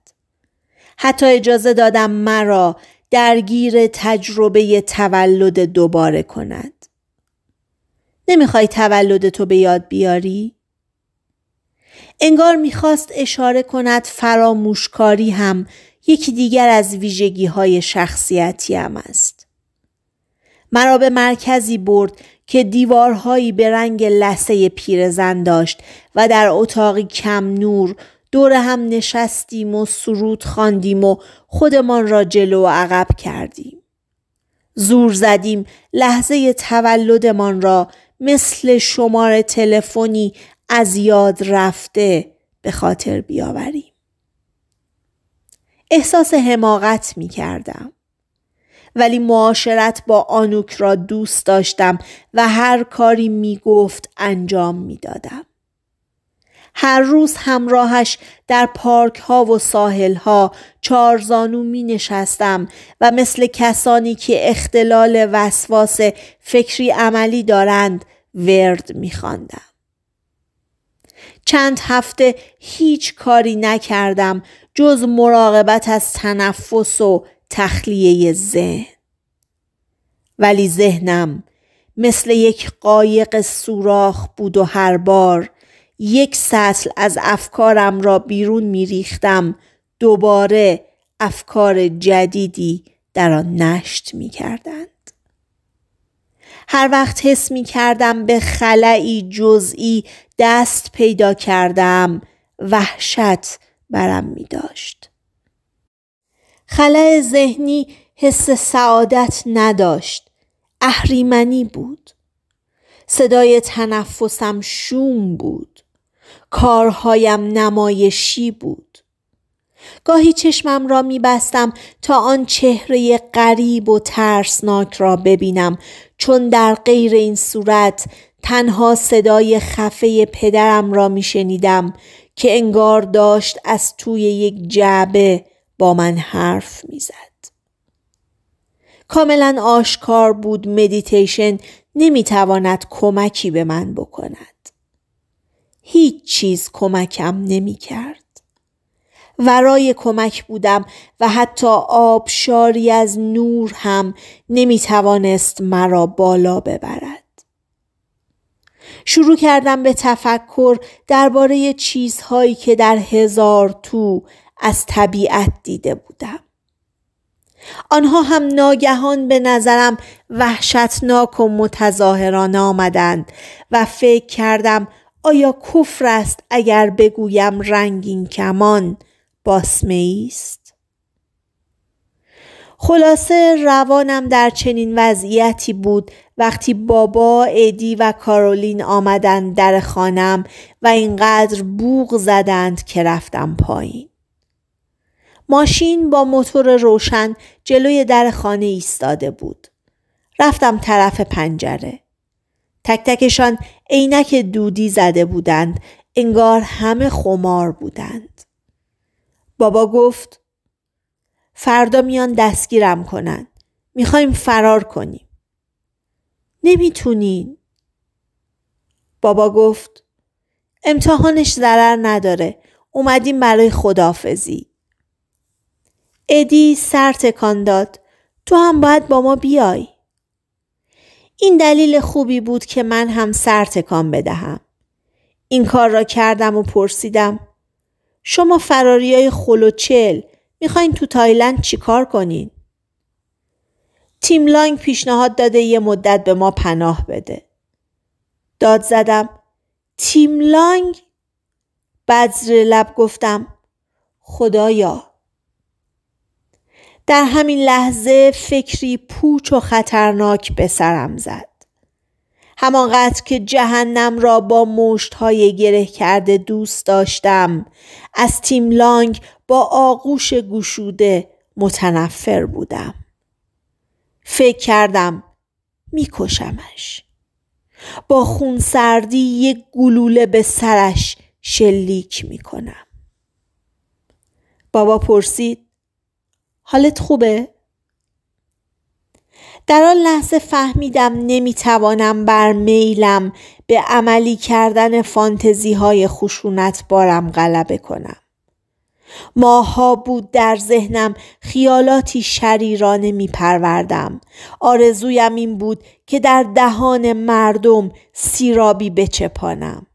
حتی اجازه دادم مرا درگیر تجربه تولد دوباره کند. نمیخوای تولد تو به یاد بیاری؟ انگار میخواست اشاره کند فراموشکاری هم یکی دیگر از ویژگی های شخصیتی هم است. مرا به مرکزی برد که دیوارهایی به رنگ لسه پیرزن داشت و در اتاقی کم نور دور هم نشستیم و سرود خواندیم و خودمان را جلو و عقب کردیم. زور زدیم لحظه تولدمان را مثل شماره تلفنی از یاد رفته به خاطر بیاوریم. احساس حماقت می کردم. ولی معاشرت با آنوک را دوست داشتم و هر کاری می گفت انجام می دادم. هر روز همراهش در پارک ها و ساحل ها چارزانو می نشستم و مثل کسانی که اختلال وسواس فکری عملی دارند ورد می خواندم. چند هفته هیچ کاری نکردم جز مراقبت از تنفس و تخلیه ذهن ولی ذهنم مثل یک قایق سوراخ بود و هر بار یک سطل از افکارم را بیرون میریختم دوباره افکار جدیدی در آن نشت می کردند. هر وقت حس می کردم به خلعی جزئی دست پیدا کردم وحشت برم می داشت. خلع ذهنی حس سعادت نداشت. اهریمنی بود. صدای تنفسم شوم بود. کارهایم نمایشی بود گاهی چشمم را بستم تا آن چهره غریب و ترسناک را ببینم چون در غیر این صورت تنها صدای خفه پدرم را شنیدم که انگار داشت از توی یک جعبه با من حرف زد کاملا آشکار بود مدیتیشن تواند کمکی به من بکند هیچ چیز کمکم نمی کرد. ورای کمک بودم و حتی آبشاری از نور هم نمی توانست مرا بالا ببرد. شروع کردم به تفکر درباره چیزهایی که در هزار تو از طبیعت دیده بودم. آنها هم ناگهان به نظرم وحشتناک و متظاهرانه آمدند و فکر کردم آیا کفر است اگر بگویم رنگین کمان باسمه است؟ خلاصه روانم در چنین وضعیتی بود وقتی بابا، ادی و کارولین آمدند در خانم و اینقدر بوغ زدند که رفتم پایین. ماشین با موتور روشن جلوی در خانه ایستاده بود. رفتم طرف پنجره. تک تکشان عینک دودی زده بودند انگار همه خمار بودند بابا گفت فردا میان دستگیرم کنند میخوایم فرار کنیم نمیتونین بابا گفت امتحانش ضرر نداره اومدیم برای خدافزی ادی سر تکان داد تو هم باید با ما بیای این دلیل خوبی بود که من هم سر تکان بدهم. این کار را کردم و پرسیدم شما فراریای خلوچل میخواین تو تایلند چیکار کنین؟ تیم لانگ پیشنهاد داده یه مدت به ما پناه بده. داد زدم تیم لانگ؟ بعد لب گفتم خدایا در همین لحظه فکری پوچ و خطرناک به سرم زد. همانقدر که جهنم را با های گره کرده دوست داشتم از تیم لانگ با آغوش گشوده متنفر بودم. فکر کردم میکشمش. با خون سردی یک گلوله به سرش شلیک میکنم. بابا پرسید حالت خوبه؟ در آن لحظه فهمیدم نمیتوانم بر میلم به عملی کردن فانتزی های خشونت بارم غلبه کنم. ماها بود در ذهنم خیالاتی شریرانه می پروردم. آرزویم این بود که در دهان مردم سیرابی بچپانم.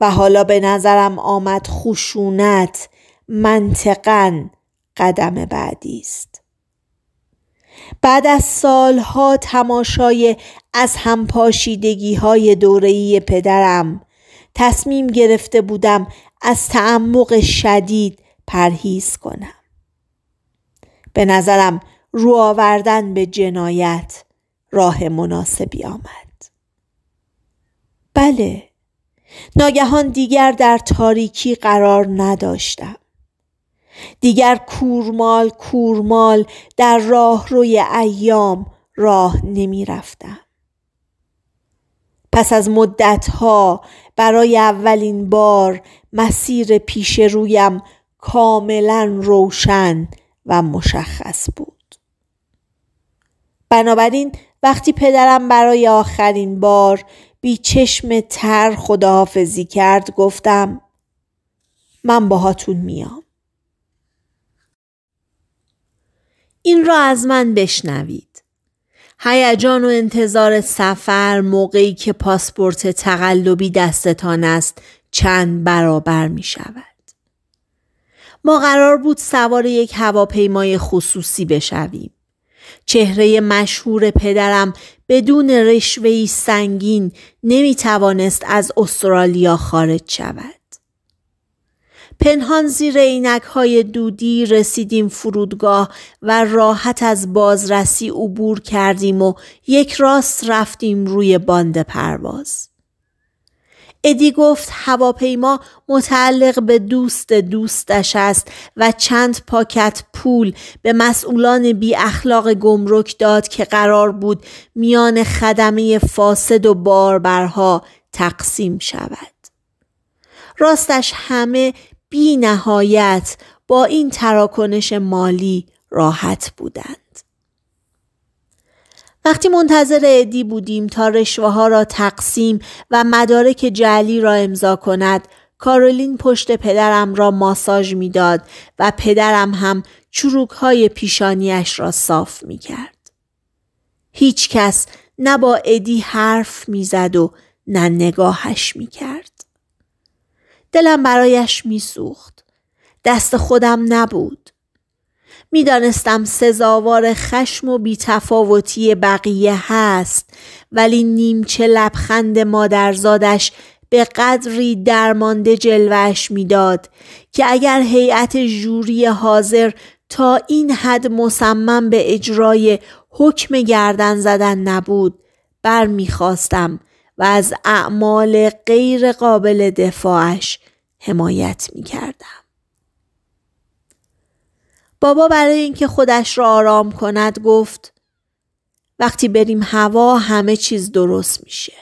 و حالا به نظرم آمد خشونت منطقا قدم بعدی است بعد از سالها تماشای از هم پاشیدگی های دورهی پدرم تصمیم گرفته بودم از تعمق شدید پرهیز کنم. به نظرم رو آوردن به جنایت راه مناسبی آمد. بله، ناگهان دیگر در تاریکی قرار نداشتم. دیگر کورمال کورمال در راه روی ایام راه نمی رفتم. پس از مدتها برای اولین بار مسیر پیش رویم کاملا روشن و مشخص بود. بنابراین وقتی پدرم برای آخرین بار بی چشم تر خداحافظی کرد گفتم من باهاتون میام. این را از من بشنوید. هیجان و انتظار سفر موقعی که پاسپورت تقلبی دستتان است چند برابر می شود. ما قرار بود سوار یک هواپیمای خصوصی بشویم. چهره مشهور پدرم بدون رشوهی سنگین نمی توانست از استرالیا خارج شود. پنهان زیر اینک های دودی رسیدیم فرودگاه و راحت از بازرسی عبور کردیم و یک راست رفتیم روی باند پرواز. ادی گفت هواپیما متعلق به دوست دوستش است و چند پاکت پول به مسئولان بی اخلاق گمرک داد که قرار بود میان خدمه فاسد و باربرها تقسیم شود. راستش همه بی نهایت با این تراکنش مالی راحت بودند. وقتی منتظر ادی بودیم تا رشوه ها را تقسیم و مدارک جعلی را امضا کند کارولین پشت پدرم را ماساژ میداد و پدرم هم چروک های پیشانیش را صاف می کرد. هیچ کس نه با ادی حرف میزد و نه نگاهش می کرد. دلم برایش میسوخت دست خودم نبود میدانستم سزاوار خشم و بیتفاوتی بقیه هست ولی نیمچه لبخند مادرزادش به قدری درمانده جلوش میداد که اگر هیئت ژوری حاضر تا این حد مصمم به اجرای حکم گردن زدن نبود بر میخواستم و از اعمال غیر قابل دفاعش حمایت می کردم. بابا برای اینکه خودش را آرام کند گفت وقتی بریم هوا همه چیز درست میشه.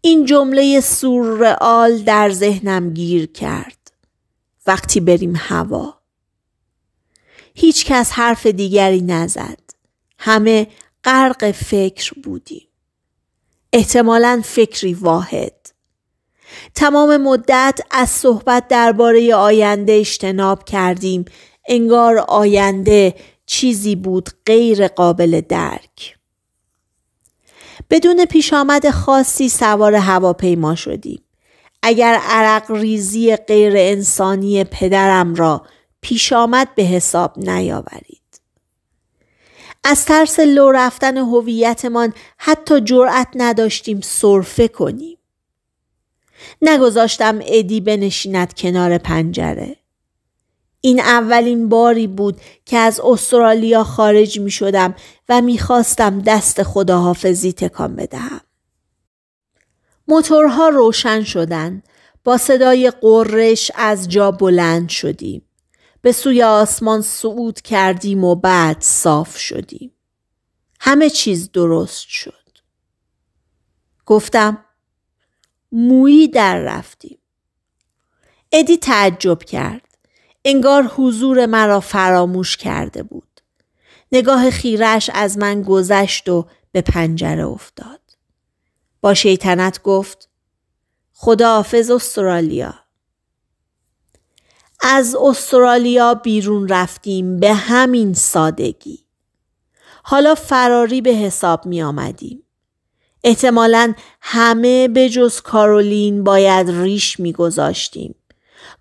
این جمله سورئال در ذهنم گیر کرد. وقتی بریم هوا. هیچ کس حرف دیگری نزد. همه غرق فکر بودیم. احتمالا فکری واحد تمام مدت از صحبت درباره آینده اجتناب کردیم انگار آینده چیزی بود غیر قابل درک بدون پیش آمد خاصی سوار هواپیما شدیم اگر عرق ریزی غیر انسانی پدرم را پیش آمد به حساب نیاورید از ترس لو رفتن هویتمان حتی جرأت نداشتیم سرفه کنیم نگذاشتم ادی بنشیند کنار پنجره این اولین باری بود که از استرالیا خارج می شدم و می خواستم دست خداحافظی تکان بدهم. موتورها روشن شدند. با صدای قررش از جا بلند شدیم. به سوی آسمان صعود کردیم و بعد صاف شدیم. همه چیز درست شد. گفتم مویی در رفتیم. ادی تعجب کرد. انگار حضور مرا فراموش کرده بود. نگاه خیرش از من گذشت و به پنجره افتاد. با شیطنت گفت خداحافظ استرالیا. از استرالیا بیرون رفتیم به همین سادگی. حالا فراری به حساب می آمدیم. احتمالا همه به جز کارولین باید ریش می گذاشتیم.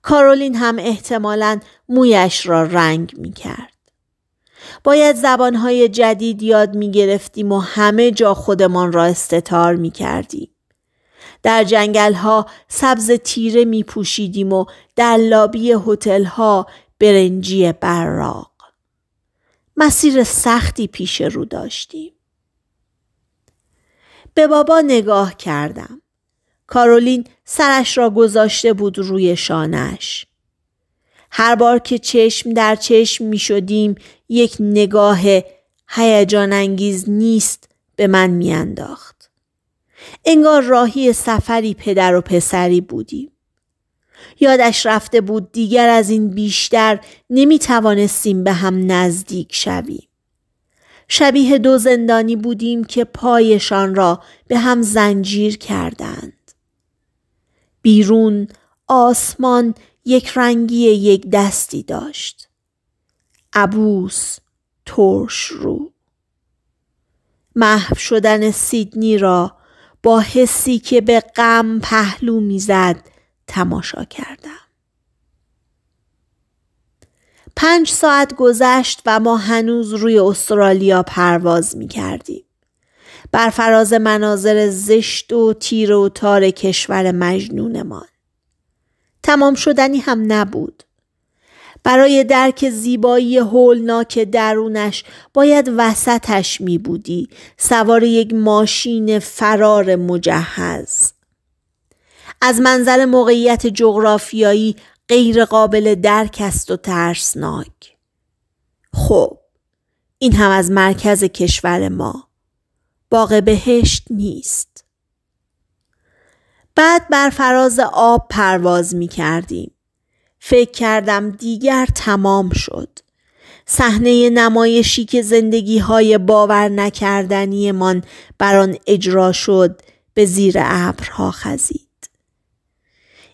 کارولین هم احتمالا مویش را رنگ می کرد. باید زبانهای جدید یاد می گرفتیم و همه جا خودمان را استتار می کردیم. در جنگل ها سبز تیره می پوشیدیم و در لابی هتل ها برنجی براق مسیر سختی پیش رو داشتیم به بابا نگاه کردم کارولین سرش را گذاشته بود روی شانش هر بار که چشم در چشم می شدیم یک نگاه هیجان انگیز نیست به من میانداخت. انگار راهی سفری پدر و پسری بودیم. یادش رفته بود دیگر از این بیشتر نمی توانستیم به هم نزدیک شویم. شبیه دو زندانی بودیم که پایشان را به هم زنجیر کردند. بیرون آسمان یک رنگی یک دستی داشت. عبوس ترش رو. محو شدن سیدنی را با حسی که به غم پهلو میزد تماشا کردم. پنج ساعت گذشت و ما هنوز روی استرالیا پرواز می کردیم. بر فراز مناظر زشت و تیر و تار کشور مجنونمان. تمام شدنی هم نبود. برای درک زیبایی هولناک درونش باید وسطش می بودی. سوار یک ماشین فرار مجهز. از منظر موقعیت جغرافیایی غیر قابل درک است و ترسناک. خب این هم از مرکز کشور ما. باغ بهشت نیست. بعد بر فراز آب پرواز می کردیم. فکر کردم دیگر تمام شد. صحنه نمایشی که زندگی های باور نکردنی بر آن اجرا شد به زیر ابرها خزید.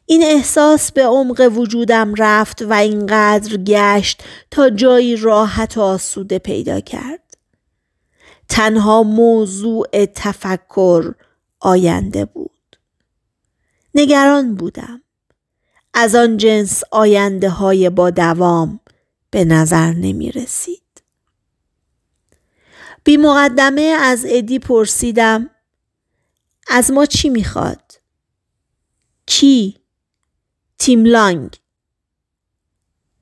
این احساس به عمق وجودم رفت و اینقدر گشت تا جایی راحت و آسوده پیدا کرد. تنها موضوع تفکر آینده بود. نگران بودم. از آن جنس آینده های با دوام به نظر نمی رسید. بی مقدمه از ادی پرسیدم از ما چی میخواد؟ کی؟ تیم لانگ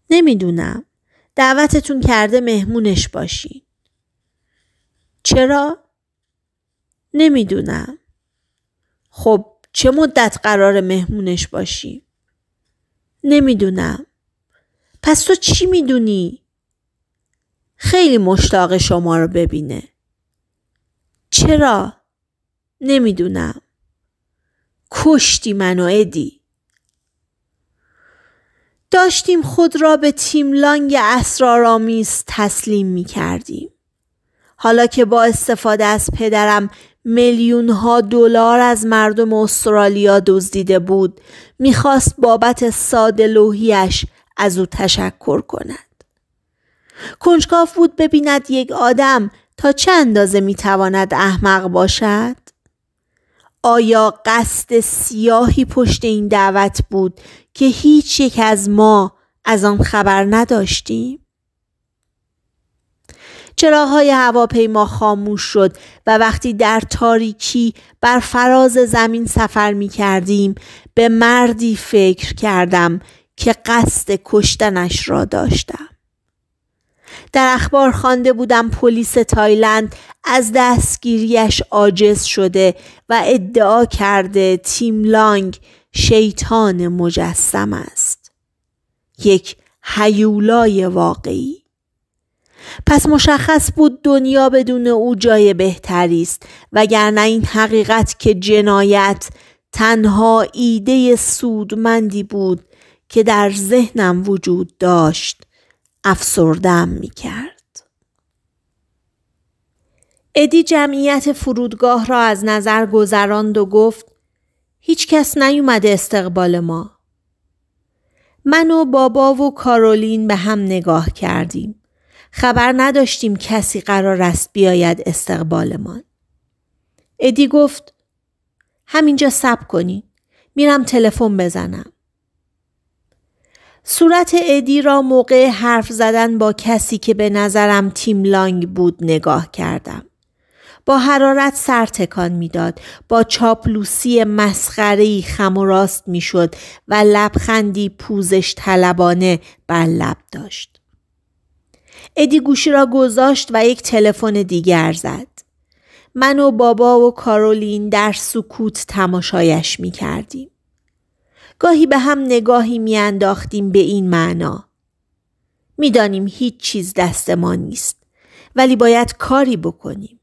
نمیدونم دعوتتون کرده مهمونش باشین چرا؟ نمیدونم خب چه مدت قرار مهمونش باشی؟ نمیدونم پس تو چی میدونی؟ خیلی مشتاق شما رو ببینه چرا؟ نمیدونم کشتی منو ادی داشتیم خود را به تیم لانگ اسرارآمیز تسلیم می کردیم. حالا که با استفاده از پدرم میلیون ها دلار از مردم استرالیا دزدیده بود میخواست بابت ساده لوحیش از او تشکر کند کنجکاف بود ببیند یک آدم تا چه اندازه میتواند احمق باشد آیا قصد سیاهی پشت این دعوت بود که هیچ یک از ما از آن خبر نداشتیم؟ چراهای هواپیما خاموش شد و وقتی در تاریکی بر فراز زمین سفر می کردیم به مردی فکر کردم که قصد کشتنش را داشتم. در اخبار خوانده بودم پلیس تایلند از دستگیریش عاجز شده و ادعا کرده تیم لانگ شیطان مجسم است یک هیولای واقعی پس مشخص بود دنیا بدون او جای بهتری است وگرنه این حقیقت که جنایت تنها ایده سودمندی بود که در ذهنم وجود داشت افسردم می کرد. ادی جمعیت فرودگاه را از نظر گذراند و گفت هیچ کس نیومده استقبال ما. من و بابا و کارولین به هم نگاه کردیم. خبر نداشتیم کسی قرار است بیاید استقبالمان. ادی گفت همینجا سب کنی. میرم تلفن بزنم. صورت ادی را موقع حرف زدن با کسی که به نظرم تیم لانگ بود نگاه کردم. با حرارت سر تکان میداد با چاپلوسی مسخرهای خم و راست میشد و لبخندی پوزش طلبانه بر لب داشت ادی گوشی را گذاشت و یک تلفن دیگر زد من و بابا و کارولین در سکوت تماشایش می کردیم. گاهی به هم نگاهی میانداختیم به این معنا میدانیم هیچ چیز دست ما نیست ولی باید کاری بکنیم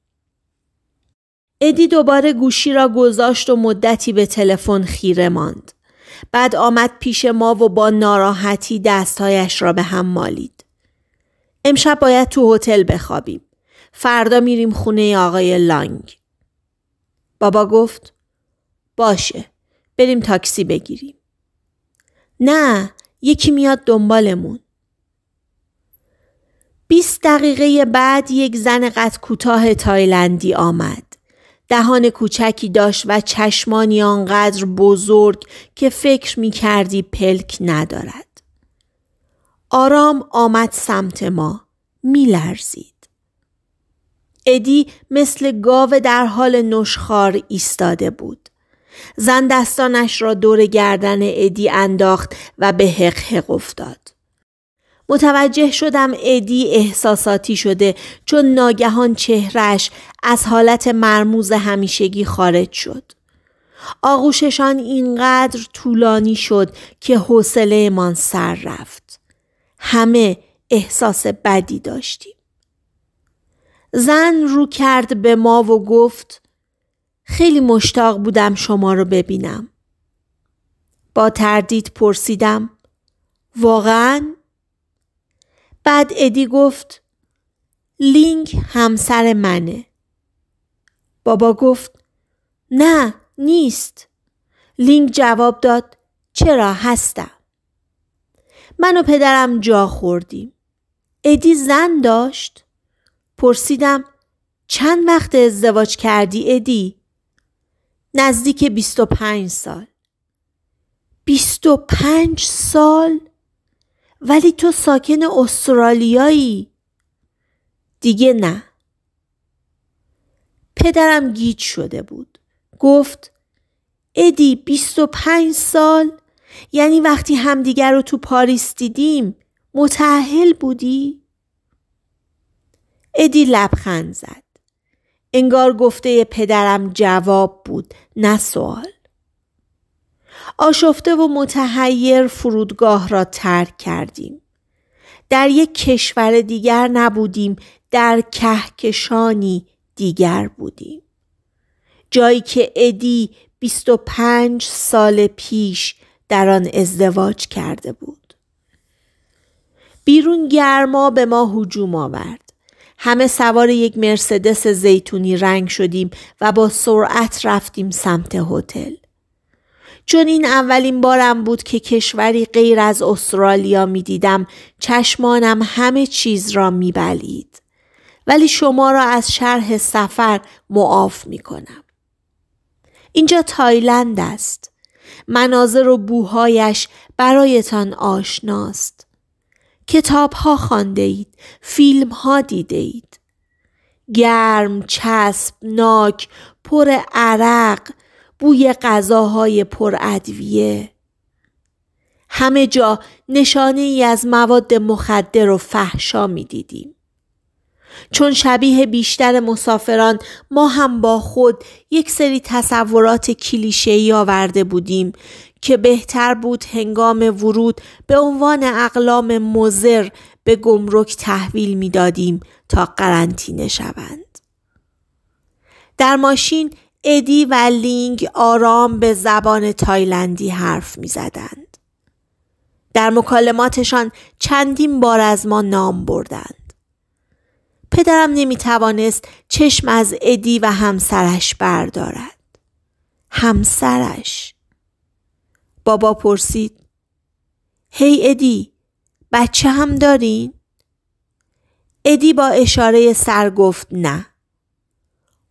ادی دوباره گوشی را گذاشت و مدتی به تلفن خیره ماند بعد آمد پیش ما و با ناراحتی دستهایش را به هم مالید امشب باید تو هتل بخوابیم فردا میریم خونه آقای لانگ بابا گفت باشه بریم تاکسی بگیریم نه یکی میاد دنبالمون. بیست دقیقه بعد یک زن قد کوتاه تایلندی آمد. دهان کوچکی داشت و چشمانی آنقدر بزرگ که فکر می کردی پلک ندارد. آرام آمد سمت ما. می لرزید. ادی مثل گاو در حال نشخار ایستاده بود. زن دستانش را دور گردن ادی انداخت و به حق افتاد. متوجه شدم ادی احساساتی شده چون ناگهان چهرش از حالت مرموز همیشگی خارج شد. آغوششان اینقدر طولانی شد که من سر رفت. همه احساس بدی داشتیم. زن رو کرد به ما و گفت خیلی مشتاق بودم شما رو ببینم. با تردید پرسیدم واقعا؟ بعد ادی گفت لینک همسر منه. بابا گفت نه نیست. لینک جواب داد چرا هستم. من و پدرم جا خوردیم. ادی زن داشت؟ پرسیدم چند وقت ازدواج کردی ادی؟ نزدیک 25 سال 25 سال ولی تو ساکن استرالیایی دیگه نه پدرم گیج شده بود گفت ادی 25 سال یعنی وقتی همدیگر رو تو پاریس دیدیم متحل بودی؟ ادی لبخند زد انگار گفته پدرم جواب بود نه سوال. آشفته و متحیر فرودگاه را ترک کردیم. در یک کشور دیگر نبودیم در کهکشانی دیگر بودیم. جایی که ادی 25 سال پیش در آن ازدواج کرده بود. بیرون گرما به ما هجوم آورد. همه سوار یک مرسدس زیتونی رنگ شدیم و با سرعت رفتیم سمت هتل. چون این اولین بارم بود که کشوری غیر از استرالیا می دیدم چشمانم همه چیز را می بلید. ولی شما را از شرح سفر معاف می کنم. اینجا تایلند است. مناظر و بوهایش برایتان آشناست. کتاب ها خانده اید، فیلم ها دیده اید. گرم، ناک، پر عرق، بوی غذاهای پر ادویه. همه جا نشانه ای از مواد مخدر و فحشا می دیدیم. چون شبیه بیشتر مسافران ما هم با خود یک سری تصورات کلیشه آورده بودیم که بهتر بود هنگام ورود به عنوان اقلام مزر به گمرک تحویل میدادیم تا قرنطینه شوند. در ماشین ادی و لینگ آرام به زبان تایلندی حرف می زدند. در مکالماتشان چندین بار از ما نام بردند. پدرم نمی توانست چشم از ادی و همسرش بردارد. همسرش بابا پرسید. هی ادی بچه هم دارین؟ ادی با اشاره سر گفت نه.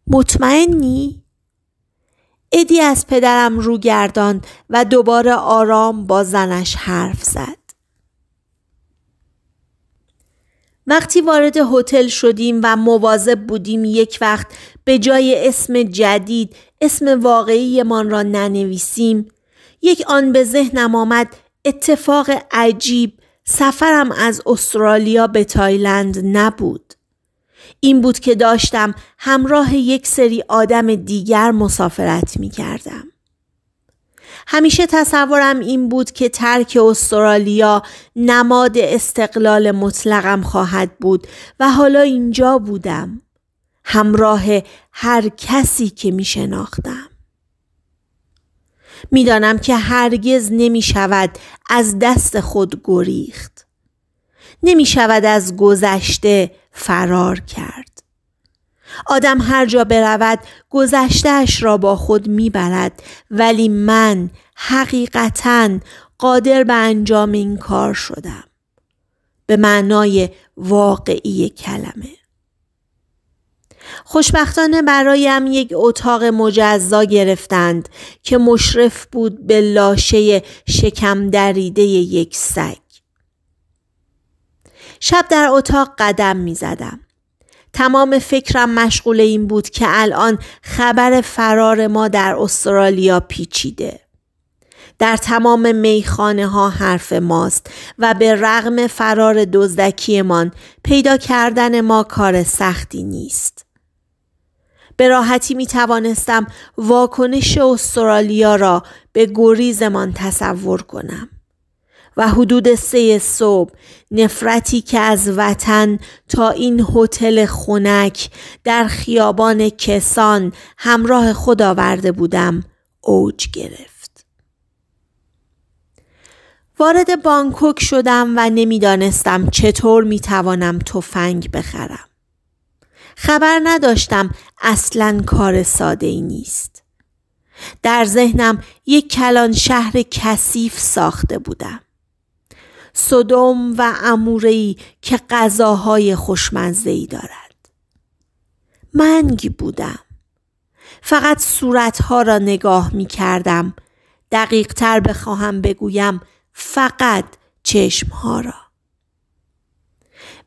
مطمئنی؟ ادی از پدرم رو گردان و دوباره آرام با زنش حرف زد. وقتی وارد هتل شدیم و مواظب بودیم یک وقت به جای اسم جدید اسم واقعیمان را ننویسیم یک آن به ذهنم آمد اتفاق عجیب سفرم از استرالیا به تایلند نبود. این بود که داشتم همراه یک سری آدم دیگر مسافرت می کردم. همیشه تصورم این بود که ترک استرالیا نماد استقلال مطلقم خواهد بود و حالا اینجا بودم همراه هر کسی که می شناختم. میدانم که هرگز نمی شود از دست خود گریخت. نمی شود از گذشته فرار کرد. آدم هر جا برود گذشتهش را با خود میبرد ولی من حقیقتا قادر به انجام این کار شدم. به معنای واقعی کلمه. خوشبختانه برایم یک اتاق مجزا گرفتند که مشرف بود به لاشه شکم دریده یک سگ. شب در اتاق قدم می زدم. تمام فکرم مشغول این بود که الان خبر فرار ما در استرالیا پیچیده. در تمام میخانه ها حرف ماست و به رغم فرار دزدکیمان پیدا کردن ما کار سختی نیست. به راحتی می توانستم واکنش استرالیا را به گریزمان تصور کنم. و حدود سه صبح نفرتی که از وطن تا این هتل خنک در خیابان کسان همراه خود آورده بودم اوج گرفت. وارد بانکوک شدم و نمیدانستم چطور می توانم تفنگ بخرم. خبر نداشتم اصلا کار ساده ای نیست در ذهنم یک کلان شهر کثیف ساخته بودم صدوم و امورهی که غذاهای خوشمزهی دارد منگ بودم فقط صورتها را نگاه می کردم دقیق تر بخواهم بگویم فقط چشمها را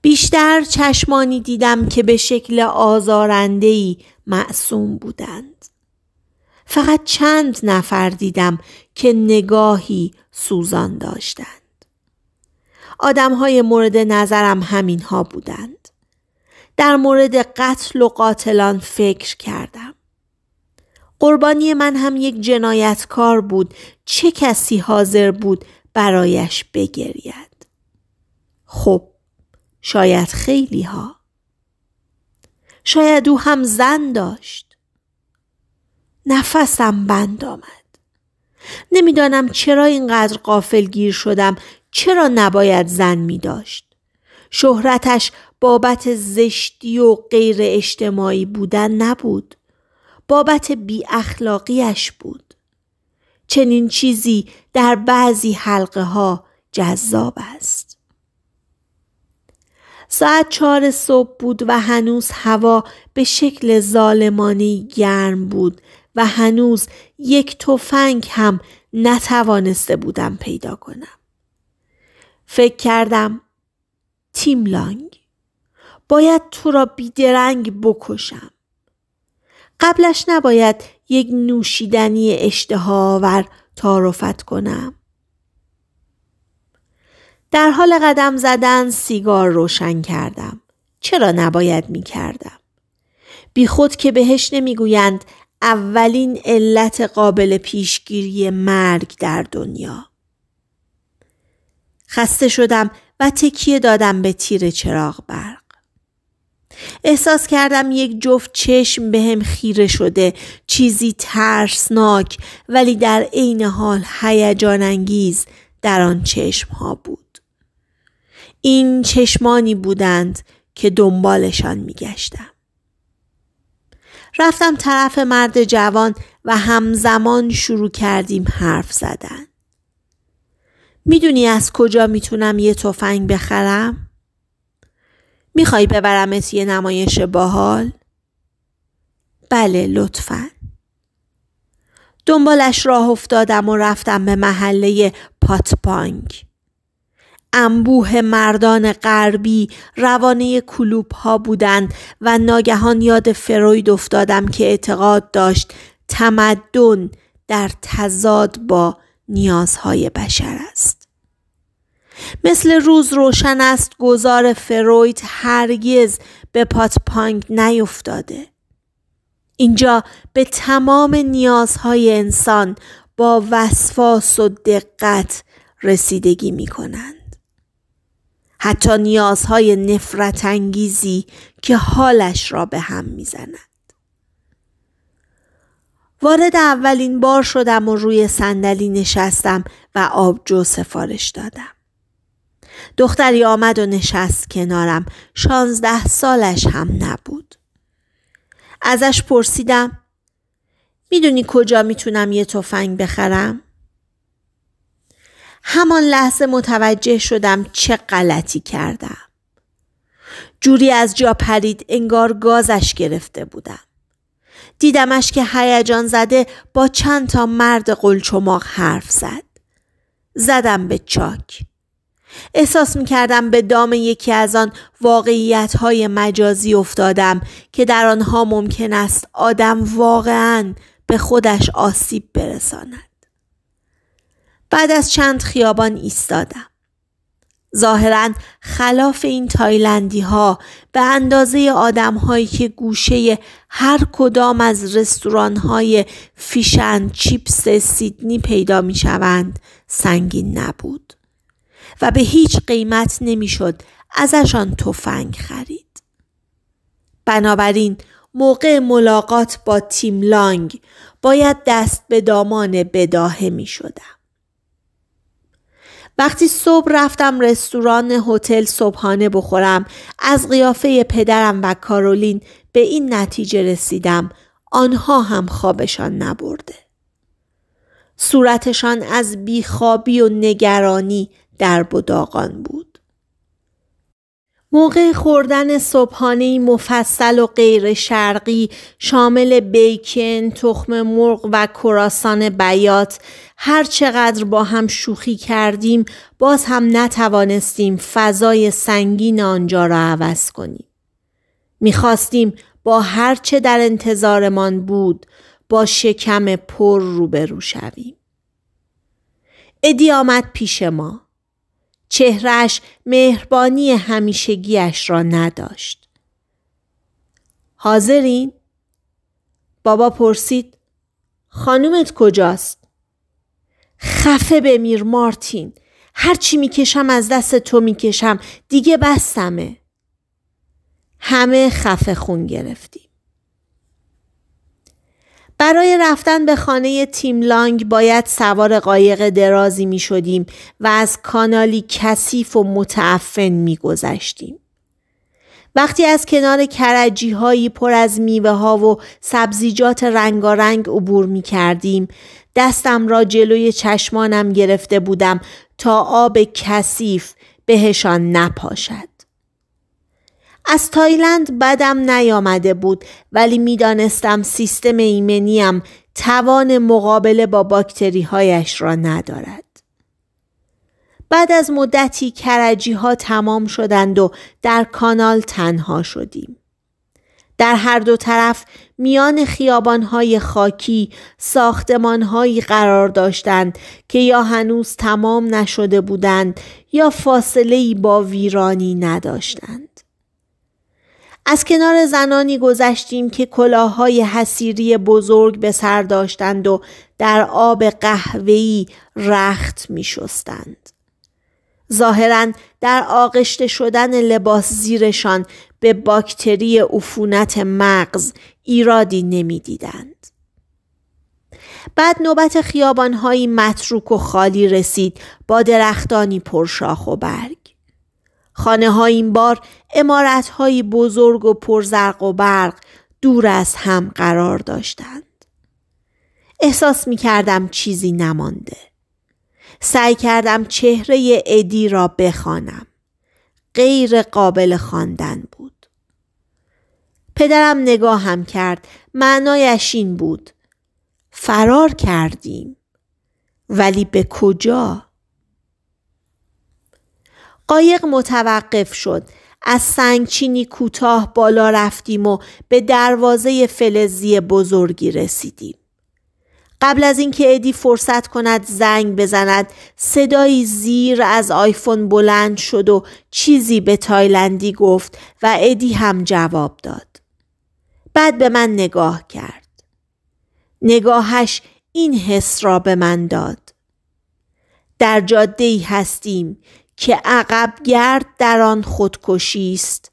بیشتر چشمانی دیدم که به شکل آزارندهی معصوم بودند. فقط چند نفر دیدم که نگاهی سوزان داشتند. آدم های مورد نظرم همین ها بودند. در مورد قتل و قاتلان فکر کردم. قربانی من هم یک جنایتکار بود چه کسی حاضر بود برایش بگرید خب شاید خیلی ها شاید او هم زن داشت نفسم بند آمد نمیدانم چرا اینقدر قافل گیر شدم چرا نباید زن می داشت شهرتش بابت زشتی و غیر اجتماعی بودن نبود بابت بی اخلاقیش بود چنین چیزی در بعضی حلقه ها جذاب است ساعت چهار صبح بود و هنوز هوا به شکل ظالمانی گرم بود و هنوز یک تفنگ هم نتوانسته بودم پیدا کنم. فکر کردم تیم لانگ باید تو را بیدرنگ بکشم. قبلش نباید یک نوشیدنی اشتهاور آور کنم. در حال قدم زدن سیگار روشن کردم. چرا نباید می کردم؟ بی خود که بهش گویند اولین علت قابل پیشگیری مرگ در دنیا. خسته شدم و تکیه دادم به تیر چراغ برق. احساس کردم یک جفت چشم به هم خیره شده چیزی ترسناک ولی در عین حال هیجان انگیز در آن چشم ها بود. این چشمانی بودند که دنبالشان میگشتم رفتم طرف مرد جوان و همزمان شروع کردیم حرف زدن میدونی از کجا میتونم یه تفنگ بخرم میخوای ببرمت یه نمایش باحال بله لطفا دنبالش راه افتادم و رفتم به محله پاتپانگ انبوه مردان غربی روانه کلوب ها بودند و ناگهان یاد فروید افتادم که اعتقاد داشت تمدن در تضاد با نیازهای بشر است. مثل روز روشن است گذار فروید هرگز به پاتپانک نیفتاده. اینجا به تمام نیازهای انسان با وسواس و دقت رسیدگی می کنند. حتی نیازهای نفرت انگیزی که حالش را به هم میزند. وارد اولین بار شدم و روی صندلی نشستم و آبجو سفارش دادم. دختری آمد و نشست کنارم شانزده سالش هم نبود. ازش پرسیدم میدونی کجا میتونم یه تفنگ بخرم؟ همان لحظه متوجه شدم چه غلطی کردم. جوری از جا پرید انگار گازش گرفته بودم. دیدمش که هیجان زده با چند تا مرد قلچماق حرف زد. زدم به چاک. احساس می کردم به دام یکی از آن واقعیت های مجازی افتادم که در آنها ممکن است آدم واقعا به خودش آسیب برساند. بعد از چند خیابان ایستادم. ظاهرا خلاف این تایلندی ها به اندازه آدم که گوشه هر کدام از رستوران های فیشن چیپس سیدنی پیدا می شوند سنگین نبود و به هیچ قیمت نمیشد ازشان تفنگ خرید. بنابراین موقع ملاقات با تیم لانگ باید دست به دامان بداهه می شدم. وقتی صبح رفتم رستوران هتل صبحانه بخورم از قیافه پدرم و کارولین به این نتیجه رسیدم آنها هم خوابشان نبرده صورتشان از بیخوابی و نگرانی در بداغان بود موقع خوردن صبحانه مفصل و غیر شرقی شامل بیکن، تخم مرغ و کراسان بیات هر چقدر با هم شوخی کردیم باز هم نتوانستیم فضای سنگین آنجا را عوض کنیم. میخواستیم با هر چه در انتظارمان بود با شکم پر روبرو شویم. ادی آمد پیش ما. چهرش مهربانی همیشگیش را نداشت. حاضرین؟ بابا پرسید خانومت کجاست؟ خفه بمیر مارتین هرچی میکشم از دست تو میکشم دیگه بستمه همه خفه خون گرفتی برای رفتن به خانه تیم لانگ باید سوار قایق درازی می شدیم و از کانالی کثیف و متعفن می گذشتیم. وقتی از کنار کرجی هایی پر از میوه ها و سبزیجات رنگارنگ عبور می کردیم دستم را جلوی چشمانم گرفته بودم تا آب کثیف بهشان نپاشد. از تایلند بدم نیامده بود ولی میدانستم سیستم ایمنیم توان مقابله با باکتری هایش را ندارد. بعد از مدتی کرجی ها تمام شدند و در کانال تنها شدیم. در هر دو طرف میان خیابان های خاکی هایی قرار داشتند که یا هنوز تمام نشده بودند یا فاصله با ویرانی نداشتند. از کنار زنانی گذشتیم که کلاههای حسیری بزرگ به سر داشتند و در آب قهوه‌ای رخت می شستند. ظاهرا در آغشته شدن لباس زیرشان به باکتری عفونت مغز ایرادی نمیدیدند. بعد نوبت خیابانهایی متروک و خالی رسید با درختانی پرشاخ و برگ. خانه ها این بار امارت های بزرگ و پرزرق و برق دور از هم قرار داشتند. احساس می کردم چیزی نمانده. سعی کردم چهره ادی را بخوانم. غیر قابل خواندن بود. پدرم نگاهم کرد. معنایش این بود. فرار کردیم. ولی به کجا؟ قایق متوقف شد از سنگچینی کوتاه بالا رفتیم و به دروازه فلزی بزرگی رسیدیم قبل از اینکه ادی فرصت کند زنگ بزند صدایی زیر از آیفون بلند شد و چیزی به تایلندی گفت و ادی هم جواب داد بعد به من نگاه کرد نگاهش این حس را به من داد در جاده ای هستیم که گرد در آن خودکشی است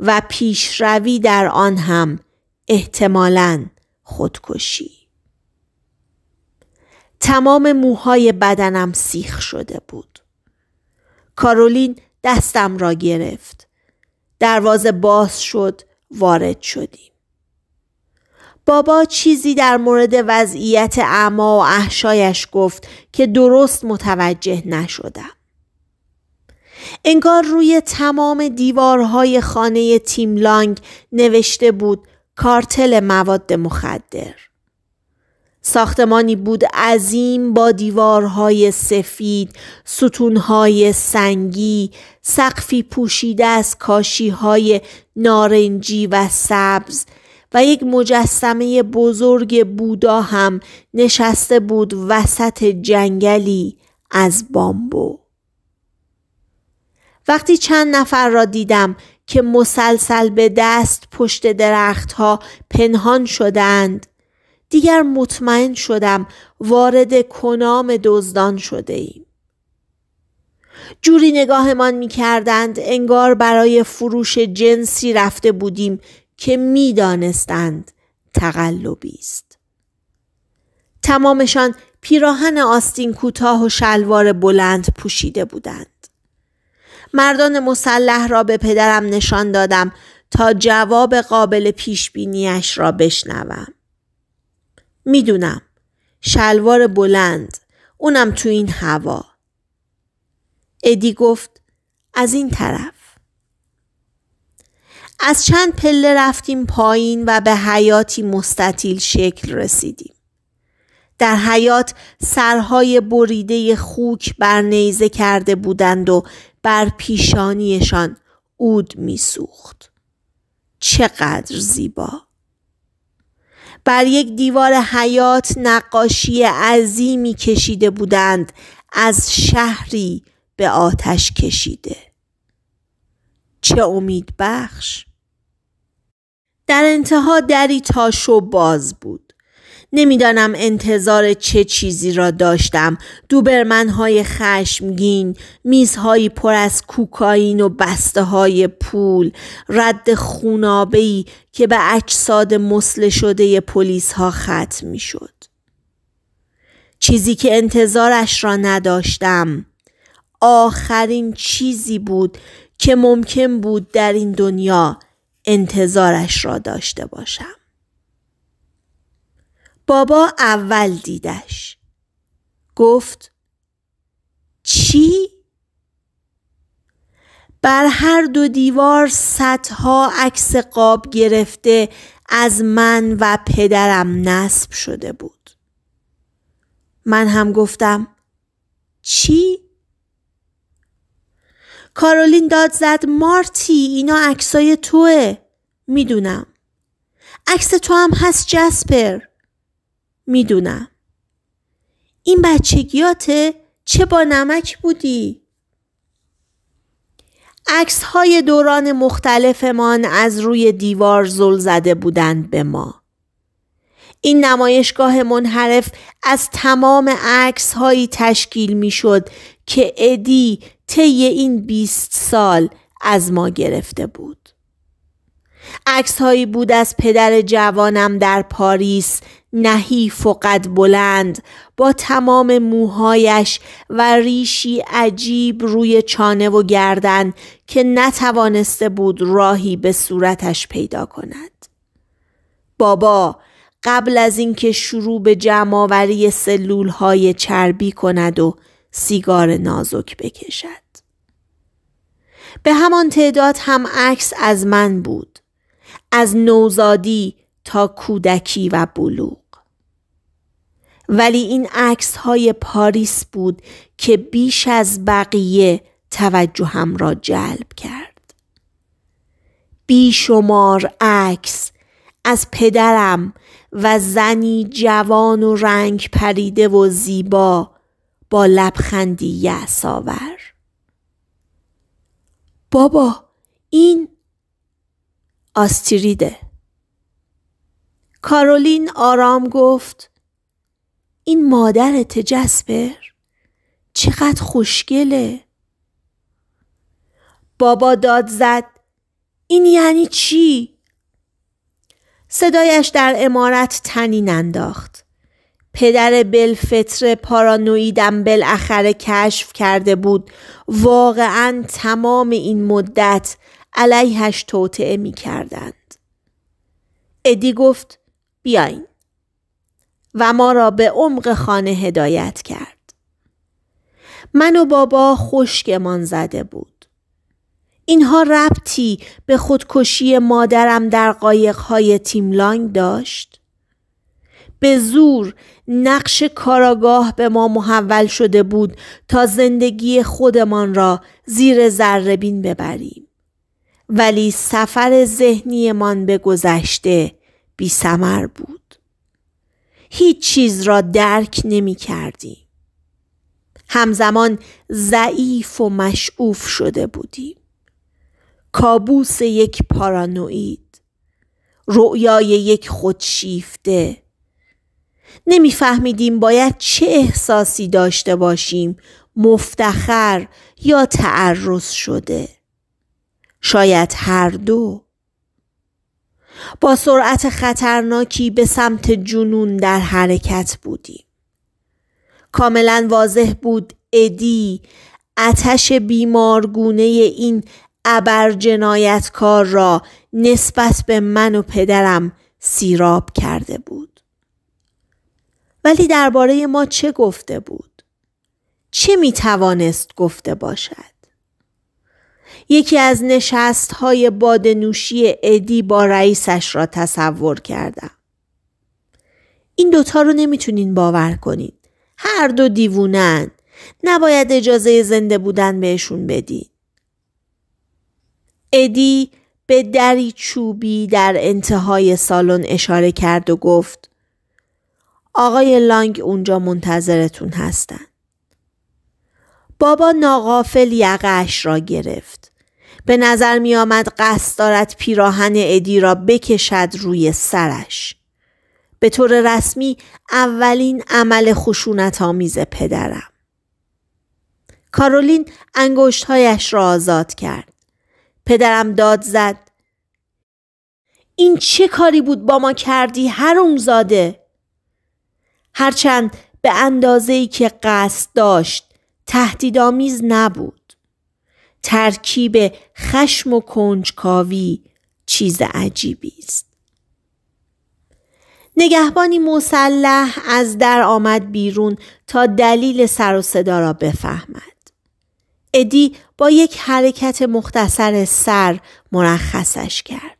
و پیشروی در آن هم احتمالا خودکشی تمام موهای بدنم سیخ شده بود کارولین دستم را گرفت دروازه باز شد وارد شدیم بابا چیزی در مورد وضعیت اما و احشایش گفت که درست متوجه نشدم انگار روی تمام دیوارهای خانه تیم لانگ نوشته بود کارتل مواد مخدر. ساختمانی بود عظیم با دیوارهای سفید، ستونهای سنگی، سقفی پوشیده از کاشیهای نارنجی و سبز و یک مجسمه بزرگ بودا هم نشسته بود وسط جنگلی از بامبو. وقتی چند نفر را دیدم که مسلسل به دست پشت درختها پنهان شدند دیگر مطمئن شدم وارد کنام دزدان شده ایم. جوری نگاهمان می کردند انگار برای فروش جنسی رفته بودیم که میدانستند تقلبی است. تمامشان پیراهن آستین کوتاه و شلوار بلند پوشیده بودند. مردان مسلح را به پدرم نشان دادم تا جواب قابل پیش بینیش را بشنوم. میدونم شلوار بلند اونم تو این هوا. ادی گفت از این طرف. از چند پله رفتیم پایین و به حیاتی مستطیل شکل رسیدیم. در حیات سرهای بریده خوک برنیزه کرده بودند و بر پیشانیشان اود میسوخت چقدر زیبا بر یک دیوار حیات نقاشی عظیمی کشیده بودند از شهری به آتش کشیده چه امید بخش در انتها دری تاشو باز بود نمیدانم انتظار چه چیزی را داشتم های خشمگین میزهایی پر از کوکائین و بسته های پول رد خونابهی که به اجساد مسله شده پلیس ها ختم میشد چیزی که انتظارش را نداشتم آخرین چیزی بود که ممکن بود در این دنیا انتظارش را داشته باشم بابا اول دیدش گفت چی؟ بر هر دو دیوار صدها عکس قاب گرفته از من و پدرم نصب شده بود من هم گفتم چی؟ کارولین داد زد مارتی اینا عکسای توه میدونم عکس تو هم هست جسپر میدونم این بچگیاته چه با نمک بودی؟ عکس های دوران مختلفمان از روی دیوار زل زده بودند به ما. این نمایشگاه منحرف از تمام عکس هایی تشکیل میشد که ادی طی این 20 سال از ما گرفته بود. عکس هایی بود از پدر جوانم در پاریس نحیف و قد بلند با تمام موهایش و ریشی عجیب روی چانه و گردن که نتوانسته بود راهی به صورتش پیدا کند. بابا قبل از اینکه شروع به جمعآوری سلول های چربی کند و سیگار نازک بکشد. به همان تعداد هم عکس از من بود. از نوزادی تا کودکی و بلوغ ولی این عکس های پاریس بود که بیش از بقیه توجه هم را جلب کرد. بیشمار عکس از پدرم و زنی جوان و رنگ پریده و زیبا با لبخندی یعصاور. بابا این آستریده. کارولین آرام گفت این مادرت جسپر چقدر خوشگله بابا داد زد این یعنی چی؟ صدایش در امارت تنین انداخت پدر بلفتر پارانویدم بالاخره کشف کرده بود واقعا تمام این مدت علیهش توطعه می کردند. ادی گفت بیاین. و ما را به عمق خانه هدایت کرد. من و بابا خشکمان زده بود. اینها ربطی به خودکشی مادرم در قایقهای تیملانگ داشت؟ به زور نقش کاراگاه به ما محول شده بود تا زندگی خودمان را زیر ذره ببریم. ولی سفر ذهنیمان به گذشته بی سمر بود. هیچ چیز را درک نمی کردی. همزمان ضعیف و مشعوف شده بودی. کابوس یک پارانوید. رؤیای یک خودشیفته. نمیفهمیدیم باید چه احساسی داشته باشیم مفتخر یا تعرض شده شاید هر دو با سرعت خطرناکی به سمت جنون در حرکت بودیم. کاملا واضح بود ادی اتش بیمارگونه این ابر جنایتکار را نسبت به من و پدرم سیراب کرده بود. ولی درباره ما چه گفته بود؟ چه می توانست گفته باشد؟ یکی از نشست های نوشی ادی با رئیسش را تصور کردم. این دوتا رو نمیتونین باور کنین. هر دو دیوونن. نباید اجازه زنده بودن بهشون بدین. ادی به دری چوبی در انتهای سالن اشاره کرد و گفت آقای لانگ اونجا منتظرتون هستن. بابا ناقافل اش را گرفت. به نظر می آمد قصد دارد پیراهن ادی را بکشد روی سرش. به طور رسمی اولین عمل خشونت آمیز پدرم. کارولین انگشتهایش را آزاد کرد. پدرم داد زد. این چه کاری بود با ما کردی هر زاده؟ هرچند به ای که قصد داشت تهدیدآمیز نبود. ترکیب خشم و کنجکاوی چیز عجیبی است. نگهبانی مسلح از در آمد بیرون تا دلیل سر و صدا را بفهمد. ادی با یک حرکت مختصر سر مرخصش کرد.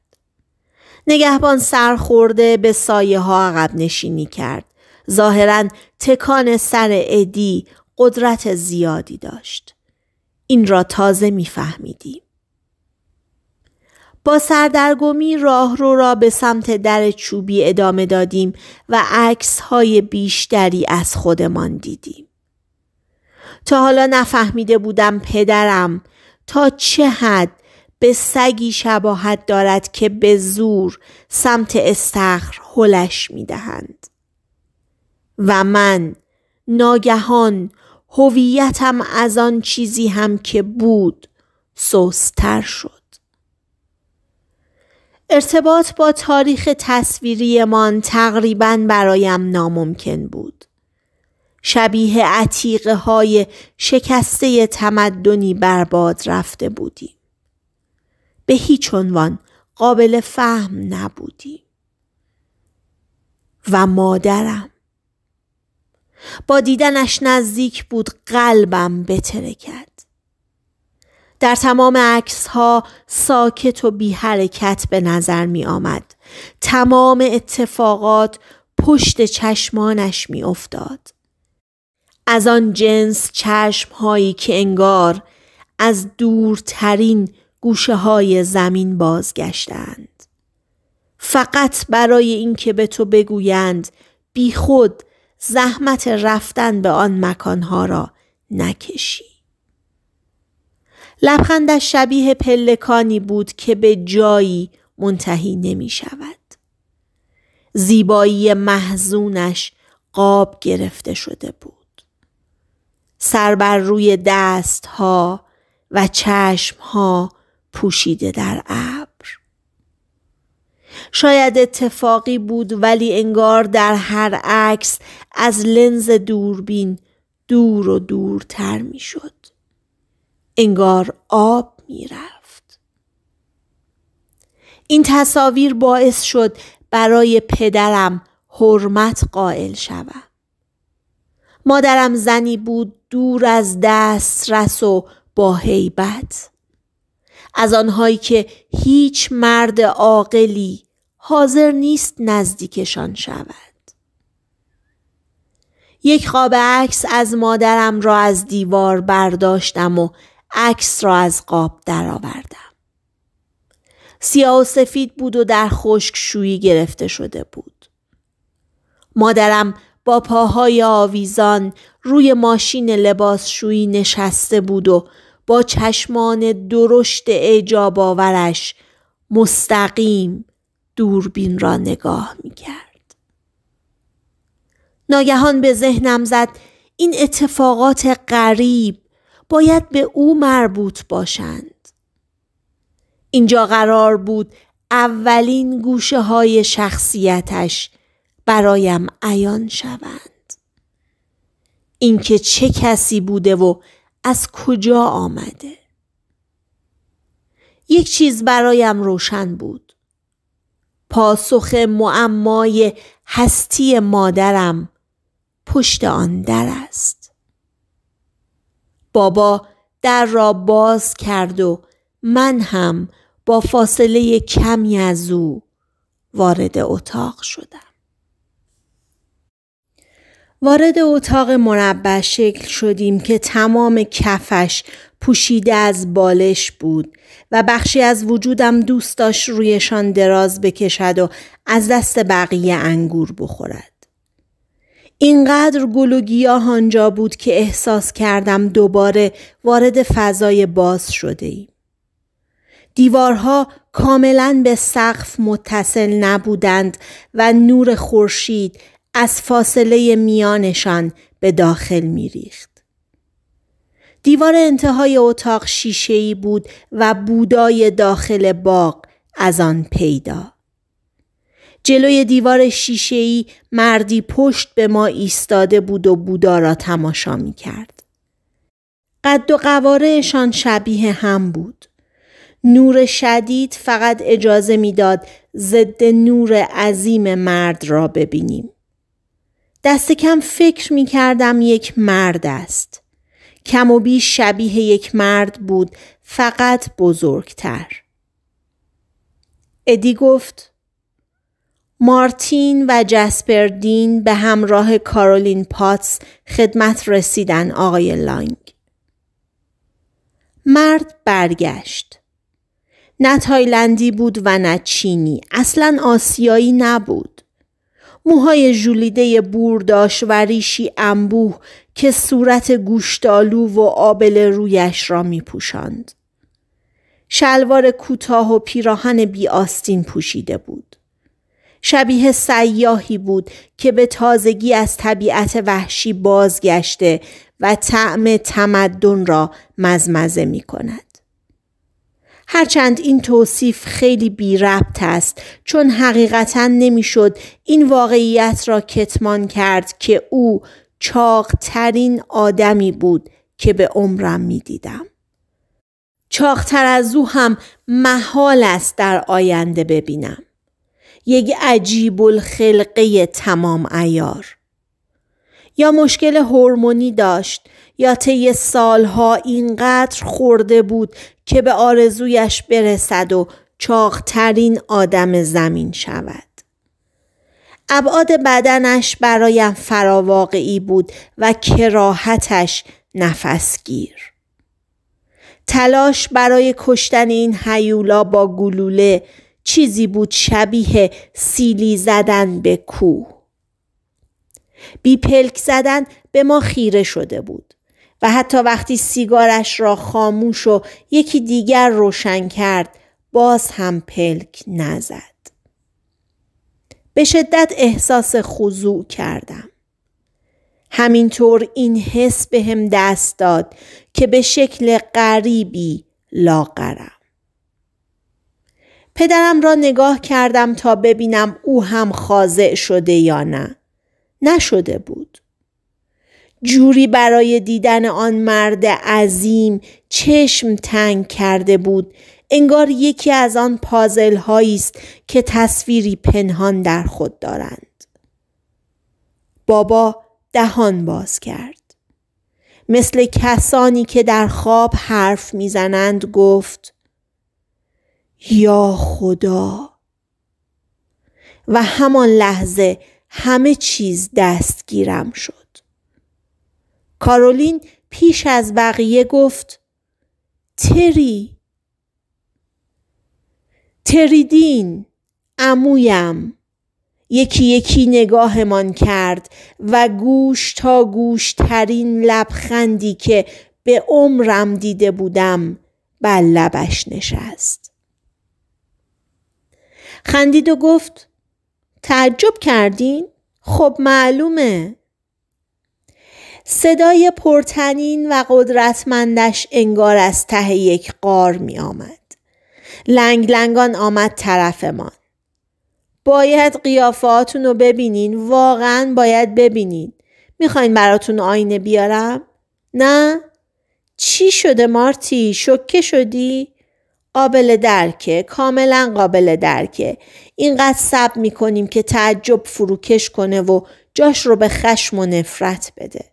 نگهبان سر خورده به سایه ها عقب نشینی کرد. ظاهرا تکان سر ادی قدرت زیادی داشت. این را تازه میفهمیدیم. با سردرگمی رو را به سمت در چوبی ادامه دادیم و عکس های بیشتری از خودمان دیدیم. تا حالا نفهمیده بودم پدرم تا چه حد به سگی شباهت دارد که به زور سمت استخر هلش می و من ناگهان هویتم از آن چیزی هم که بود سوستر شد. ارتباط با تاریخ تصویریمان تقریبا برایم ناممکن بود. شبیه عتیقه های شکسته تمدنی برباد رفته بودیم. به هیچ عنوان قابل فهم نبودیم. و مادرم با دیدنش نزدیک بود قلبم بتره در تمام عکس ها ساکت و بی حرکت به نظر می آمد. تمام اتفاقات پشت چشمانش می افتاد. از آن جنس چشم هایی که انگار از دورترین گوشه های زمین بازگشتند. فقط برای اینکه به تو بگویند بیخود زحمت رفتن به آن مکانها را نکشی. لبخندش شبیه پلکانی بود که به جایی منتهی نمی شود. زیبایی محزونش قاب گرفته شده بود. سر بر روی دستها و چشم ها پوشیده در ابر. شاید اتفاقی بود ولی انگار در هر عکس از لنز دوربین دور و دورتر می شد. انگار آب میرفت این تصاویر باعث شد برای پدرم حرمت قائل شوم مادرم زنی بود دور از رس و با حیبت از آنهایی که هیچ مرد عاقلی حاضر نیست نزدیکشان شود یک خواب عکس از مادرم را از دیوار برداشتم و عکس را از قاب درآوردم. سیاه و سفید بود و در خشک شویی گرفته شده بود. مادرم با پاهای آویزان روی ماشین لباسشویی نشسته بود و با چشمان درشت اعجاب آورش مستقیم دوربین را نگاه می کرد. ناگهان به ذهنم زد این اتفاقات غریب باید به او مربوط باشند. اینجا قرار بود اولین گوشه های شخصیتش برایم عیان شوند. اینکه چه کسی بوده و از کجا آمده. یک چیز برایم روشن بود. پاسخ معمای هستی مادرم پشت آن در است. بابا در را باز کرد و من هم با فاصله کمی از او وارد اتاق شدم. وارد اتاق مربع شکل شدیم که تمام کفش پوشیده از بالش بود و بخشی از وجودم دوست داشت رویشان دراز بکشد و از دست بقیه انگور بخورد. اینقدر گل و گیاه آنجا بود که احساس کردم دوباره وارد فضای باز شده ایم. دیوارها کاملا به سقف متصل نبودند و نور خورشید از فاصله میانشان به داخل میریخت. دیوار انتهای اتاق شیشه‌ای بود و بودای داخل باغ از آن پیدا. جلوی دیوار شیشه‌ای مردی پشت به ما ایستاده بود و بودا را تماشا می کرد. قد و قوارهشان شبیه هم بود. نور شدید فقط اجازه میداد ضد نور عظیم مرد را ببینیم. دست کم فکر می کردم یک مرد است. کم و بیش شبیه یک مرد بود فقط بزرگتر. ادی گفت مارتین و جسپر دین به همراه کارولین پاتس خدمت رسیدن آقای لانگ. مرد برگشت. نه تایلندی بود و نه چینی. اصلا آسیایی نبود. موهای جولیده بور داشت و ریشی انبوه که صورت گوشتالو و آبل رویش را می پوشند. شلوار کوتاه و پیراهن بی آستین پوشیده بود. شبیه سیاهی بود که به تازگی از طبیعت وحشی بازگشته و طعم تمدن را مزمزه می کند. هرچند این توصیف خیلی بی ربط است چون حقیقتا نمیشد این واقعیت را کتمان کرد که او چاقترین آدمی بود که به عمرم می دیدم. چاقتر از او هم محال است در آینده ببینم. یک عجیب الخلقه تمام ایار یا مشکل هورمونی داشت یا طی سالها اینقدر خورده بود که به آرزویش برسد و چاقترین آدم زمین شود. ابعاد بدنش برایم فراواقعی بود و کراهتش نفسگیر. تلاش برای کشتن این حیولا با گلوله چیزی بود شبیه سیلی زدن به کوه. بی پلک زدن به ما خیره شده بود و حتی وقتی سیگارش را خاموش و یکی دیگر روشن کرد باز هم پلک نزد. به شدت احساس خضوع کردم. همینطور این حس به هم دست داد که به شکل غریبی لاغرم. پدرم را نگاه کردم تا ببینم او هم خاضع شده یا نه. نشده بود. جوری برای دیدن آن مرد عظیم چشم تنگ کرده بود انگار یکی از آن پازل است که تصویری پنهان در خود دارند بابا دهان باز کرد مثل کسانی که در خواب حرف میزنند گفت یا خدا و همان لحظه همه چیز دستگیرم شد کارولین پیش از بقیه گفت تری تریدین عمویم یکی یکی نگاهمان کرد و گوش تا گوش ترین لبخندی که به عمرم دیده بودم بر لبش نشست خندید و گفت تعجب کردین؟ خب معلومه صدای پرتنین و قدرتمندش انگار از ته یک قار می آمد. لنگ لنگان آمد طرفمان. باید قیافاتون رو ببینین واقعا باید ببینین میخواین براتون آینه بیارم؟ نه؟ چی شده مارتی؟ شکه شدی؟ قابل درکه کاملا قابل درکه اینقدر سب میکنیم که تعجب فروکش کنه و جاش رو به خشم و نفرت بده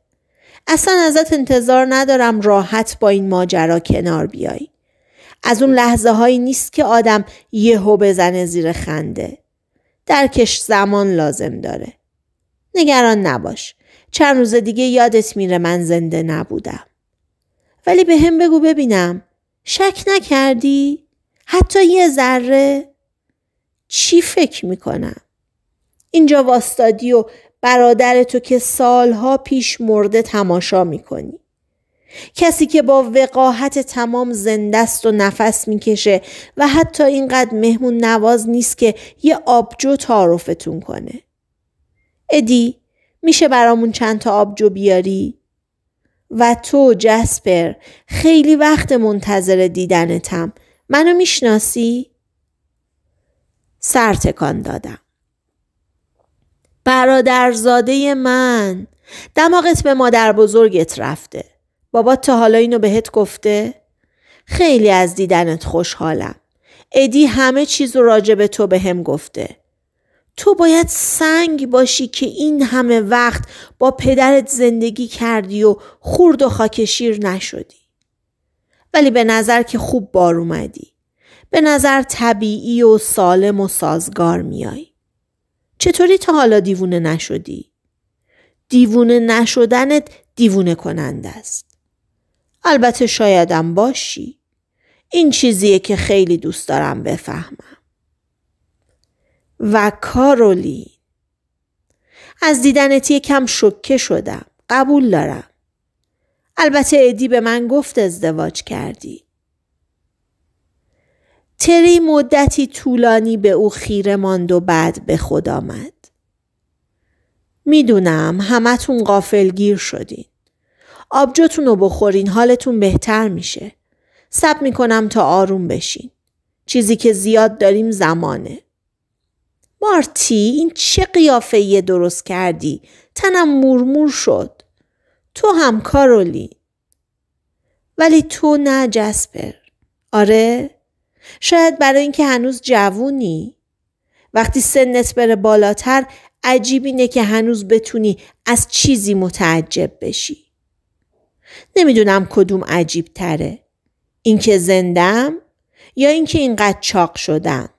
اصلا ازت انتظار ندارم راحت با این ماجرا کنار بیای از اون لحظه هایی نیست که آدم یهو بزنه زیر خنده درکش زمان لازم داره نگران نباش چند روز دیگه یادت میره من زنده نبودم ولی به هم بگو ببینم شک نکردی؟ حتی یه ذره؟ چی فکر میکنم؟ اینجا واستادی و برادر تو که سالها پیش مرده تماشا میکنی. کسی که با وقاحت تمام زندست و نفس میکشه و حتی اینقدر مهمون نواز نیست که یه آبجو تعارفتون کنه. ادی میشه برامون چند تا آبجو بیاری؟ و تو جسپر خیلی وقت منتظر دیدنتم منو میشناسی؟ سر تکان دادم برادرزاده من دماغت به مادر بزرگت رفته بابا تا حالا اینو بهت گفته؟ خیلی از دیدنت خوشحالم ادی همه چیز رو راجع تو به هم گفته تو باید سنگ باشی که این همه وقت با پدرت زندگی کردی و خورد و خاکشیر نشدی. ولی به نظر که خوب بار اومدی. به نظر طبیعی و سالم و سازگار میای. چطوری تا حالا دیوونه نشدی؟ دیوونه نشدنت دیوونه کننده است. البته شایدم باشی. این چیزیه که خیلی دوست دارم بفهمم. و کارولین از دیدنت کم شکه شدم قبول دارم البته ادی به من گفت ازدواج کردی تری مدتی طولانی به او خیره ماند و بعد به خود آمد میدونم همتون گیر شدین آبجوتون رو بخورین حالتون بهتر میشه سب میکنم تا آروم بشین چیزی که زیاد داریم زمانه مارتی این چه قیافه یه درست کردی؟ تنم مورمور شد. تو هم کارولی. ولی تو نه جسپر. آره؟ شاید برای اینکه هنوز جوونی. وقتی سنت بره بالاتر عجیب اینه که هنوز بتونی از چیزی متعجب بشی. نمیدونم کدوم عجیب تره. اینکه زندم یا اینکه اینقدر چاق شدم.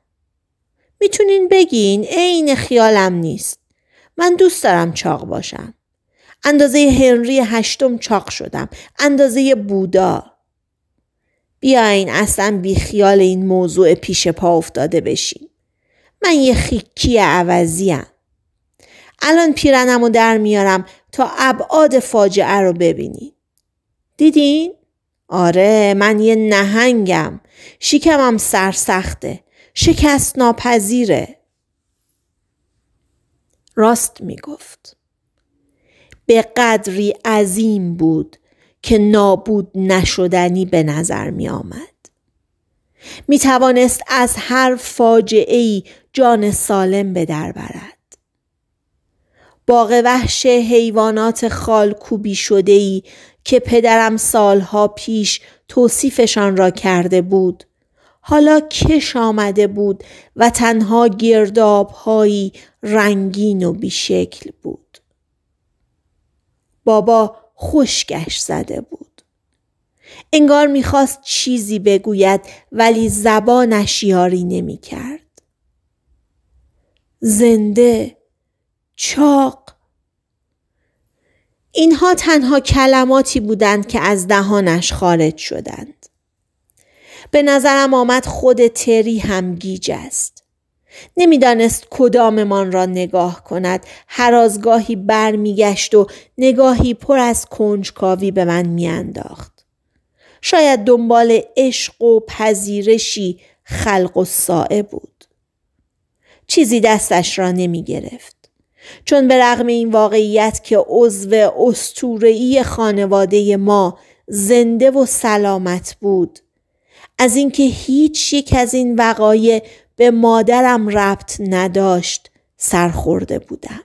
میتونین بگین عین خیالم نیست. من دوست دارم چاق باشم. اندازه هنری هشتم چاق شدم. اندازه بودا. بیاین اصلا بی خیال این موضوع پیش پا افتاده بشین. من یه خیکی عوضیم. الان پیرنم رو در میارم تا ابعاد فاجعه رو ببینین. دیدین؟ آره من یه نهنگم. شیکمم سرسخته. شکست ناپذیره. راست می گفت. به قدری عظیم بود که نابود نشدنی به نظر می آمد. می توانست از هر فاجعه ای جان سالم به در برد. باغ وحش حیوانات خالکوبی شده ای که پدرم سالها پیش توصیفشان را کرده بود حالا کش آمده بود و تنها هایی رنگین و بیشکل بود. بابا خوشگش زده بود. انگار میخواست چیزی بگوید ولی زبانش یاری نمیکرد. زنده چاق اینها تنها کلماتی بودند که از دهانش خارج شدند. به نظرم آمد خود تری هم گیج است. نمیدانست کداممان را نگاه کند هر از گاهی برمیگشت و نگاهی پر از کنجکاوی به من میانداخت شاید دنبال عشق و پذیرشی خلق و سائه بود چیزی دستش را نمی گرفت چون به رغم این واقعیت که عضو استورهای خانواده ما زنده و سلامت بود از اینکه هیچ یک از این وقایع به مادرم ربط نداشت سرخورده بودم.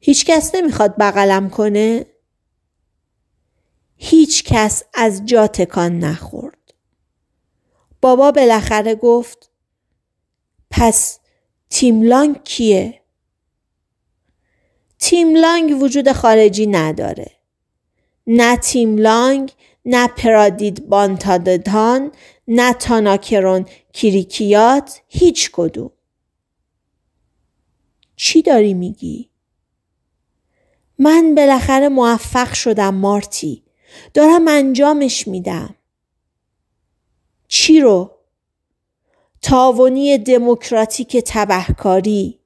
هیچ کس نمیخواد بغلم کنه؟ هیچ کس از جا تکان نخورد. بابا بالاخره گفت پس تیملانگ کیه؟ تیملانگ وجود خارجی نداره. نه تیملانگ نه پرادید بانتاددان نه تاناکرون کریکیات هیچ کدوم چی داری میگی؟ من بالاخره موفق شدم مارتی دارم انجامش میدم چی رو؟ تاونی دموکراتیک تبهکاری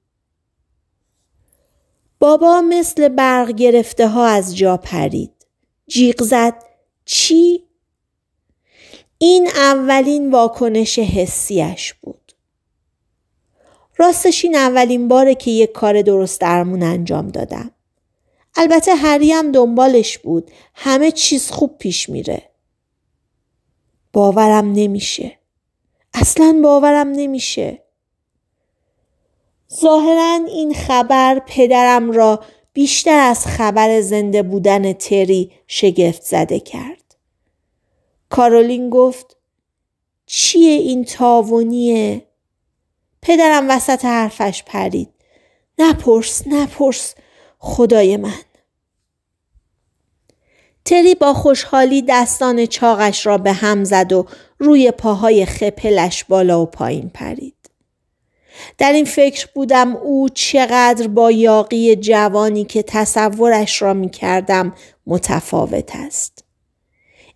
بابا مثل برق گرفته ها از جا پرید جیغ زد چی؟ این اولین واکنش حسیش بود. راستش این اولین باره که یک کار درست درمون انجام دادم. البته هری هم دنبالش بود. همه چیز خوب پیش میره. باورم نمیشه. اصلا باورم نمیشه. ظاهرا این خبر پدرم را بیشتر از خبر زنده بودن تری شگفت زده کرد. کارولین گفت چیه این تاوانیه؟ پدرم وسط حرفش پرید. نپرس نپرس خدای من. تری با خوشحالی دستان چاقش را به هم زد و روی پاهای خپلش بالا و پایین پرید. در این فکر بودم او چقدر با یاقی جوانی که تصورش را می کردم متفاوت است.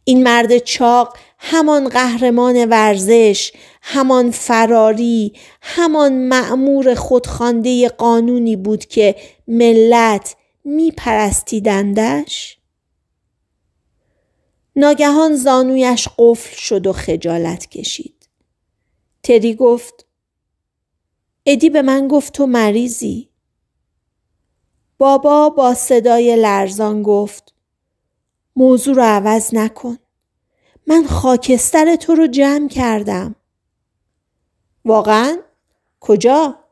این مرد چاق همان قهرمان ورزش، همان فراری، همان معمور خودخانده قانونی بود که ملت میپرستیدندش؟ ناگهان زانویش قفل شد و خجالت کشید. تری گفت ادی به من گفت تو مریضی. بابا با صدای لرزان گفت موضوع رو عوض نکن. من خاکستر تو رو جمع کردم. واقعا؟ کجا؟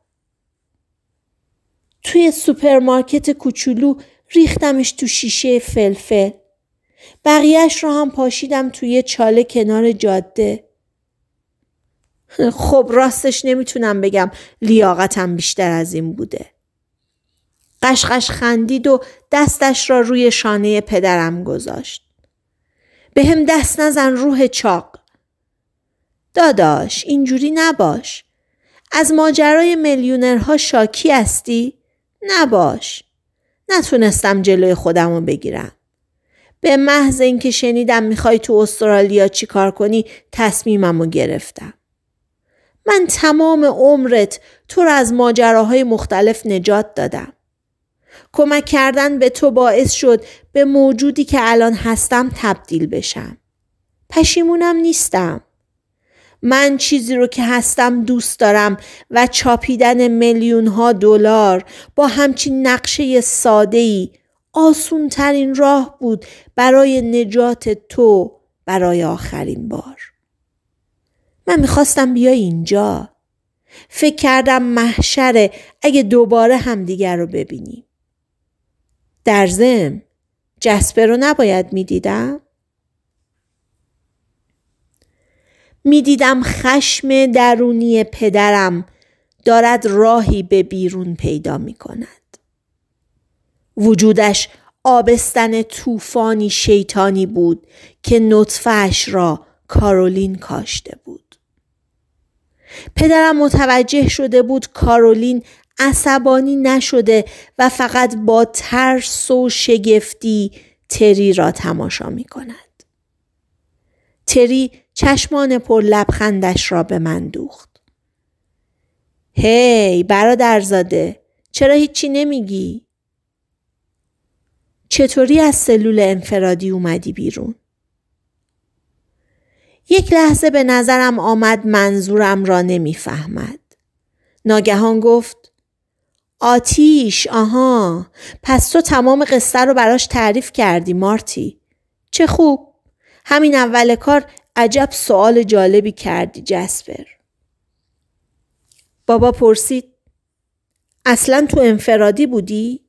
توی سوپرمارکت کوچولو ریختمش تو شیشه فلفل. بقیهش رو هم پاشیدم توی چاله کنار جاده. خب راستش نمیتونم بگم لیاقتم بیشتر از این بوده. قشقش خندید و دستش را روی شانه پدرم گذاشت. به هم دست نزن روح چاق. داداش اینجوری نباش. از ماجرای میلیونرها شاکی هستی؟ نباش. نتونستم جلوی خودم رو بگیرم. به محض اینکه شنیدم میخوای تو استرالیا چیکار کنی تصمیمم رو گرفتم. من تمام عمرت تو را از ماجراهای مختلف نجات دادم. کمک کردن به تو باعث شد به موجودی که الان هستم تبدیل بشم. پشیمونم نیستم. من چیزی رو که هستم دوست دارم و چاپیدن میلیون ها دلار با همچین نقشه ساده ای آسون ترین راه بود برای نجات تو برای آخرین بار. من میخواستم بیای اینجا فکر کردم محشره اگه دوباره همدیگر رو ببینیم در زم جسپر رو نباید میدیدم میدیدم خشم درونی پدرم دارد راهی به بیرون پیدا می کند. وجودش آبستن طوفانی شیطانی بود که نطفهش را کارولین کاشته بود. پدرم متوجه شده بود کارولین عصبانی نشده و فقط با ترس و شگفتی تری را تماشا می کند. تری چشمان پر لبخندش را به من دوخت. هی برادر برادرزاده چرا هیچی نمیگی؟ چطوری از سلول انفرادی اومدی بیرون؟ یک لحظه به نظرم آمد منظورم را نمیفهمد. ناگهان گفت آتیش آها پس تو تمام قصه رو براش تعریف کردی مارتی چه خوب همین اول کار عجب سوال جالبی کردی جسپر بابا پرسید اصلا تو انفرادی بودی؟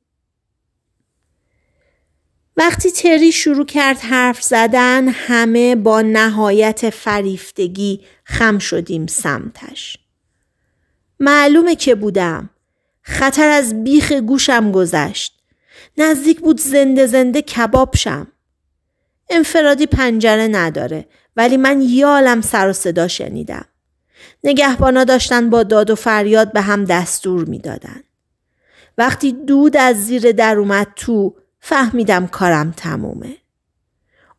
وقتی تری شروع کرد حرف زدن همه با نهایت فریفتگی خم شدیم سمتش. معلومه که بودم. خطر از بیخ گوشم گذشت. نزدیک بود زنده زنده کباب شم. انفرادی پنجره نداره ولی من یالم سر و صدا شنیدم. نگهبانا داشتن با داد و فریاد به هم دستور میدادن. وقتی دود از زیر در اومد تو فهمیدم کارم تمومه.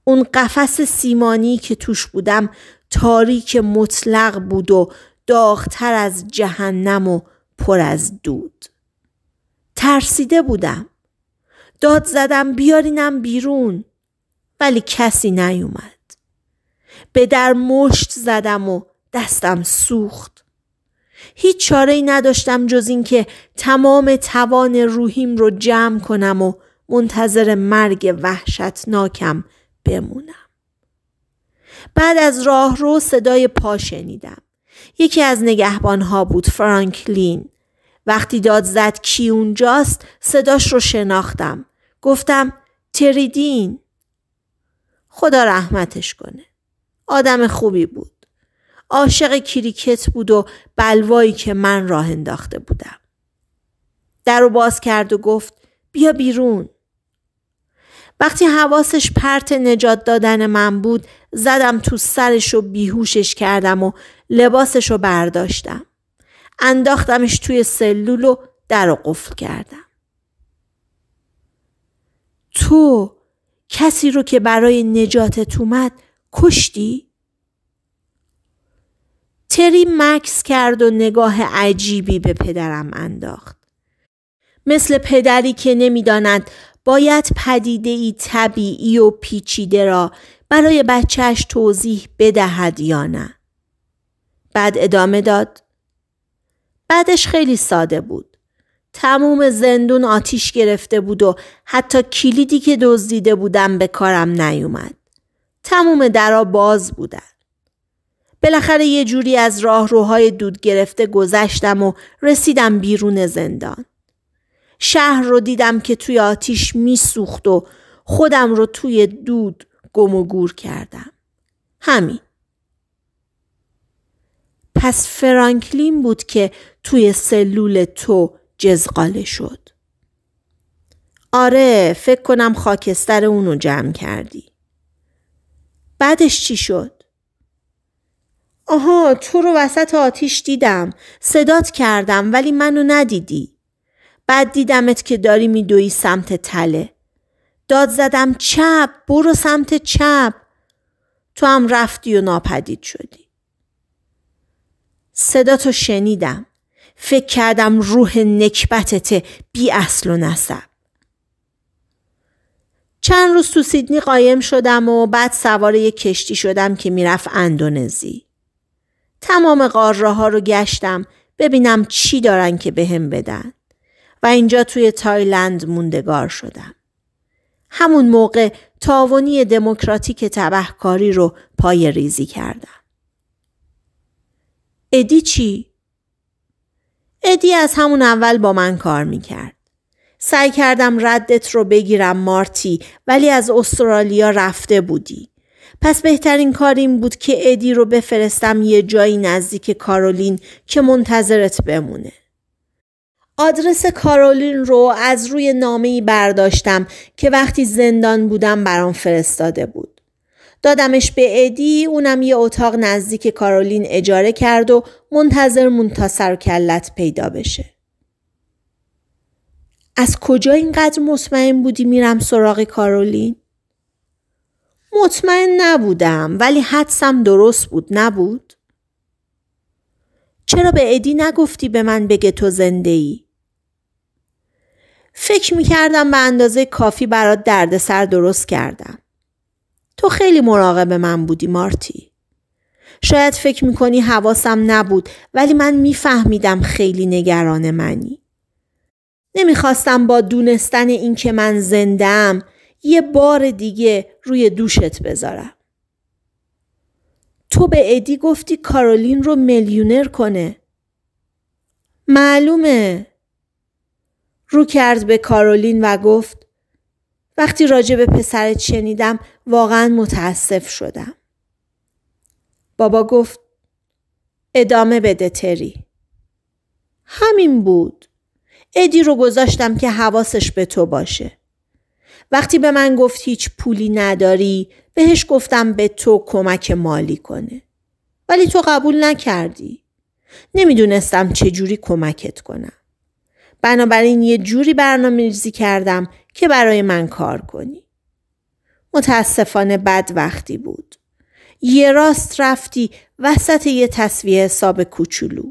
اون قفس سیمانی که توش بودم تاریک مطلق بود و داغتر از جهنم و پر از دود. ترسیده بودم. داد زدم بیارینم بیرون ولی کسی نیومد. به در مشت زدم و دستم سوخت. هیچ چاره ای نداشتم جز اینکه تمام توان روحیم رو جمع کنم و منتظر مرگ وحشتناکم بمونم. بعد از راه رو صدای پا شنیدم. یکی از نگهبانها بود فرانکلین. وقتی داد زد کی اونجاست صداش رو شناختم. گفتم تریدین. خدا رحمتش کنه. آدم خوبی بود. عاشق کریکت بود و بلوایی که من راه انداخته بودم. در رو باز کرد و گفت بیا بیرون. وقتی حواسش پرت نجات دادن من بود زدم تو سرش و بیهوشش کردم و لباسش رو برداشتم. انداختمش توی سلول و در و قفل کردم. تو کسی رو که برای نجاتت اومد کشتی؟ تری مکس کرد و نگاه عجیبی به پدرم انداخت. مثل پدری که نمیداند باید پدیده ای طبیعی و پیچیده را برای بچهش توضیح بدهد یا نه. بعد ادامه داد. بعدش خیلی ساده بود. تموم زندون آتیش گرفته بود و حتی کلیدی که دزدیده بودم به کارم نیومد. تموم درا باز بودن. بالاخره یه جوری از روهای دود گرفته گذشتم و رسیدم بیرون زندان. شهر رو دیدم که توی آتیش میسوخت و خودم رو توی دود گم و گور کردم. همین. پس فرانکلین بود که توی سلول تو جزقاله شد. آره فکر کنم خاکستر اونو جمع کردی. بعدش چی شد؟ آها تو رو وسط آتیش دیدم صدات کردم ولی منو ندیدی بعد دیدمت که داری میدوی سمت تله داد زدم چپ برو سمت چپ تو هم رفتی و ناپدید شدی صدا تو شنیدم فکر کردم روح نکبتته بی اصل و نسب چند روز تو سیدنی قایم شدم و بعد سوار یک کشتی شدم که میرفت اندونزی تمام ها رو گشتم ببینم چی دارن که بهم بدن و اینجا توی تایلند موندگار شدم. همون موقع تاونی دموکراتیک تبهکاری رو پای ریزی کردم. ادی چی؟ ادی از همون اول با من کار میکرد. سعی کردم ردت رو بگیرم مارتی ولی از استرالیا رفته بودی. پس بهترین کار این بود که ادی رو بفرستم یه جایی نزدیک کارولین که منتظرت بمونه. آدرس کارولین رو از روی نامه برداشتم که وقتی زندان بودم برام فرستاده بود. دادمش به ادی اونم یه اتاق نزدیک کارولین اجاره کرد و منتظر مون تا سر کلت پیدا بشه. از کجا اینقدر مطمئن بودی میرم سراغ کارولین؟ مطمئن نبودم ولی حدسم درست بود نبود؟ چرا به ادی نگفتی به من بگه تو زنده ای؟ فکر میکردم به اندازه کافی برات دردسر درست کردم. تو خیلی مراقب من بودی مارتی. شاید فکر میکنی حواسم نبود ولی من میفهمیدم خیلی نگران منی. نمیخواستم با دونستن اینکه من زندم یه بار دیگه روی دوشت بذارم. تو به ادی گفتی کارولین رو میلیونر کنه. معلومه رو کرد به کارولین و گفت وقتی راجع به پسرت شنیدم واقعا متاسف شدم. بابا گفت ادامه بده تری. همین بود. ادی رو گذاشتم که حواسش به تو باشه. وقتی به من گفت هیچ پولی نداری بهش گفتم به تو کمک مالی کنه. ولی تو قبول نکردی. نمیدونستم چجوری کمکت کنم. بنابراین یه جوری برنامه ریزی کردم که برای من کار کنی. متاسفانه بد وقتی بود. یه راست رفتی وسط یه تصویه حساب کوچولو.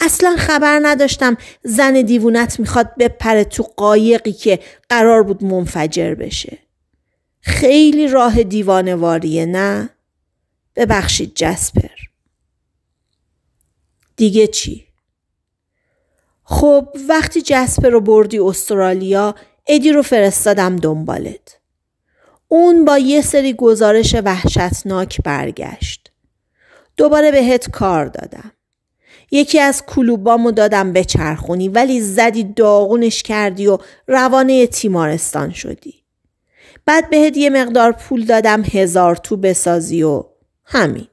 اصلا خبر نداشتم زن دیوونت میخواد بپره تو قایقی که قرار بود منفجر بشه. خیلی راه دیوانواریه نه؟ ببخشید جسپر. دیگه چی؟ خب وقتی جسپر رو بردی استرالیا ادی رو فرستادم دنبالت. اون با یه سری گزارش وحشتناک برگشت. دوباره بهت کار دادم. یکی از کلوبامو دادم به چرخونی ولی زدی داغونش کردی و روانه تیمارستان شدی. بعد بهت یه مقدار پول دادم هزار تو بسازی و همین.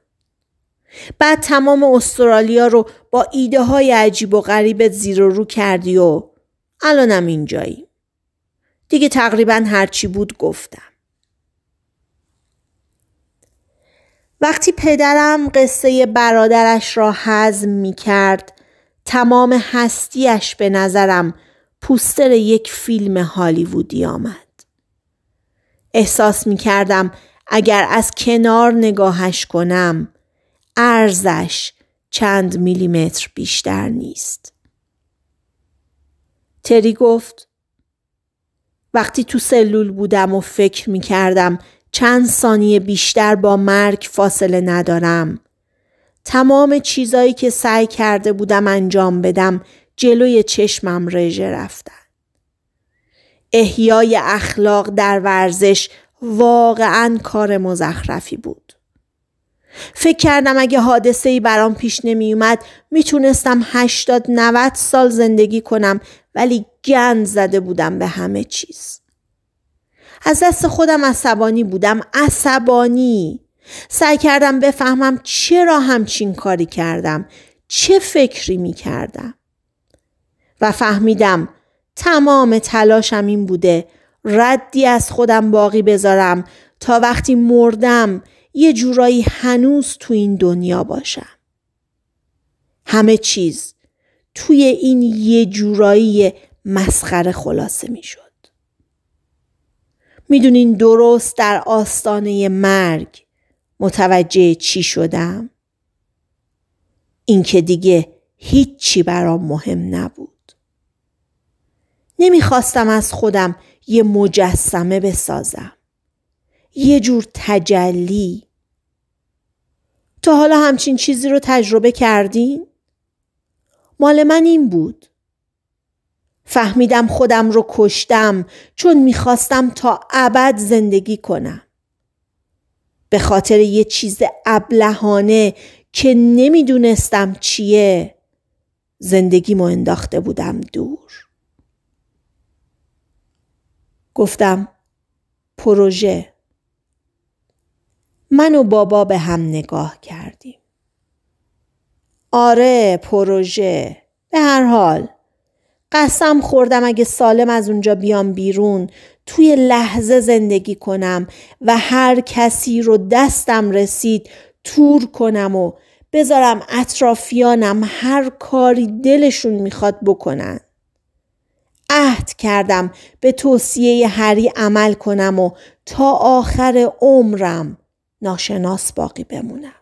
بعد تمام استرالیا رو با ایده های عجیب و غریب زیر و رو کردی و الانم اینجایی. دیگه تقریبا هرچی بود گفتم. وقتی پدرم قصه برادرش را حزم می کرد تمام هستیش به نظرم پوستر یک فیلم هالیوودی آمد. احساس می کردم اگر از کنار نگاهش کنم ارزش چند میلیمتر بیشتر نیست. تری گفت وقتی تو سلول بودم و فکر می کردم چند ثانیه بیشتر با مرگ فاصله ندارم. تمام چیزایی که سعی کرده بودم انجام بدم جلوی چشمم رژه رفتن. احیای اخلاق در ورزش واقعا کار مزخرفی بود. فکر کردم اگه حادثه ای برام پیش نمی اومد میتونستم 80 90 سال زندگی کنم ولی گند زده بودم به همه چیز. از دست خودم عصبانی بودم عصبانی سعی کردم بفهمم چرا همچین کاری کردم چه فکری می کردم و فهمیدم تمام تلاشم این بوده ردی از خودم باقی بذارم تا وقتی مردم یه جورایی هنوز تو این دنیا باشم. همه چیز توی این یه جورایی مسخره خلاصه می شد. می درست در آستانه مرگ متوجه چی شدم؟ اینکه دیگه هیچی برام مهم نبود. نمیخواستم از خودم یه مجسمه بسازم. یه جور تجلی تا حالا همچین چیزی رو تجربه کردین؟ مال من این بود. فهمیدم خودم رو کشتم چون میخواستم تا ابد زندگی کنم. به خاطر یه چیز ابلهانه که نمیدونستم چیه زندگی ما انداخته بودم دور. گفتم پروژه من و بابا به هم نگاه کردیم. آره پروژه به هر حال قسم خوردم اگه سالم از اونجا بیام بیرون توی لحظه زندگی کنم و هر کسی رو دستم رسید تور کنم و بذارم اطرافیانم هر کاری دلشون میخواد بکنن. عهد کردم به توصیه هری عمل کنم و تا آخر عمرم ناشناس باقی بمونم.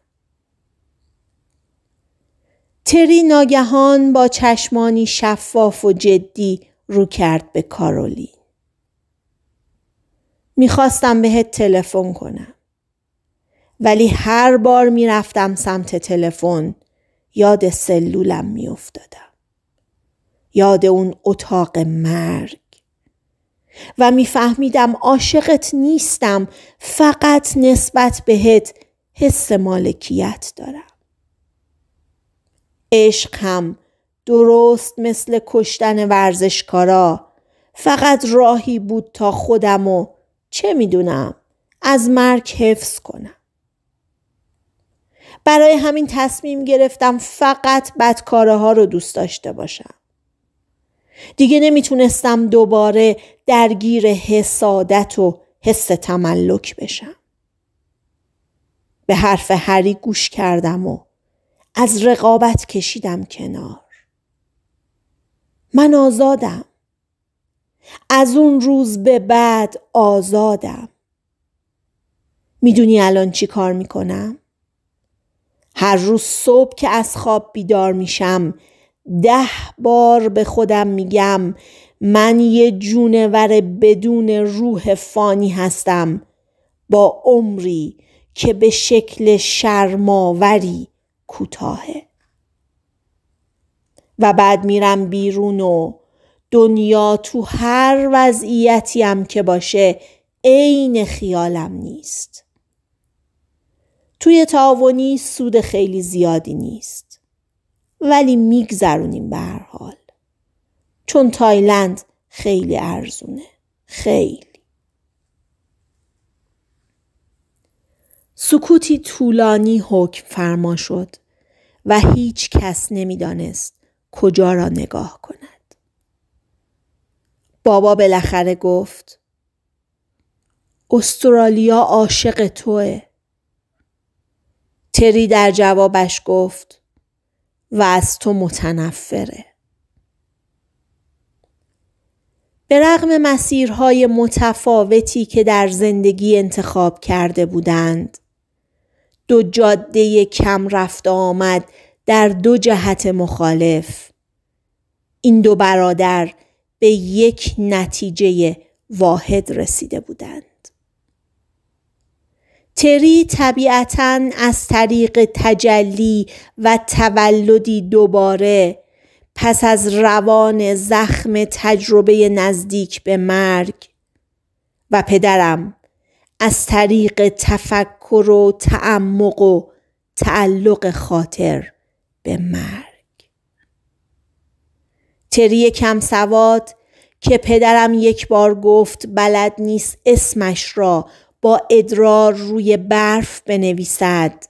تری ناگهان با چشمانی شفاف و جدی رو کرد به کارولین. میخواستم بهت تلفن کنم. ولی هر بار میرفتم سمت تلفن یاد سلولم میافتادم. یاد اون اتاق مرگ. و میفهمیدم عاشقت نیستم فقط نسبت بهت حس مالکیت دارم عشق هم درست مثل کشتن ورزشکارا فقط راهی بود تا خودم و چه میدونم از مرگ حفظ کنم برای همین تصمیم گرفتم فقط بدکاره ها رو دوست داشته باشم دیگه نمیتونستم دوباره درگیر حسادت و حس تملک بشم. به حرف هری گوش کردم و از رقابت کشیدم کنار. من آزادم. از اون روز به بعد آزادم. میدونی الان چی کار میکنم؟ هر روز صبح که از خواب بیدار میشم ده بار به خودم میگم من یه جونور بدون روح فانی هستم با عمری که به شکل شرماوری کوتاهه و بعد میرم بیرون و دنیا تو هر هم که باشه عین خیالم نیست توی تعاونی سود خیلی زیادی نیست ولی میگذرونیم به هر حال چون تایلند خیلی ارزونه خیلی سکوتی طولانی حکم فرما شد و هیچ کس نمیدانست کجا را نگاه کند. بابا بالاخره گفت استرالیا عاشق توه. تری در جوابش گفت و از تو متنفره. به رغم مسیرهای متفاوتی که در زندگی انتخاب کرده بودند، دو جاده کم رفت آمد در دو جهت مخالف، این دو برادر به یک نتیجه واحد رسیده بودند. تری طبیعتا از طریق تجلی و تولدی دوباره پس از روان زخم تجربه نزدیک به مرگ و پدرم از طریق تفکر و تعمق و تعلق خاطر به مرگ تری کم سواد که پدرم یک بار گفت بلد نیست اسمش را با ادرار روی برف بنویسد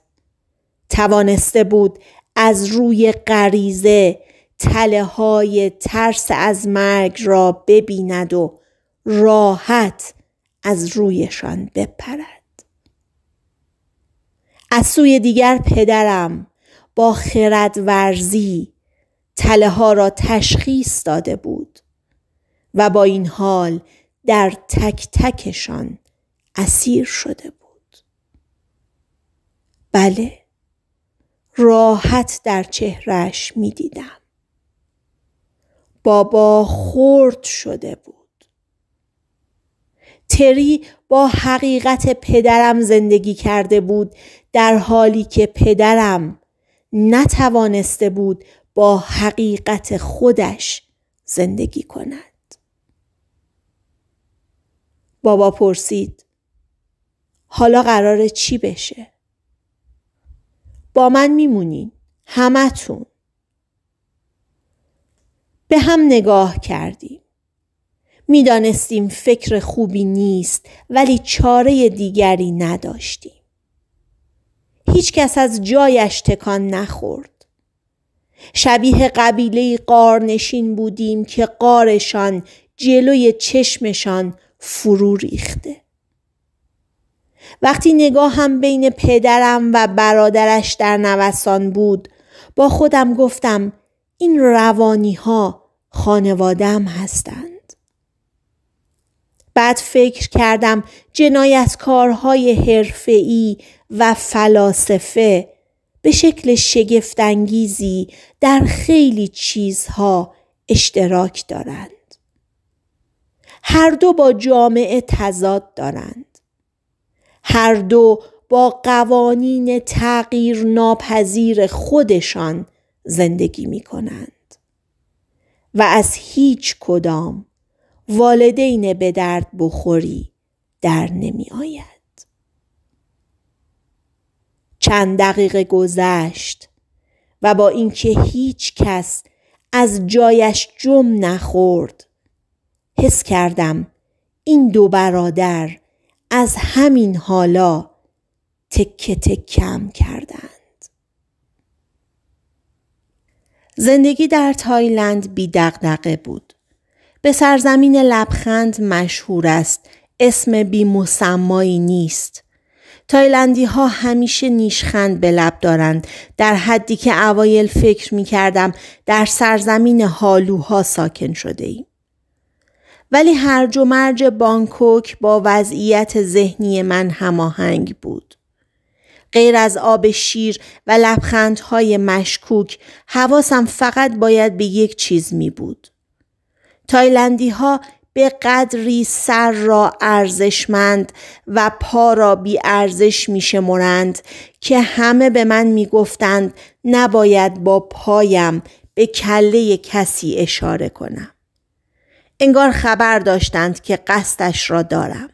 توانسته بود از روی غریزه تله های ترس از مرگ را ببیند و راحت از رویشان بپرد از سوی دیگر پدرم با خرد ورزی تله ها را تشخیص داده بود و با این حال در تک تکشان اسیر شده بود بله راحت در چهرش می دیدم. بابا خورد شده بود. تری با حقیقت پدرم زندگی کرده بود در حالی که پدرم نتوانسته بود با حقیقت خودش زندگی کند. بابا پرسید حالا قرار چی بشه؟ با من میمونین. همتون. به هم نگاه کردیم. میدانستیم فکر خوبی نیست ولی چاره دیگری نداشتیم. هیچ کس از جایش تکان نخورد. شبیه قبیله قارنشین بودیم که قارشان جلوی چشمشان فرو ریخته. وقتی نگاه هم بین پدرم و برادرش در نوسان بود با خودم گفتم این روانی ها خانوادم هستند. بعد فکر کردم جنایتکارهای حرفه‌ای و فلاسفه به شکل شگفتانگیزی در خیلی چیزها اشتراک دارند. هر دو با جامعه تضاد دارند. هر دو با قوانین تغییر ناپذیر خودشان زندگی می کنند. و از هیچ کدام والدین به درد بخوری در نمی آید. چند دقیقه گذشت و با اینکه هیچ کس از جایش جم نخورد حس کردم این دو برادر از همین حالا تکه تکم کردند. زندگی در تایلند بی دقدقه بود. به سرزمین لبخند مشهور است. اسم بی مسمایی نیست. تایلندی ها همیشه نیشخند به لب دارند در حدی که اوایل فکر می کردم در سرزمین هالوها ساکن شده ایم. ولی هرج و مرج بانکوک با وضعیت ذهنی من هماهنگ بود. غیر از آب شیر و لبخندهای مشکوک حواسم فقط باید به یک چیز می بود. تایلندی ها به قدری سر را ارزشمند و پا را بی ارزش می که همه به من می گفتند نباید با پایم به کله کسی اشاره کنم. انگار خبر داشتند که قصدش را دارم.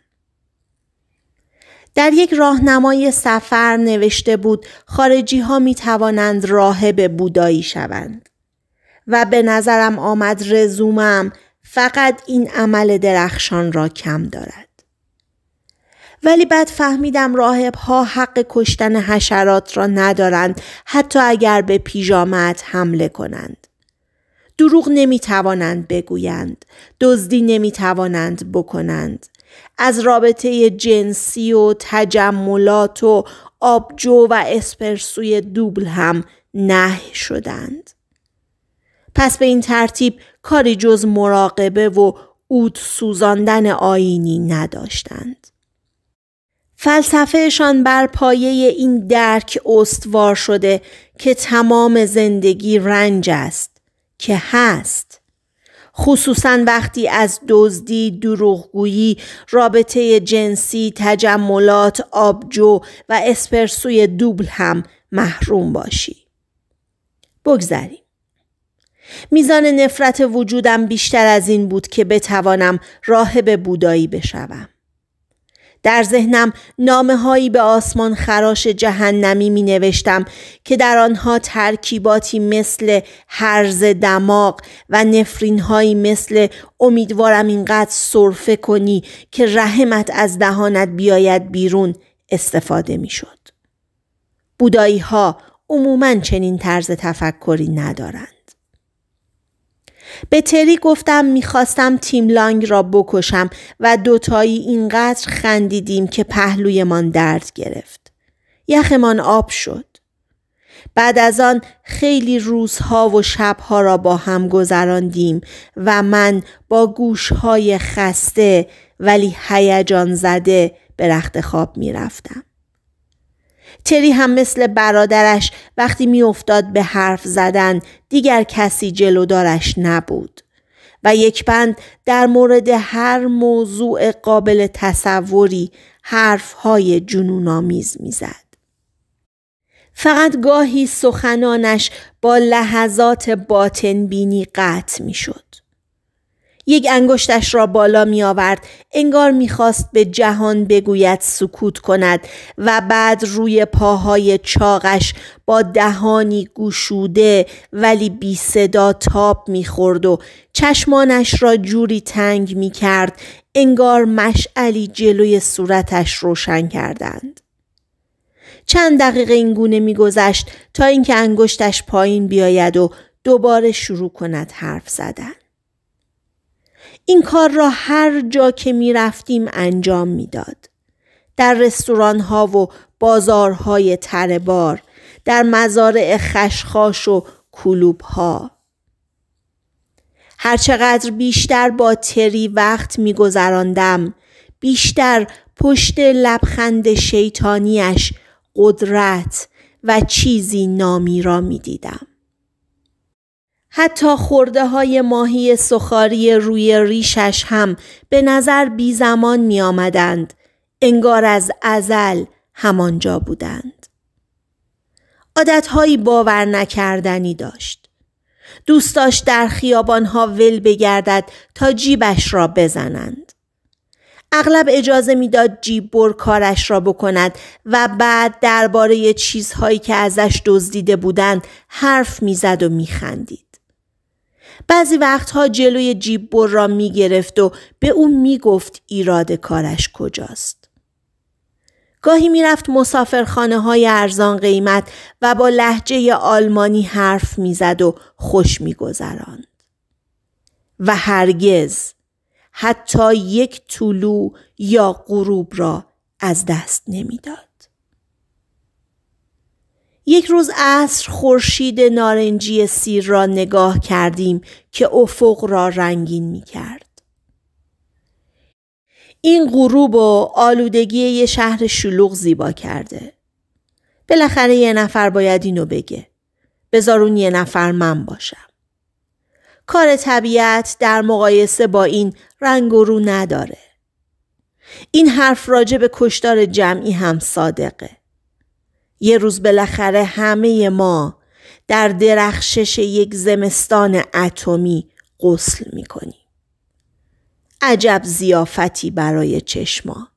در یک راهنمای سفر نوشته بود خارجی ها می توانند راهب بودایی شوند. و به نظرم آمد رزومم فقط این عمل درخشان را کم دارد. ولی بعد فهمیدم راهب ها حق کشتن حشرات را ندارند حتی اگر به پیژامت حمله کنند. دروغ نمی توانند بگویند، دزدی نمی توانند بکنند. از رابطه جنسی و تجملات و آبجو و اسپرسوی دوبل هم نه شدند. پس به این ترتیب کاری جز مراقبه و اود سوزاندن آینی نداشتند. فلسفهشان بر پایه این درک استوار شده که تمام زندگی رنج است که هست خصوصا وقتی از دزدی، دروغگویی، رابطه جنسی، تجملات، آبجو و اسپرسوی دوبل هم محروم باشی. بگذریم. میزان نفرت وجودم بیشتر از این بود که بتوانم به بودایی بشوم. در ذهنم نامه هایی به آسمان خراش جهنمی می نوشتم که در آنها ترکیباتی مثل هرز دماغ و نفرین هایی مثل امیدوارم اینقدر صرفه کنی که رحمت از دهانت بیاید بیرون استفاده می شد. بودایی ها عموما چنین طرز تفکری ندارند. به تری گفتم میخواستم تیم لانگ را بکشم و دوتایی اینقدر خندیدیم که پهلویمان درد گرفت. یخمان آب شد. بعد از آن خیلی روزها و شبها را با هم گذراندیم و من با گوشهای خسته ولی هیجان زده به رخت خواب میرفتم. تری هم مثل برادرش وقتی میافتاد به حرف زدن دیگر کسی جلودارش نبود و یک بند در مورد هر موضوع قابل تصوری حرفهای جنونآمیز میزد. فقط گاهی سخنانش با لحظات باطن بینی قطع میشد. یک انگشتش را بالا می آورد انگار میخواست به جهان بگوید سکوت کند و بعد روی پاهای چاقش با دهانی گوشوده ولی بی صدا تاب میخورد و چشمانش را جوری تنگ می کرد انگار مشعلی جلوی صورتش روشن کردند. چند دقیقه این گونه میگذشت تا اینکه انگشتش پایین بیاید و دوباره شروع کند حرف زدن. این کار را هر جا که می رفتیم انجام داد. در رستوران ها و بازارهای تربار، در مزارع خشخاش و کلوب ها. هرچقدر بیشتر با تری وقت گذراندم، بیشتر پشت لبخند شیطانیش قدرت و چیزی نامی را میدیدم. حتی خورده های ماهی سخاری روی ریشش هم به نظر بی زمان می آمدند. انگار از ازل همانجا بودند. عادتهایی باور نکردنی داشت. دوست داشت در خیابانها ول بگردد تا جیبش را بزنند. اغلب اجازه میداد جیب بر کارش را بکند و بعد درباره چیزهایی که ازش دزدیده بودند حرف میزد و میخندید. بعضی وقتها جلوی جیب بر را می گرفت و به او می گفت ایراد کارش کجاست. گاهی میرفت مسافرخانه های ارزان قیمت و با لحجه آلمانی حرف میزد و خوش میگذراند. و هرگز حتی یک طلوع یا غروب را از دست نمیداد. یک روز عصر خورشید نارنجی سیر را نگاه کردیم که افق را رنگین می کرد. این غروب و آلودگی یه شهر شلوغ زیبا کرده. بالاخره یه نفر باید اینو بگه. بذار اون یه نفر من باشم. کار طبیعت در مقایسه با این رنگ و رو نداره. این حرف راجع به کشتار جمعی هم صادقه. یه روز بالاخره همه ما در درخشش یک زمستان اتمی غسل میکنیم. عجب زیافتی برای چشما.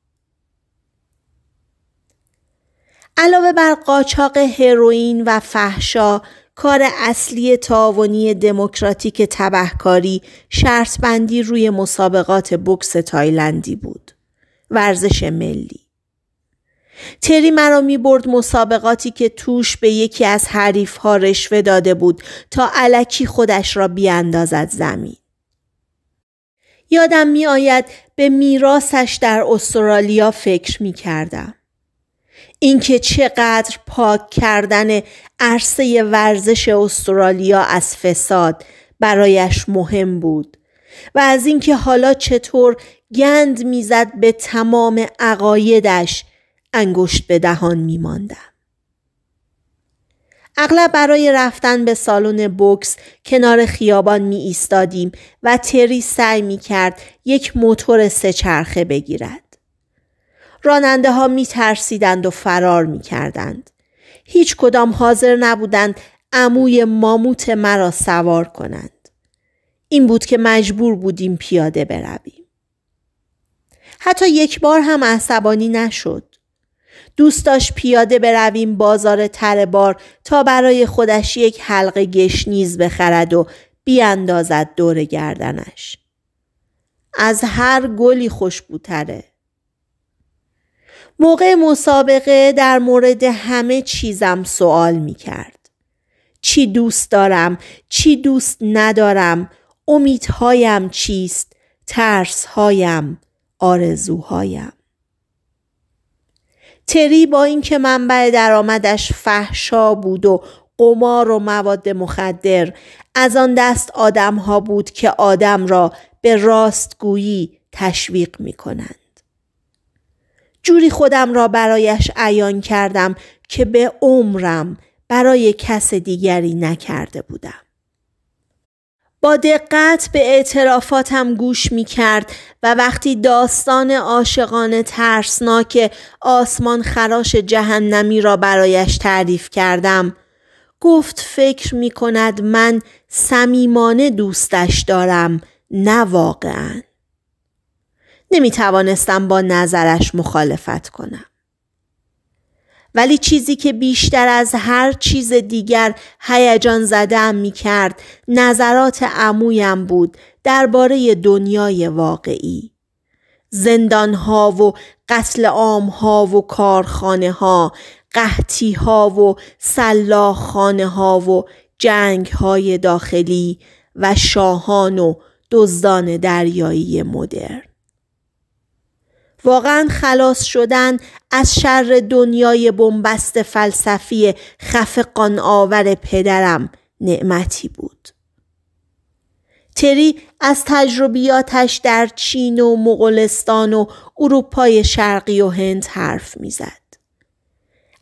علاوه بر قاچاق هروئین و فحشا کار اصلی تاوانی دموکراتیک تبهکاری شرط بندی روی مسابقات بکس تایلندی بود ورزش ملی تری مرا می برد مسابقاتی که توش به یکی از حریف ها رشوه داده بود تا علکی خودش را بیاندازد زمین. یادم می آید به میراسش در استرالیا فکر می کردم. اینکه چقدر پاک کردن عرصه ورزش استرالیا از فساد برایش مهم بود و از اینکه حالا چطور گند میزد به تمام عقایدش انگشت به دهان می ماندم. اغلب برای رفتن به سالن بکس کنار خیابان می ایستادیم و تری سعی می کرد یک موتور سه چرخه بگیرد. راننده ها می ترسیدند و فرار می کردند. هیچ کدام حاضر نبودند عموی ماموت مرا سوار کنند. این بود که مجبور بودیم پیاده برویم. حتی یک بار هم عصبانی نشد. دوست داشت پیاده برویم بازار بار تا برای خودش یک حلقه گشنیز بخرد و بیاندازد دور گردنش. از هر گلی خوشبوتره. موقع مسابقه در مورد همه چیزم سوال می کرد. چی دوست دارم؟ چی دوست ندارم؟ امیدهایم چیست؟ ترسهایم؟ آرزوهایم؟ تری با اینکه منبع درآمدش فحشا بود و قمار و مواد مخدر از آن دست آدم ها بود که آدم را به راستگویی تشویق می کنند. جوری خودم را برایش عیان کردم که به عمرم برای کس دیگری نکرده بودم. با دقت به اعترافاتم گوش می کرد و وقتی داستان عاشقانه ترسناک آسمان خراش جهنمی را برایش تعریف کردم گفت فکر می کند من صمیمانه دوستش دارم نه واقعا نمی توانستم با نظرش مخالفت کنم ولی چیزی که بیشتر از هر چیز دیگر هیجان زدم می کرد نظرات عمویم بود درباره دنیای واقعی. زندان ها و قتل عام ها و کارخانه ها، قحطی ها و سلاخانه ها و جنگ های داخلی و شاهان و دزدان دریایی مدرن. واقعا خلاص شدن از شر دنیای بنبست فلسفی خفقان آور پدرم نعمتی بود. تری از تجربیاتش در چین و مغولستان و اروپای شرقی و هند حرف میزد.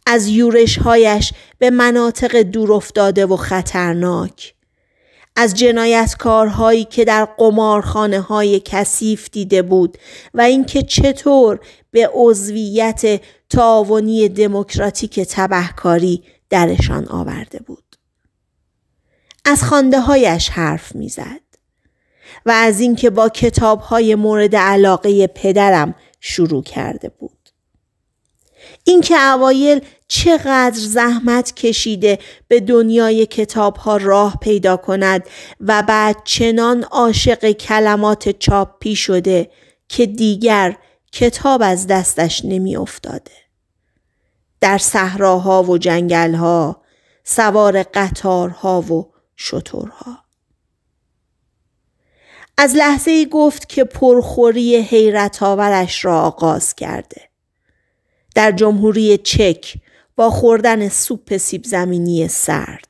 از یورشهایش به مناطق دورافتاده و خطرناک از جنایتکارهایی که در قمارخانه های کثیف دیده بود و اینکه چطور به عضویت تعاونی دموکراتیک تبهکاری درشان آورده بود. از خانده هایش حرف میزد و از اینکه با کتاب های مورد علاقه پدرم شروع کرده بود. اینکه اوایل چقدر زحمت کشیده به دنیای کتاب ها راه پیدا کند و بعد چنان عاشق کلمات چاپی شده که دیگر کتاب از دستش نمی افتاده. در صحراها و جنگلها سوار قطارها و شطورها. از لحظه ای گفت که پرخوری حیرت آورش را آغاز کرده در جمهوری چک با خوردن سوپ سیب زمینی سرد.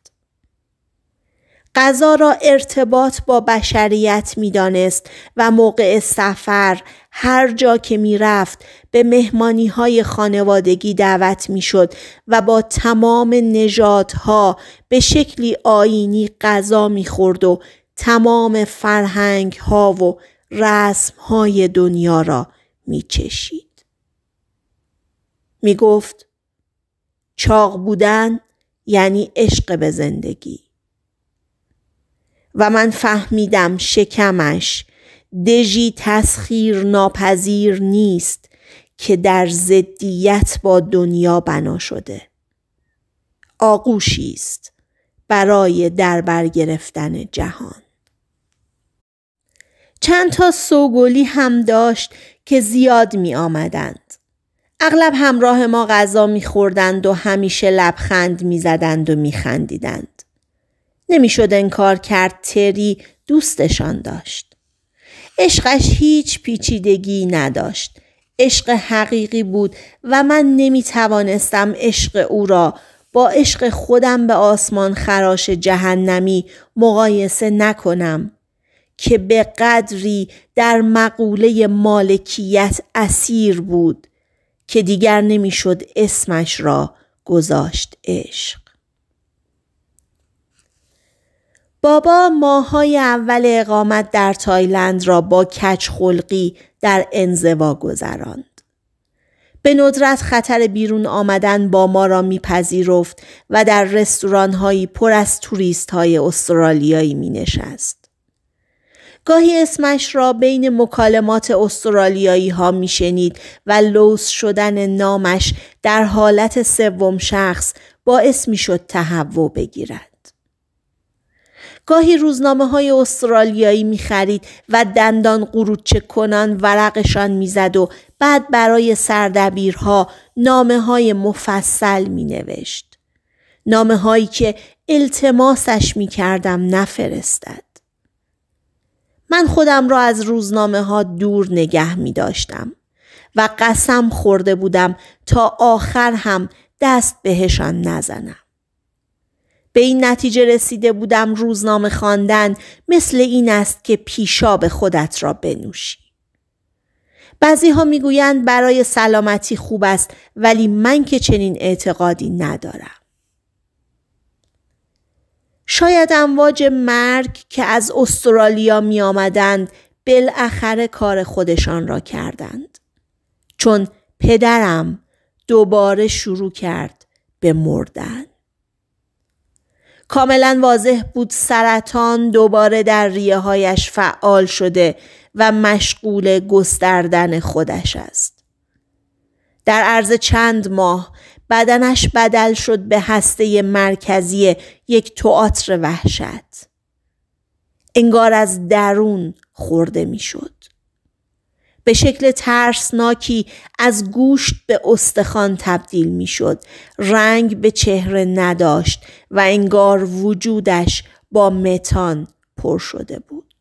غذا را ارتباط با بشریت میدانست و موقع سفر هر جا که میرفت به مهمانی های خانوادگی دعوت میشد و با تمام نژادها به شکلی آینی غذا میخورد و تمام فرهنگ ها و رسم های دنیا را چشید. می گفت چاق بودن یعنی عشق به زندگی و من فهمیدم شکمش دژی تسخیر ناپذیر نیست که در زدیت با دنیا بنا شده آغوشی است برای دربر گرفتن جهان چند تا سوگلی هم داشت که زیاد می آمدند. اغلب همراه ما غذا میخوردند و همیشه لبخند میزدند و میخندیدند. نمیشد انکار کرد تری دوستشان داشت. عشقش هیچ پیچیدگی نداشت. عشق حقیقی بود و من نمی توانستم عشق او را با عشق خودم به آسمان خراش جهنمی مقایسه نکنم که به قدری در مقوله مالکیت اسیر بود که دیگر نمیشد اسمش را گذاشت عشق بابا ماهای اول اقامت در تایلند را با کچ خلقی در انزوا گذراند. به ندرت خطر بیرون آمدن با ما را میپذیرفت و در رستوران پر از توریست های استرالیایی می نشست. گاهی اسمش را بین مکالمات استرالیایی ها می شنید و لوس شدن نامش در حالت سوم شخص باعث می شد تهوع بگیرد. گاهی روزنامه های استرالیایی می خرید و دندان قروچه کنان ورقشان زد و بعد برای سردبیرها نامه های مفصل می نوشت. نامه هایی که التماسش می کردم نفرستد. من خودم را از روزنامه ها دور نگه می داشتم و قسم خورده بودم تا آخر هم دست بهشان نزنم. به این نتیجه رسیده بودم روزنامه خواندن مثل این است که پیشاب خودت را بنوشی. بعضی ها میگویند برای سلامتی خوب است ولی من که چنین اعتقادی ندارم. شاید امواج مرگ که از استرالیا می آمدند بالاخره کار خودشان را کردند. چون پدرم دوباره شروع کرد به مردن. کاملا واضح بود سرطان دوباره در ریه هایش فعال شده و مشغول گستردن خودش است. در عرض چند ماه بدنش بدل شد به هسته مرکزی یک تئاتر وحشت انگار از درون خورده میشد به شکل ترسناکی از گوشت به استخوان تبدیل میشد رنگ به چهره نداشت و انگار وجودش با متان پر شده بود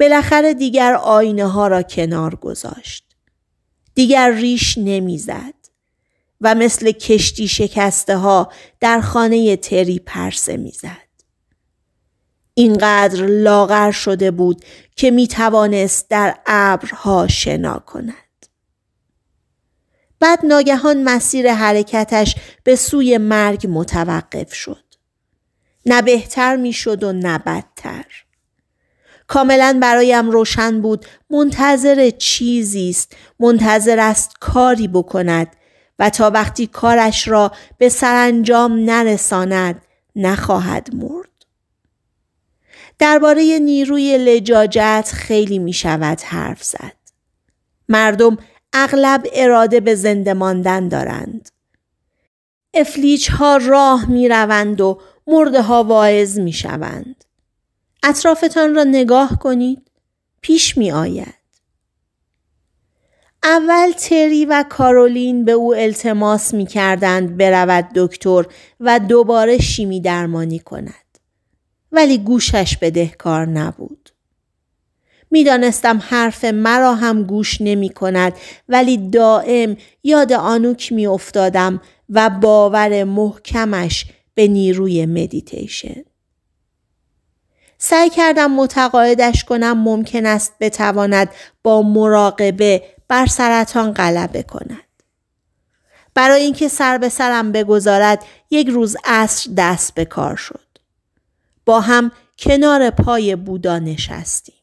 بالاخره دیگر آینه ها را کنار گذاشت دیگر ریش نمیزد و مثل کشتی شکسته ها در خانه تری پرسه میزد. اینقدر لاغر شده بود که می توانست در ابرها شنا کند. بعد ناگهان مسیر حرکتش به سوی مرگ متوقف شد. نه بهتر می شد و نه بدتر. کاملا برایم روشن بود منتظر چیزی است منتظر است کاری بکند و تا وقتی کارش را به سرانجام نرساند نخواهد مرد. درباره نیروی لجاجت خیلی می شود حرف زد. مردم اغلب اراده به زنده ماندن دارند. افلیچ ها راه می روند و مرده ها واعظ می شوند. اطرافتان را نگاه کنید. پیش می آید. اول تری و کارولین به او التماس می کردند برود دکتر و دوباره شیمی درمانی کند. ولی گوشش بدهکار نبود. میدانستم حرف مرا هم گوش نمی کند ولی دائم یاد آنوک می افتادم و باور محکمش به نیروی مدیتیشن. سعی کردم متقاعدش کنم ممکن است بتواند با مراقبه بر سرطان غلبه کند برای اینکه سر به سرم بگذارد یک روز عصر دست به کار شد با هم کنار پای بودا نشستیم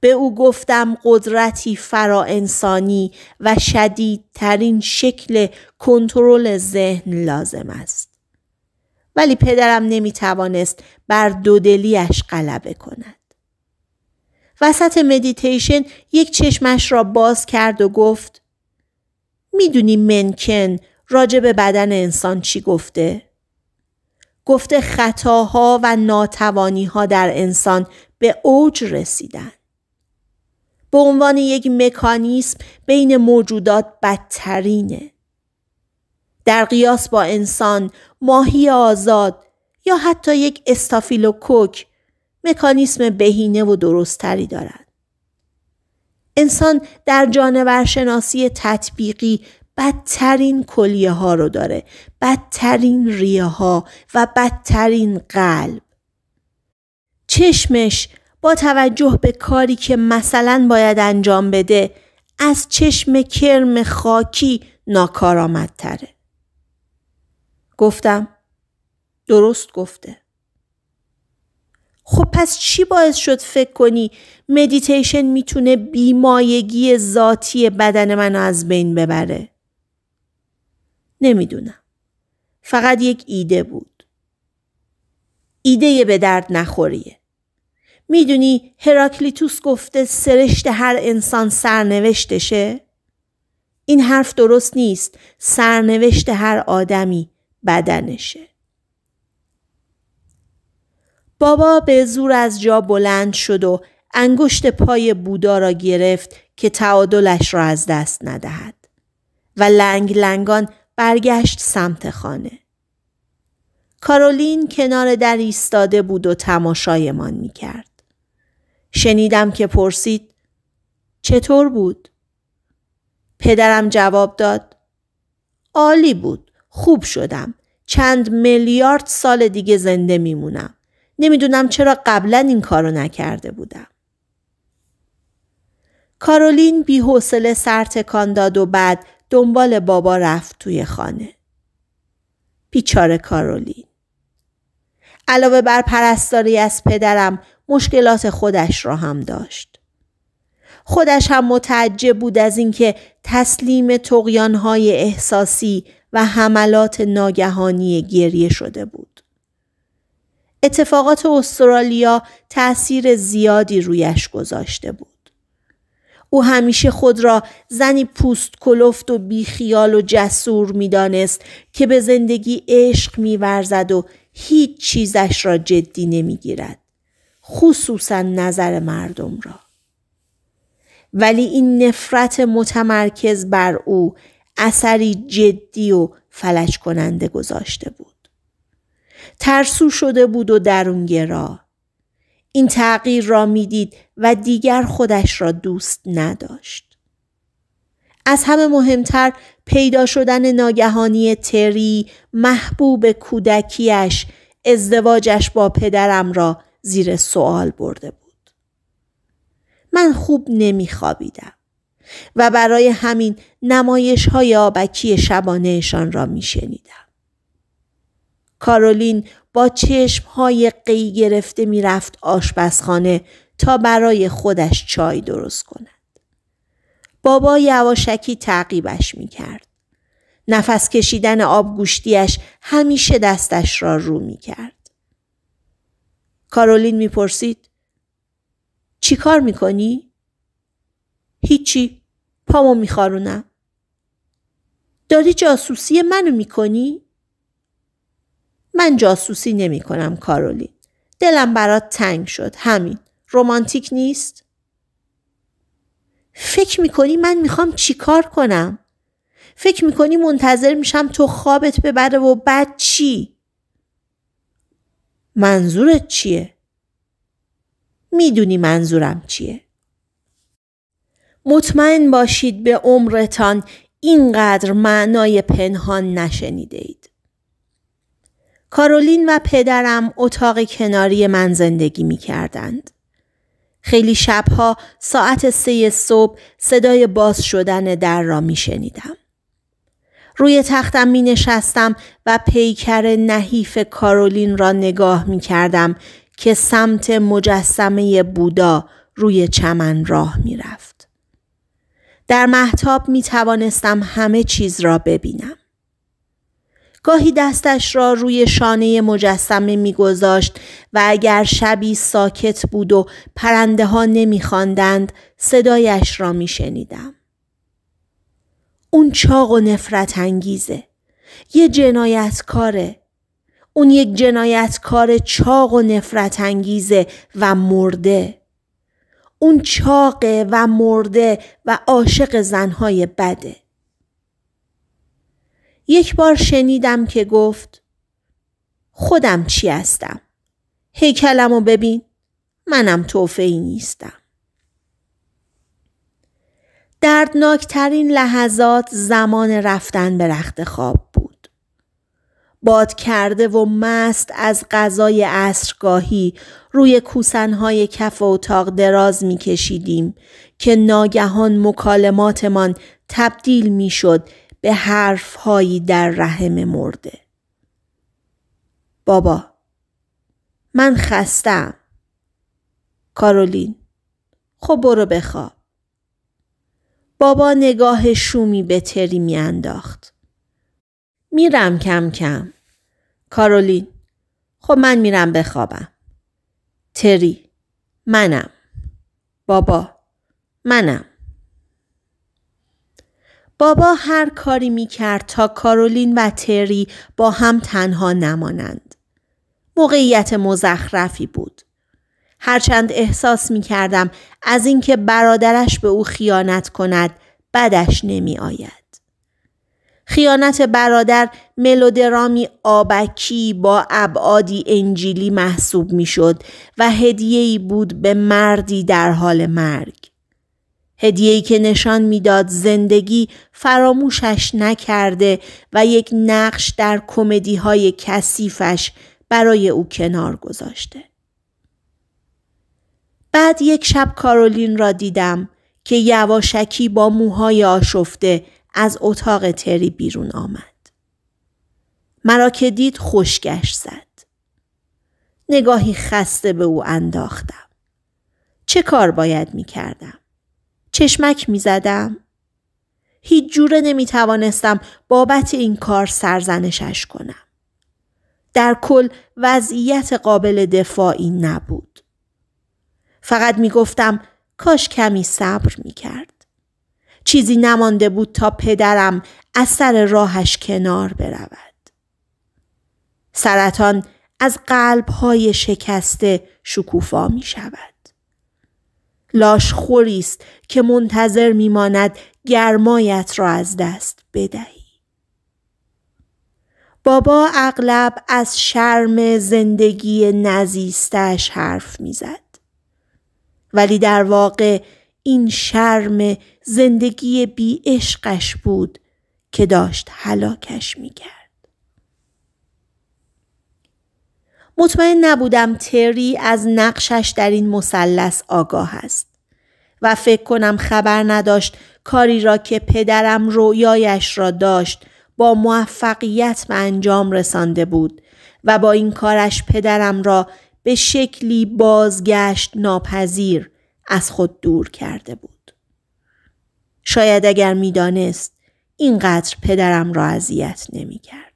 به او گفتم قدرتی فرا انسانی و شدیدترین شکل کنترل ذهن لازم است ولی پدرم نمی توانست بر دودلیش غلبه کند وسط مدیتیشن یک چشمش را باز کرد و گفت میدونی منکن راجع به بدن انسان چی گفته؟ گفته خطاها و ناتوانیها در انسان به اوج رسیدن. به عنوان یک مکانیسم بین موجودات بدترینه. در قیاس با انسان، ماهی آزاد یا حتی یک استافیلوکوک مکانیسم بهینه و درستری دارد. انسان در جانورشناسی تطبیقی بدترین کلیه ها رو داره بدترین ریه ها و بدترین قلب چشمش با توجه به کاری که مثلا باید انجام بده از چشم کرم خاکی ناکارآمدتره گفتم درست گفته خب پس چی باعث شد فکر کنی مدیتیشن میتونه بیمایگی ذاتی بدن من از بین ببره؟ نمیدونم. فقط یک ایده بود. ایده به درد نخوریه. میدونی هراکلیتوس گفته سرشت هر انسان سرنوشتشه؟ این حرف درست نیست. سرنوشت هر آدمی بدنشه. بابا به زور از جا بلند شد و انگشت پای بودا را گرفت که تعادلش را از دست ندهد و لنگ لنگان برگشت سمت خانه. کارولین کنار در ایستاده بود و تماشایمان می کرد. شنیدم که پرسید چطور بود؟ پدرم جواب داد عالی بود. خوب شدم. چند میلیارد سال دیگه زنده میمونم. نمیدونم چرا قبلا این کارو نکرده بودم. کارولین بی حوصله سر تکان داد و بعد دنبال بابا رفت توی خانه. بیچاره کارولین. علاوه بر پرستاری از پدرم مشکلات خودش را هم داشت. خودش هم متعجب بود از اینکه تسلیم تقیانهای احساسی و حملات ناگهانی گریه شده بود. اتفاقات استرالیا تأثیر زیادی رویش گذاشته بود. او همیشه خود را زنی پوست کلفت و بیخیال و جسور میدانست که به زندگی عشق میورزد و هیچ چیزش را جدی نمیگیرد خصوصا نظر مردم را ولی این نفرت متمرکز بر او اثری جدی و فلج کننده گذاشته بود ترسو شده بود و درونگرا این تغییر را میدید و دیگر خودش را دوست نداشت از همه مهمتر پیدا شدن ناگهانی تری محبوب کودکیش ازدواجش با پدرم را زیر سوال برده بود من خوب نمیخوابیدم و برای همین نمایش های آبکی شبانهشان را میشنیدم کارولین با های قی گرفته میرفت آشپزخانه تا برای خودش چای درست کند. بابا یواشکی تعقیبش کرد. نفس کشیدن آب گوشتیش همیشه دستش را رو کرد. کارولین میپرسید چی کار کنی؟ هیچی پامو خارونم. داری جاسوسی منو کنی؟ من جاسوسی نمی کنم کارولی. دلم برات تنگ شد همین. رومانتیک نیست؟ فکر میکنی من میخوام چیکار کنم؟ فکر میکنی منتظر میشم تو خوابت ببره و بعد چی؟ منظورت چیه؟ میدونی منظورم چیه؟ مطمئن باشید به عمرتان اینقدر معنای پنهان نشنیده کارولین و پدرم اتاق کناری من زندگی می کردند. خیلی شبها ساعت سه صبح صدای باز شدن در را می شنیدم. روی تختم می نشستم و پیکر نحیف کارولین را نگاه می کردم که سمت مجسمه بودا روی چمن راه می رفت. در محتاب می توانستم همه چیز را ببینم. گاهی دستش را روی شانه مجسمه میگذاشت و اگر شبی ساکت بود و پرنده ها نمیخواندند صدایش را میشنیدم. اون چاق و نفرت انگیزه. یه جنایتکاره. اون یک جنایتکار چاق و نفرت انگیزه و مرده. اون چاقه و مرده و عاشق زنهای بده. یک بار شنیدم که گفت خودم چی هستم؟ هیکلمو ببین منم توفهی نیستم. دردناکترین لحظات زمان رفتن به رخت خواب بود. باد کرده و مست از غذای عصرگاهی روی کوسنهای کف اتاق دراز می کشیدیم که ناگهان مکالماتمان تبدیل می شد به حرفهایی در رحم مرده. بابا من خستم. کارولین خب برو بخواب. بابا نگاه شومی به تری می انداخت. میرم کم کم. کارولین خب من میرم بخوابم. تری منم. بابا منم. بابا هر کاری می کرد تا کارولین و تری با هم تنها نمانند. موقعیت مزخرفی بود. هرچند احساس می کردم از اینکه برادرش به او خیانت کند بدش نمی آید. خیانت برادر ملودرامی آبکی با ابعادی انجیلی محسوب میشد و هدیه‌ای بود به مردی در حال مرگ. هدیه‌ای که نشان میداد زندگی فراموشش نکرده و یک نقش در کمدی های کثیفش برای او کنار گذاشته. بعد یک شب کارولین را دیدم که یواشکی با موهای آشفته از اتاق تری بیرون آمد. مرا که دید خوشگش زد. نگاهی خسته به او انداختم. چه کار باید می کردم؟ چشمک می زدم. هیچ جوره نمی توانستم بابت این کار سرزنشش کنم. در کل وضعیت قابل دفاعی نبود. فقط می گفتم کاش کمی صبر می کرد. چیزی نمانده بود تا پدرم از سر راهش کنار برود. سرطان از قلبهای شکسته شکوفا می شود. لاشخوری است که منتظر میماند گرمایت را از دست بدهی بابا اغلب از شرم زندگی نزیستش حرف میزد ولی در واقع این شرم زندگی بی عشقش بود که داشت هلاکش میکرد مطمئن نبودم تری از نقشش در این مثلث آگاه است و فکر کنم خبر نداشت کاری را که پدرم رویایش را داشت با موفقیت به انجام رسانده بود و با این کارش پدرم را به شکلی بازگشت ناپذیر از خود دور کرده بود. شاید اگر میدانست اینقدر پدرم را اذیت نمیکرد.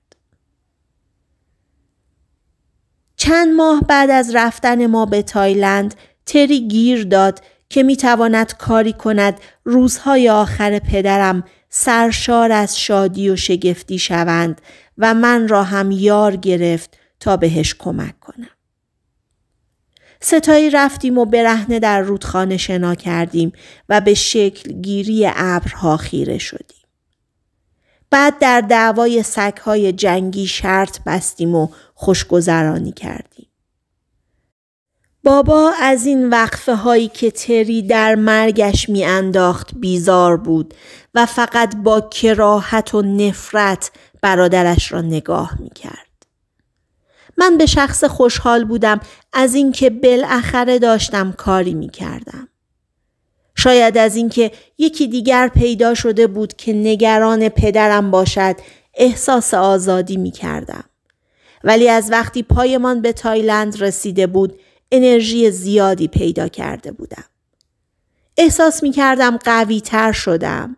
چند ماه بعد از رفتن ما به تایلند تری گیر داد که میتواند کاری کند روزهای آخر پدرم سرشار از شادی و شگفتی شوند و من را هم یار گرفت تا بهش کمک کنم. ستایی رفتیم و برهنه در رودخانه شنا کردیم و به شکل گیری ابرها خیره شدیم. بعد در دعوای سگهای جنگی شرط بستیم و خوشگذرانی کردیم. بابا از این وقفه هایی که تری در مرگش میانداخت بیزار بود و فقط با کراهت و نفرت برادرش را نگاه میکرد. من به شخص خوشحال بودم از اینکه بالاخره داشتم کاری میکردم. شاید از اینکه یکی دیگر پیدا شده بود که نگران پدرم باشد احساس آزادی می کردم. ولی از وقتی پایمان به تایلند رسیده بود انرژی زیادی پیدا کرده بودم. احساس می کردم قوی تر شدم.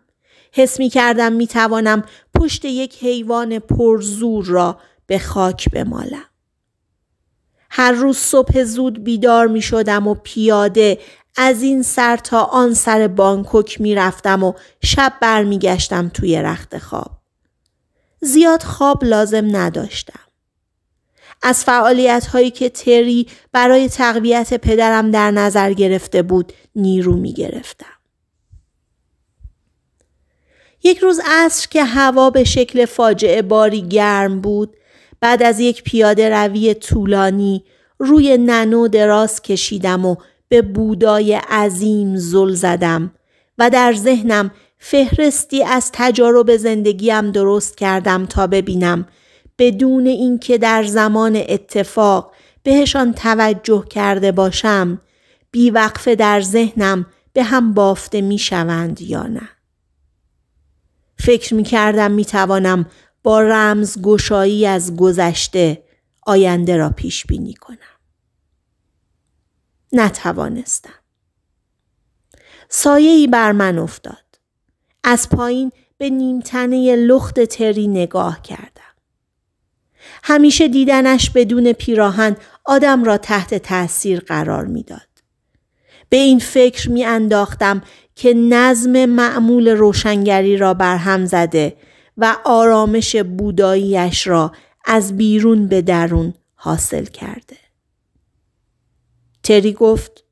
حس می کردم می توانم پشت یک حیوان پرزور را به خاک بمالم. هر روز صبح زود بیدار می شدم و پیاده از این سر تا آن سر بانکوک میرفتم و شب برمیگشتم توی رخت خواب. زیاد خواب لازم نداشتم. از فعالیت هایی که تری برای تقویت پدرم در نظر گرفته بود نیرو می گرفتم. یک روز عصر که هوا به شکل فاجعه باری گرم بود بعد از یک پیاده روی طولانی روی ننو دراز کشیدم و به بودای عظیم زل زدم و در ذهنم فهرستی از تجارب زندگیم درست کردم تا ببینم بدون اینکه در زمان اتفاق بهشان توجه کرده باشم بیوقف در ذهنم به هم بافته می شوند یا نه. فکر می کردم می توانم با رمز گشایی از گذشته آینده را پیش بینی کنم. نتوانستم. سایه ای بر من افتاد. از پایین به نیمتنه لخت تری نگاه کردم. همیشه دیدنش بدون پیراهن آدم را تحت تأثیر قرار میداد. به این فکر می انداختم که نظم معمول روشنگری را برهم زده و آرامش بوداییش را از بیرون به درون حاصل کرده. تری گفت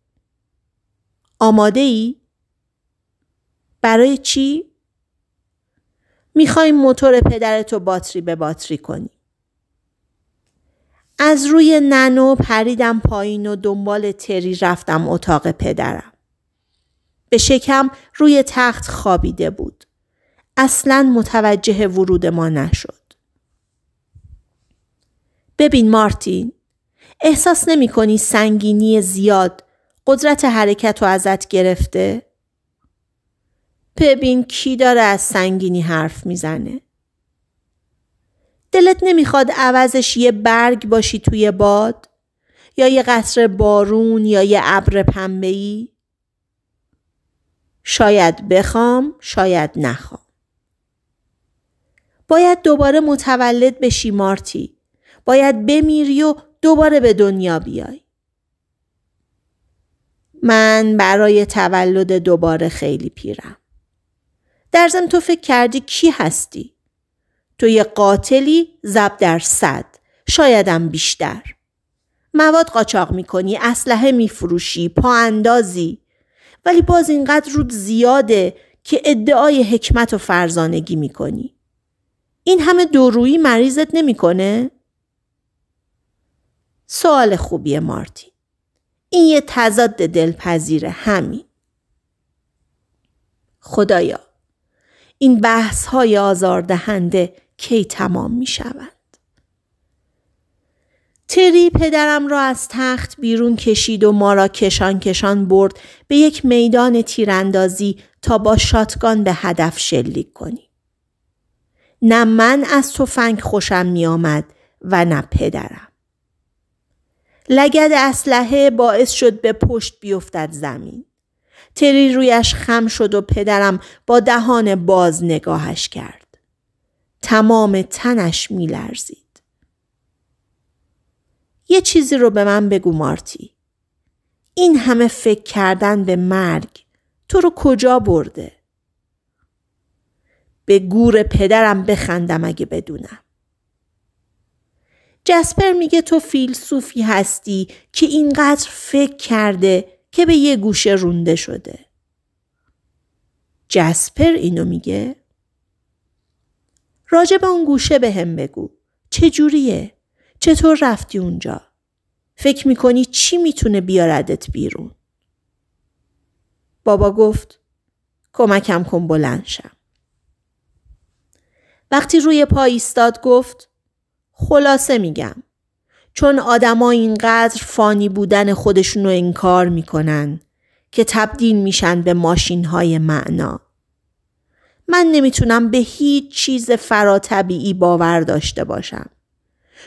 آماده ای؟ برای چی؟ میخوایم موتور پدرتو باتری به باتری کنی. از روی ننو پریدم پایین و دنبال تری رفتم اتاق پدرم. به شکم روی تخت خوابیده بود. اصلا متوجه ورود ما نشد. ببین مارتین احساس نمی کنی سنگینی زیاد قدرت حرکت رو ازت گرفته؟ ببین کی داره از سنگینی حرف میزنه. دلت نمیخواد عوضش یه برگ باشی توی باد؟ یا یه قصر بارون یا یه ابر پنبه‌ای؟ شاید بخوام، شاید نخوام. باید دوباره متولد بشی مارتی. باید بمیری و دوباره به دنیا بیای. من برای تولد دوباره خیلی پیرم. در زم تو فکر کردی کی هستی؟ تو یه قاتلی زب در صد. شایدم بیشتر. مواد قاچاق کنی، اسلحه میفروشی، پا اندازی. ولی باز اینقدر رود زیاده که ادعای حکمت و فرزانگی کنی. این همه دورویی مریضت نمیکنه؟ سوال خوبی مارتین. این یه تضاد دلپذیر همین. خدایا این بحث های آزاردهنده کی تمام می تری پدرم را از تخت بیرون کشید و ما را کشان کشان برد به یک میدان تیراندازی تا با شاتگان به هدف شلیک کنی. نه من از تفنگ خوشم می آمد و نه پدرم. لگد اسلحه باعث شد به پشت بیفتد زمین. تری رویش خم شد و پدرم با دهان باز نگاهش کرد. تمام تنش میلرزید. یه چیزی رو به من بگو مارتی. این همه فکر کردن به مرگ تو رو کجا برده؟ به گور پدرم بخندم اگه بدونم. جسپر میگه تو فیلسوفی هستی که اینقدر فکر کرده که به یه گوشه رونده شده. جسپر اینو میگه؟ راجب اون گوشه به هم بگو. چجوریه؟ چطور رفتی اونجا؟ فکر میکنی چی میتونه بیاردت بیرون؟ بابا گفت کمکم کن بلند شم. وقتی روی پا ایستاد گفت خلاصه میگم چون آدما اینقدر فانی بودن خودشون رو انکار میکنن که تبدیل میشن به ماشین های معنا من نمیتونم به هیچ چیز فراتبیعی باور داشته باشم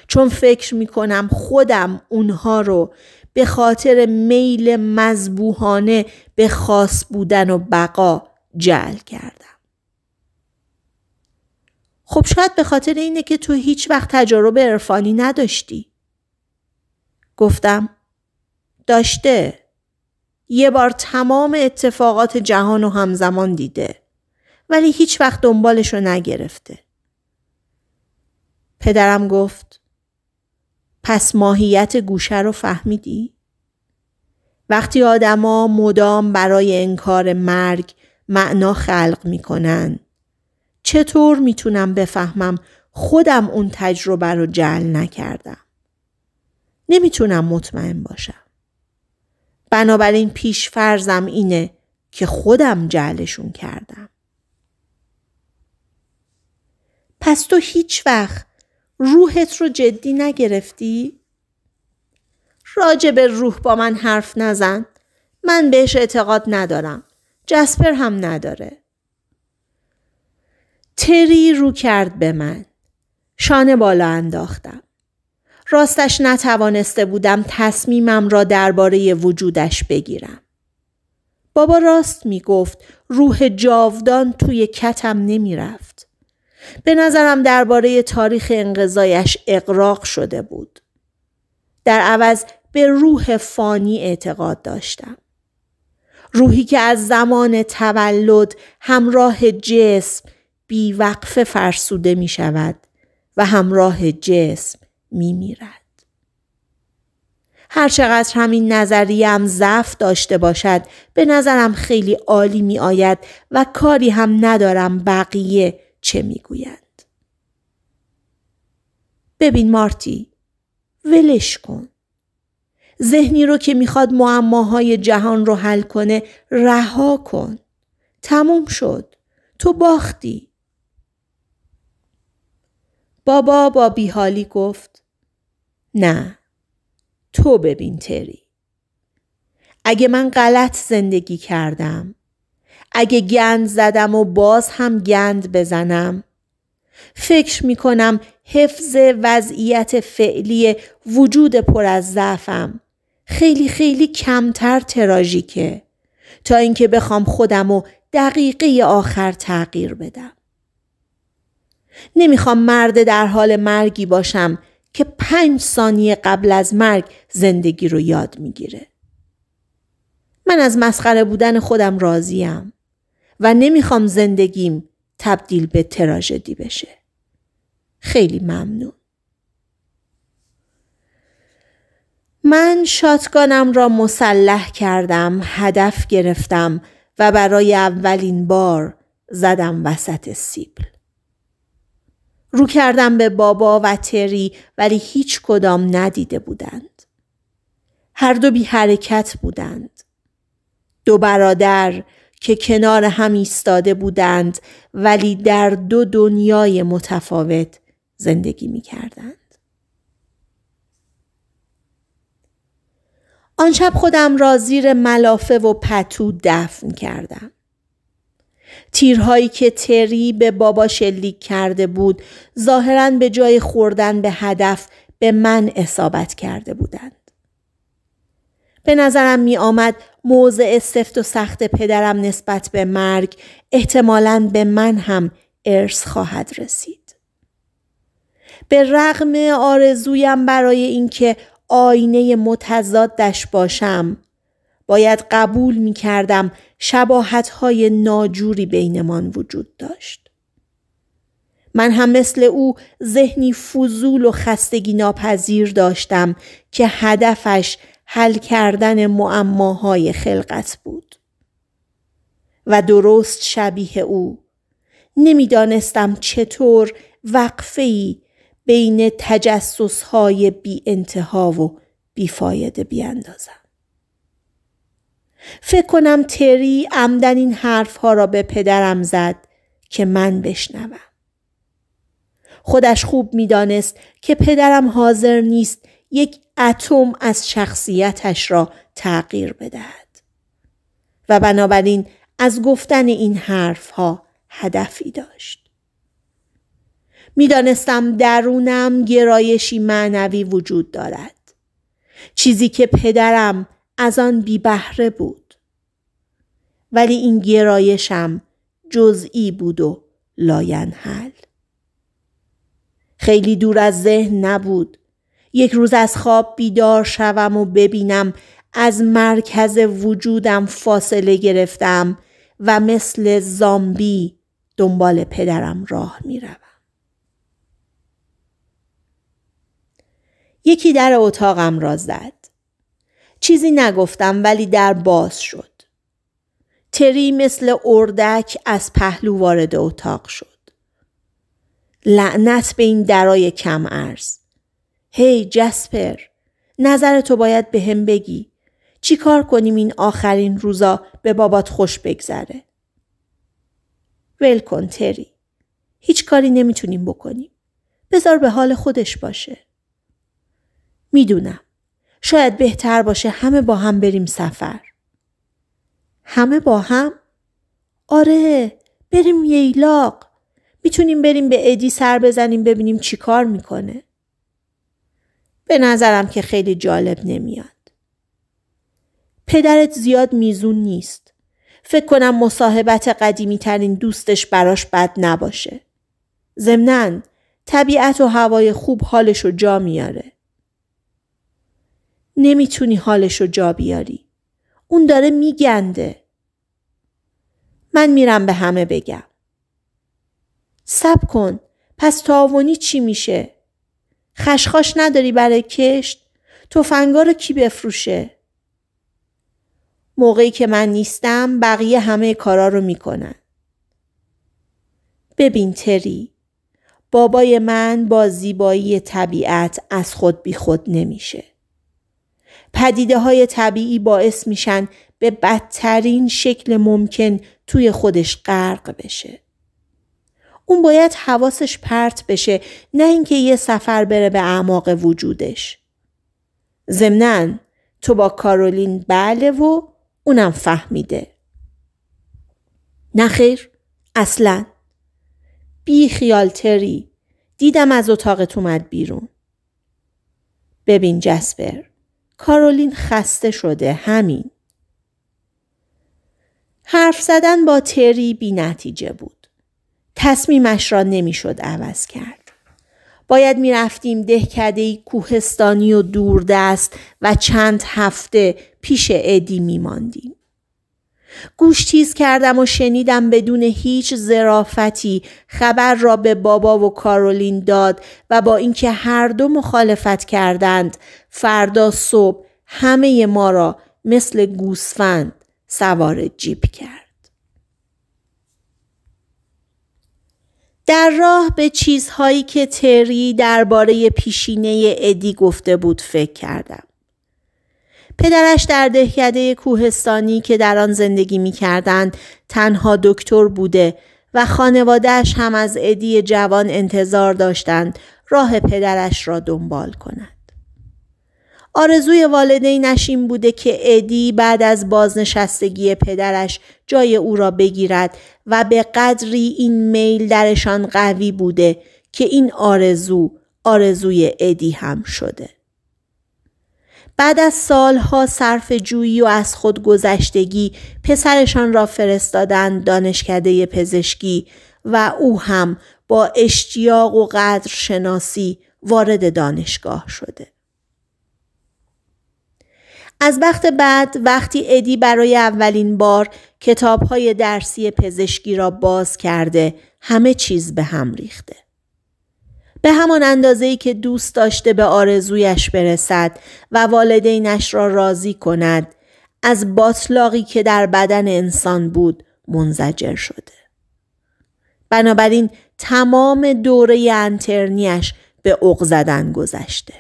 چون فکر میکنم خودم اونها رو به خاطر میل مذبوحانه به خاص بودن و بقا جعل کردم خب شاید به خاطر اینه که تو هیچ وقت تجارب عرفانی نداشتی. گفتم داشته. یه بار تمام اتفاقات جهان و همزمان دیده. ولی هیچ وقت دنبالش رو نگرفته. پدرم گفت پس ماهیت گوشه رو فهمیدی؟ وقتی آدما مدام برای انکار مرگ معنا خلق کنند چطور میتونم بفهمم خودم اون تجربه رو جل نکردم؟ نمیتونم مطمئن باشم. بنابراین پیش فرزم اینه که خودم جعلشون کردم. پس تو هیچ وقت روحت رو جدی نگرفتی؟ راجع به روح با من حرف نزن. من بهش اعتقاد ندارم. جسپر هم نداره. تری رو کرد به من. شانه بالا انداختم. راستش نتوانسته بودم تصمیمم را درباره وجودش بگیرم. بابا راست می گفت روح جاودان توی کتم نمی رفت. به نظرم درباره تاریخ انقضایش اقراق شده بود. در عوض به روح فانی اعتقاد داشتم. روحی که از زمان تولد همراه جسم بیوقف فرسوده می شود و همراه جسم می میرد. هرچقدر همین نظریم ضعف داشته باشد به نظرم خیلی عالی می آید و کاری هم ندارم بقیه چه می ببین مارتی ولش کن. ذهنی رو که میخواد معماهای جهان رو حل کنه رها کن. تموم شد. تو باختی. بابا با بیحالی گفت نه تو ببین تری اگه من غلط زندگی کردم اگه گند زدم و باز هم گند بزنم فکر می کنم حفظ وضعیت فعلی وجود پر از ضعفم خیلی خیلی کمتر تراژیکه تا اینکه بخوام خودم و دقیقه آخر تغییر بدم نمیخوام مرد در حال مرگی باشم که پنج ثانیه قبل از مرگ زندگی رو یاد میگیره. من از مسخره بودن خودم راضیم و نمیخوام زندگیم تبدیل به تراژدی بشه. خیلی ممنون. من شاتگانم را مسلح کردم، هدف گرفتم و برای اولین بار زدم وسط سیبل. رو کردم به بابا و تری ولی هیچ کدام ندیده بودند. هر دو بی حرکت بودند. دو برادر که کنار هم ایستاده بودند ولی در دو دنیای متفاوت زندگی می کردند. آن شب خودم را زیر ملافه و پتو دفن کردم. تیرهایی که تری به بابا شلیک کرده بود ظاهرا به جای خوردن به هدف به من اصابت کرده بودند. به نظرم می آمد موضع سفت و سخت پدرم نسبت به مرگ احتمالاً به من هم ارث خواهد رسید. به رغم آرزویم برای اینکه آینه متضادش باشم باید قبول می کردم های ناجوری بینمان وجود داشت. من هم مثل او ذهنی فضول و خستگی ناپذیر داشتم که هدفش حل کردن معماهای خلقت بود. و درست شبیه او نمیدانستم چطور ای بین های بی انتها و بیفایده بیاندازم. فکر کنم تری عمدن این حرف ها را به پدرم زد که من بشنوم. خودش خوب میدانست که پدرم حاضر نیست یک اتم از شخصیتش را تغییر بدهد و بنابراین از گفتن این حرف ها هدفی داشت. میدانستم درونم گرایشی معنوی وجود دارد. چیزی که پدرم از آن بی بهره بود. ولی این گرایشم جزئی بود و لاینحل. خیلی دور از ذهن نبود. یک روز از خواب بیدار شوم و ببینم از مرکز وجودم فاصله گرفتم و مثل زامبی دنبال پدرم راه میروم. یکی در اتاقم را زد. چیزی نگفتم ولی در باز شد. تری مثل اردک از پهلو وارد اتاق شد. لعنت به این درای کم ارز. هی hey, جسپر نظر تو باید به هم بگی. چی کار کنیم این آخرین روزا به بابات خوش بگذره؟ ول کن تری. هیچ کاری نمیتونیم بکنیم. بذار به حال خودش باشه. میدونم. شاید بهتر باشه همه با هم بریم سفر. همه با هم؟ آره بریم ییلاق. میتونیم بریم به ادی سر بزنیم ببینیم چی کار میکنه. به نظرم که خیلی جالب نمیاد. پدرت زیاد میزون نیست. فکر کنم مصاحبت قدیمی ترین دوستش براش بد نباشه. ضمناً طبیعت و هوای خوب حالش رو جا میاره. نمیتونی حالش رو جا بیاری. اون داره میگنده. من میرم به همه بگم. سب کن. پس تاوانی چی میشه؟ خشخاش نداری برای کشت؟ توفنگا رو کی بفروشه؟ موقعی که من نیستم بقیه همه کارا رو میکنن. ببین تری بابای من با زیبایی طبیعت از خود بی خود نمیشه. پدیده های طبیعی باعث میشن به بدترین شکل ممکن توی خودش غرق بشه. اون باید حواسش پرت بشه نه اینکه یه سفر بره به اعماق وجودش. ضمنا تو با کارولین بله و اونم فهمیده. نخیر اصلا بی خیال تری دیدم از اتاقت اومد بیرون. ببین جسپر کارولین خسته شده همین. حرف زدن با تری بی نتیجه بود. تصمیمش را نمیشد عوض کرد. باید می رفتیم دهکده کوهستانی و دوردست و چند هفته پیش ادی می ماندیم. گوش تیز کردم و شنیدم بدون هیچ زرافتی خبر را به بابا و کارولین داد و با اینکه هر دو مخالفت کردند فردا صبح همه ما را مثل گوسفند سوار جیب کرد. در راه به چیزهایی که تری درباره پیشینه ادی گفته بود فکر کردم. پدرش در دهکده کوهستانی که در آن زندگی می کردن تنها دکتر بوده و خانوادهش هم از ادی جوان انتظار داشتند راه پدرش را دنبال کند. آرزوی والدینش این بوده که ادی بعد از بازنشستگی پدرش جای او را بگیرد و به قدری این میل درشان قوی بوده که این آرزو آرزوی ادی هم شده. بعد از سالها صرف جویی و از خود گذشتگی پسرشان را فرستادند دانشکده پزشکی و او هم با اشتیاق و قدر شناسی وارد دانشگاه شده. از وقت بعد وقتی ادی برای اولین بار کتابهای درسی پزشکی را باز کرده همه چیز به هم ریخته. به همان ای که دوست داشته به آرزویش برسد و والدینش را راضی کند از باطلاقی که در بدن انسان بود منزجر شده. بنابراین تمام دوره انترنیش به عق زدن گذشته.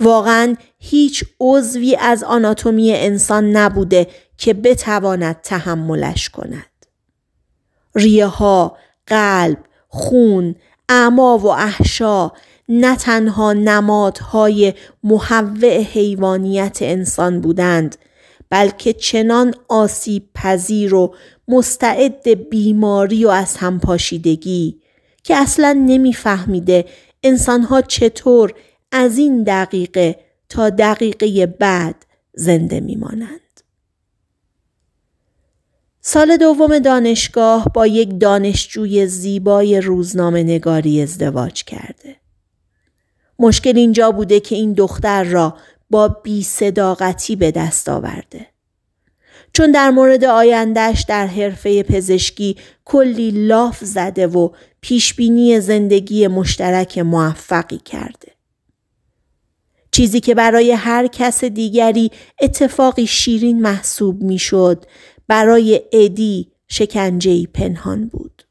واقعا هیچ عضوی از آناتومی انسان نبوده که بتواند تحملش کند. ریه ها، قلب، خون، اعما و احشا نه تنها نمادهای محوع حیوانیت انسان بودند بلکه چنان آسیب پذیر و مستعد بیماری و از هم پاشیدگی که اصلا نمیفهمیده انسانها چطور از این دقیقه تا دقیقه بعد زنده میمانند. سال دوم دانشگاه با یک دانشجوی زیبای روزنامه نگاری ازدواج کرده. مشکل اینجا بوده که این دختر را با بی صداقتی به دست آورده. چون در مورد آیندهش در حرفه پزشکی کلی لاف زده و پیشبینی زندگی مشترک موفقی کرده. چیزی که برای هر کس دیگری اتفاقی شیرین محسوب میشد برای ادی شکنجهی پنهان بود.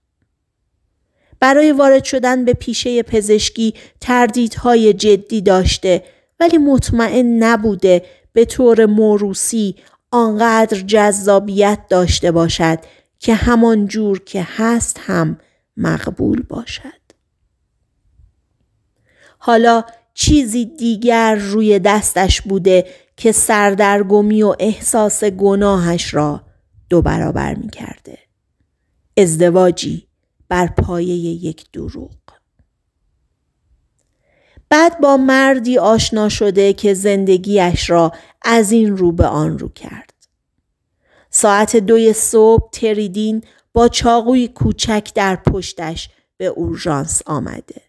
برای وارد شدن به پیشه پزشکی تردیدهای جدی داشته ولی مطمئن نبوده به طور موروسی آنقدر جذابیت داشته باشد که همان جور که هست هم مقبول باشد. حالا چیزی دیگر روی دستش بوده که سردرگمی و احساس گناهش را دو برابر می کرده. ازدواجی بر پایه یک دروغ. بعد با مردی آشنا شده که زندگیش را از این رو به آن رو کرد. ساعت دوی صبح تریدین با چاقوی کوچک در پشتش به اورژانس آمده.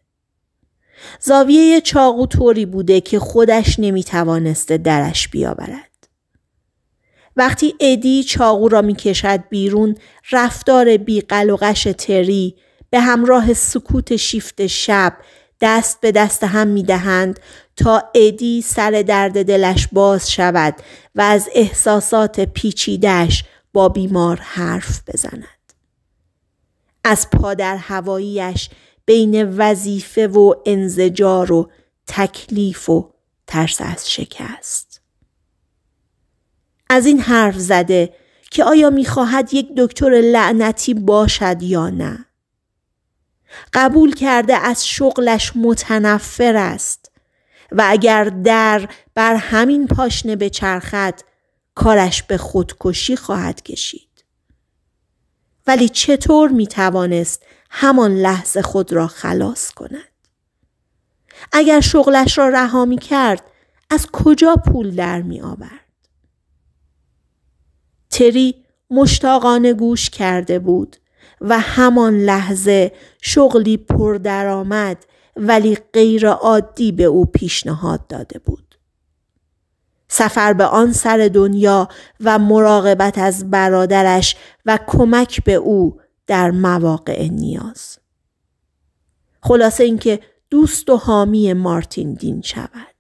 زاویه چاقو طوری بوده که خودش نمیتوانسته درش بیاورد. وقتی ادی چاقو را میکشد بیرون رفتار بیقل تری به همراه سکوت شیفت شب دست به دست هم میدهند تا ادی سر درد دلش باز شود و از احساسات پیچیدش با بیمار حرف بزند. از پادر هواییش بین وظیفه و انزجار و تکلیف و ترس از شکست. از این حرف زده که آیا میخواهد یک دکتر لعنتی باشد یا نه قبول کرده از شغلش متنفر است و اگر در بر همین پاشنه بچرخد کارش به خودکشی خواهد کشید ولی چطور می توانست همان لحظه خود را خلاص کند اگر شغلش را رها می کرد از کجا پول در می آورد تری مشتاقانه گوش کرده بود و همان لحظه شغلی پردرآمد ولی غیر عادی به او پیشنهاد داده بود. سفر به آن سر دنیا و مراقبت از برادرش و کمک به او در مواقع نیاز. خلاصه اینکه دوست و حامی مارتین دین شود.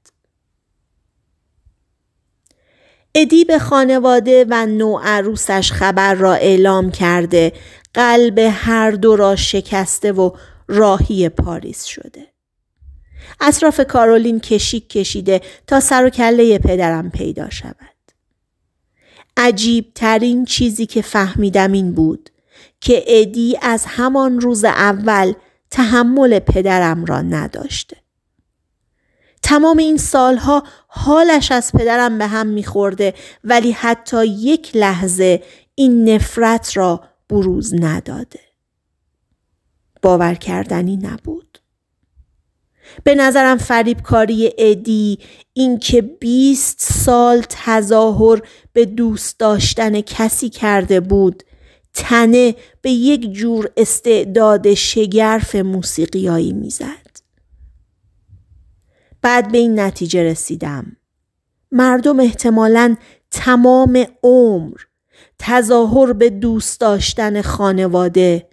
ادی به خانواده و عروسش خبر را اعلام کرده قلب هر دو را شکسته و راهی پاریس شده. اطراف کارولین کشیک کشیده تا سر و کله پدرم پیدا شود. عجیب ترین چیزی که فهمیدم این بود که ادی از همان روز اول تحمل پدرم را نداشته. تمام این سالها حالش از پدرم به هم میخورده ولی حتی یک لحظه این نفرت را بروز نداده. باور کردنی نبود. به نظرم فریبکاری ادی اینکه 20 سال تظاهر به دوست داشتن کسی کرده بود تنه به یک جور استعداد شگرف موسیقیایی میزد. بعد به این نتیجه رسیدم. مردم احتمالا تمام عمر تظاهر به دوست داشتن خانواده،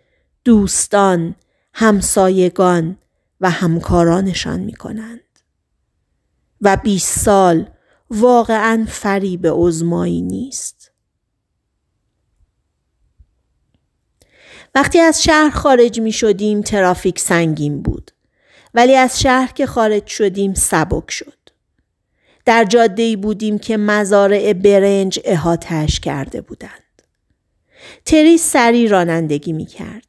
دوستان، همسایگان و همکارانشان می کنند. و 20 سال واقعا فریب عزمایی نیست. وقتی از شهر خارج می شدیم ترافیک سنگین بود. ولی از شهر که خارج شدیم سبک شد. در جاده بودیم که مزارع برنج احاتش کرده بودند. تری سری رانندگی می کرد.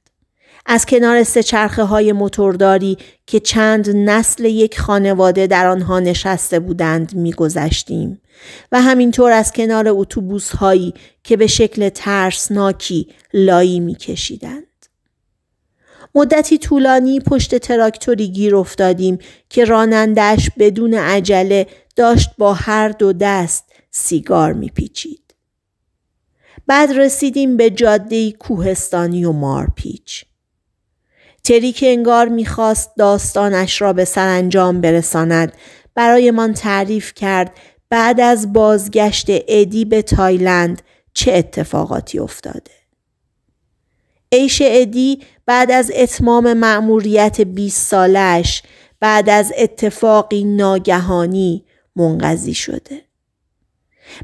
از کنار سه چرخه های موتورداری که چند نسل یک خانواده در آنها نشسته بودند میگذشتیم و همینطور از کنار اتوبوس هایی که به شکل ترسناکی لایی میکشیدند. مدتی طولانی پشت تراکتوری گیر افتادیم که رانندش بدون عجله داشت با هر دو دست سیگار میپیچید. بعد رسیدیم به جاده کوهستانی و مارپیچ. تری که انگار میخواست داستانش را به سرانجام برساند برایمان تعریف کرد بعد از بازگشت ادی به تایلند چه اتفاقاتی افتاده. ادی بعد از اتمام مأموریت 20 سالش بعد از اتفاقی ناگهانی منقضی شده.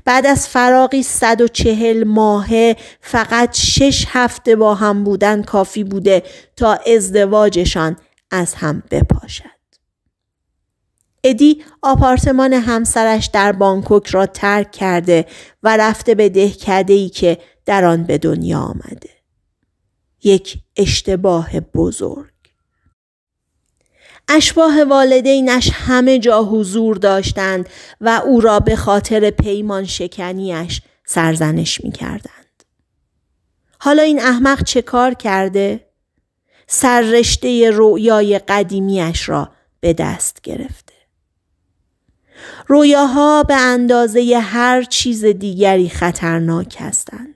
بعد از فراقی 140 ماهه فقط 6 هفته با هم بودن کافی بوده تا ازدواجشان از هم بپاشد. ادی آپارتمان همسرش در بانکوک را ترک کرده و رفته به دهکده ای که در آن به دنیا آمده. یک اشتباه بزرگ اشباه والدینش همه جا حضور داشتند و او را به خاطر پیمان شکنیش سرزنش می کردند. حالا این احمق چه کار کرده؟ سررشته رویای قدیمیش را به دست گرفته. رویاها به اندازه هر چیز دیگری خطرناک هستند.